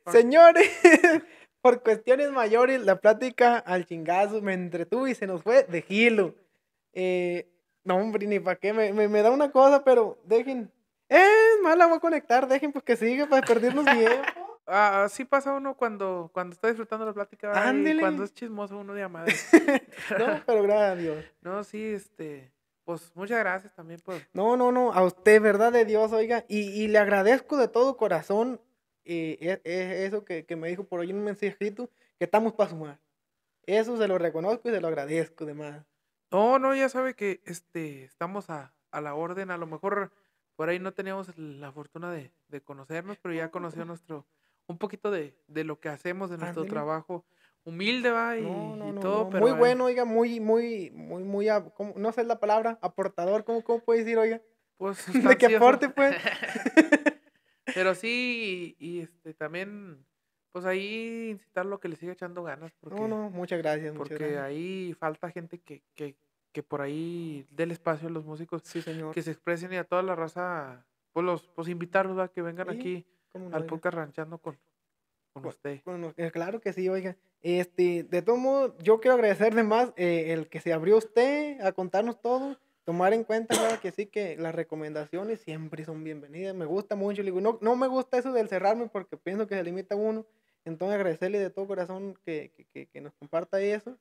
Señores, por cuestiones mayores, la plática al chingazo me entretuve y se nos fue de hilo. Eh, no, hombre, ni para qué. Me, me, da una cosa, pero dejen. Eh, mala voy a conectar. Dejen pues que sigue para perdernos bien así pasa uno cuando, cuando está disfrutando la plática. Y cuando es chismoso uno de madre. no, pero gracias a Dios. No, sí, este. Pues muchas gracias también por. No, no, no. A usted, verdad de Dios, oiga. Y, y le agradezco de todo corazón eh, e, e, eso que, que, me dijo por ahí en un mensajito, que estamos para sumar. Eso se lo reconozco y se lo agradezco, además No, no, ya sabe que este, estamos a, a la orden. A lo mejor por ahí no teníamos la fortuna de, de conocernos, pero ya conoció nuestro un poquito de, lo que hacemos, de nuestro trabajo. Humilde, va, y, todo, pero... Muy bueno, oiga, muy, muy, muy, muy, no sé la palabra, aportador, ¿cómo, cómo decir, oiga? Pues... de que aporte, pues. pero sí, y, este, también pues ahí incitar lo que le siga echando ganas. Porque, no, no, muchas gracias. Porque ahí falta gente que, que, por ahí del espacio a los músicos. Que se expresen y a toda la raza, pues los, pues, invitarlos a que vengan aquí al poco ranchando con, con, usted. Eh, claro que sí, oiga. Este, de todo modo, yo quiero agradecerle más eh, el que se abrió usted a contarnos todo. Tomar en cuenta, que sí, que las recomendaciones siempre son bienvenidas. Me gusta mucho. no, no me gusta eso del cerrarme porque pienso que se limita uno. Entonces, agradecerle de todo corazón que, que, que, nos comparta eso.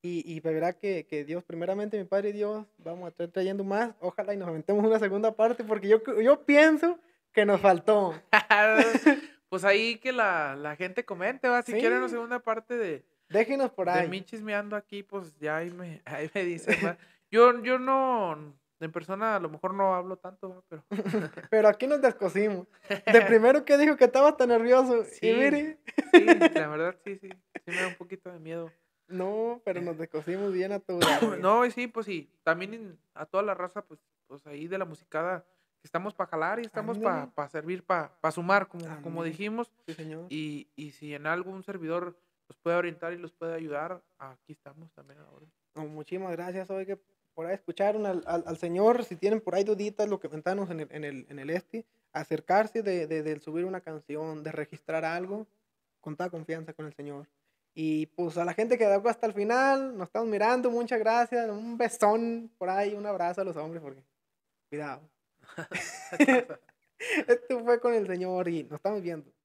Y, y verá que, que, Dios, primeramente, mi Padre Dios, vamos a estar trayendo más. Ojalá y nos aventemos una segunda parte porque yo, yo pienso que nos faltó. pues ahí que la, gente comente, va, si quieren una segunda parte de... Déjenos por ahí. mí chismeando aquí, pues ya ahí me, ahí dicen, yo, yo no, en persona a lo mejor no hablo tanto, ¿va? pero... pero aquí nos descosimos. De primero que dijo que estaba tan nervioso, sí, mire... sí, la verdad sí, sí, sí me da un poquito de miedo. No, pero nos descosimos bien a todos. no, sí, pues sí. También a toda la raza, pues, pues ahí de la musicada, estamos para jalar y estamos para servir, para sumar, como, como dijimos. señor. Y, y si en algo un servidor los puede orientar y los puede ayudar, aquí estamos también ahora. muchísimas gracias, oiga, por ahí escucharon al, al, Señor. Si tienen por ahí duditas, lo que comentamos en el, en el, en el este, acercarse de, de, subir una canción, de registrar algo, con toda confianza con el Señor. Y pues a la gente que dejó hasta el final, nos estamos mirando, muchas gracias, un besón por ahí, un abrazo a los hombres, porque cuidado. Esto fue con el señor y nos estamos viendo.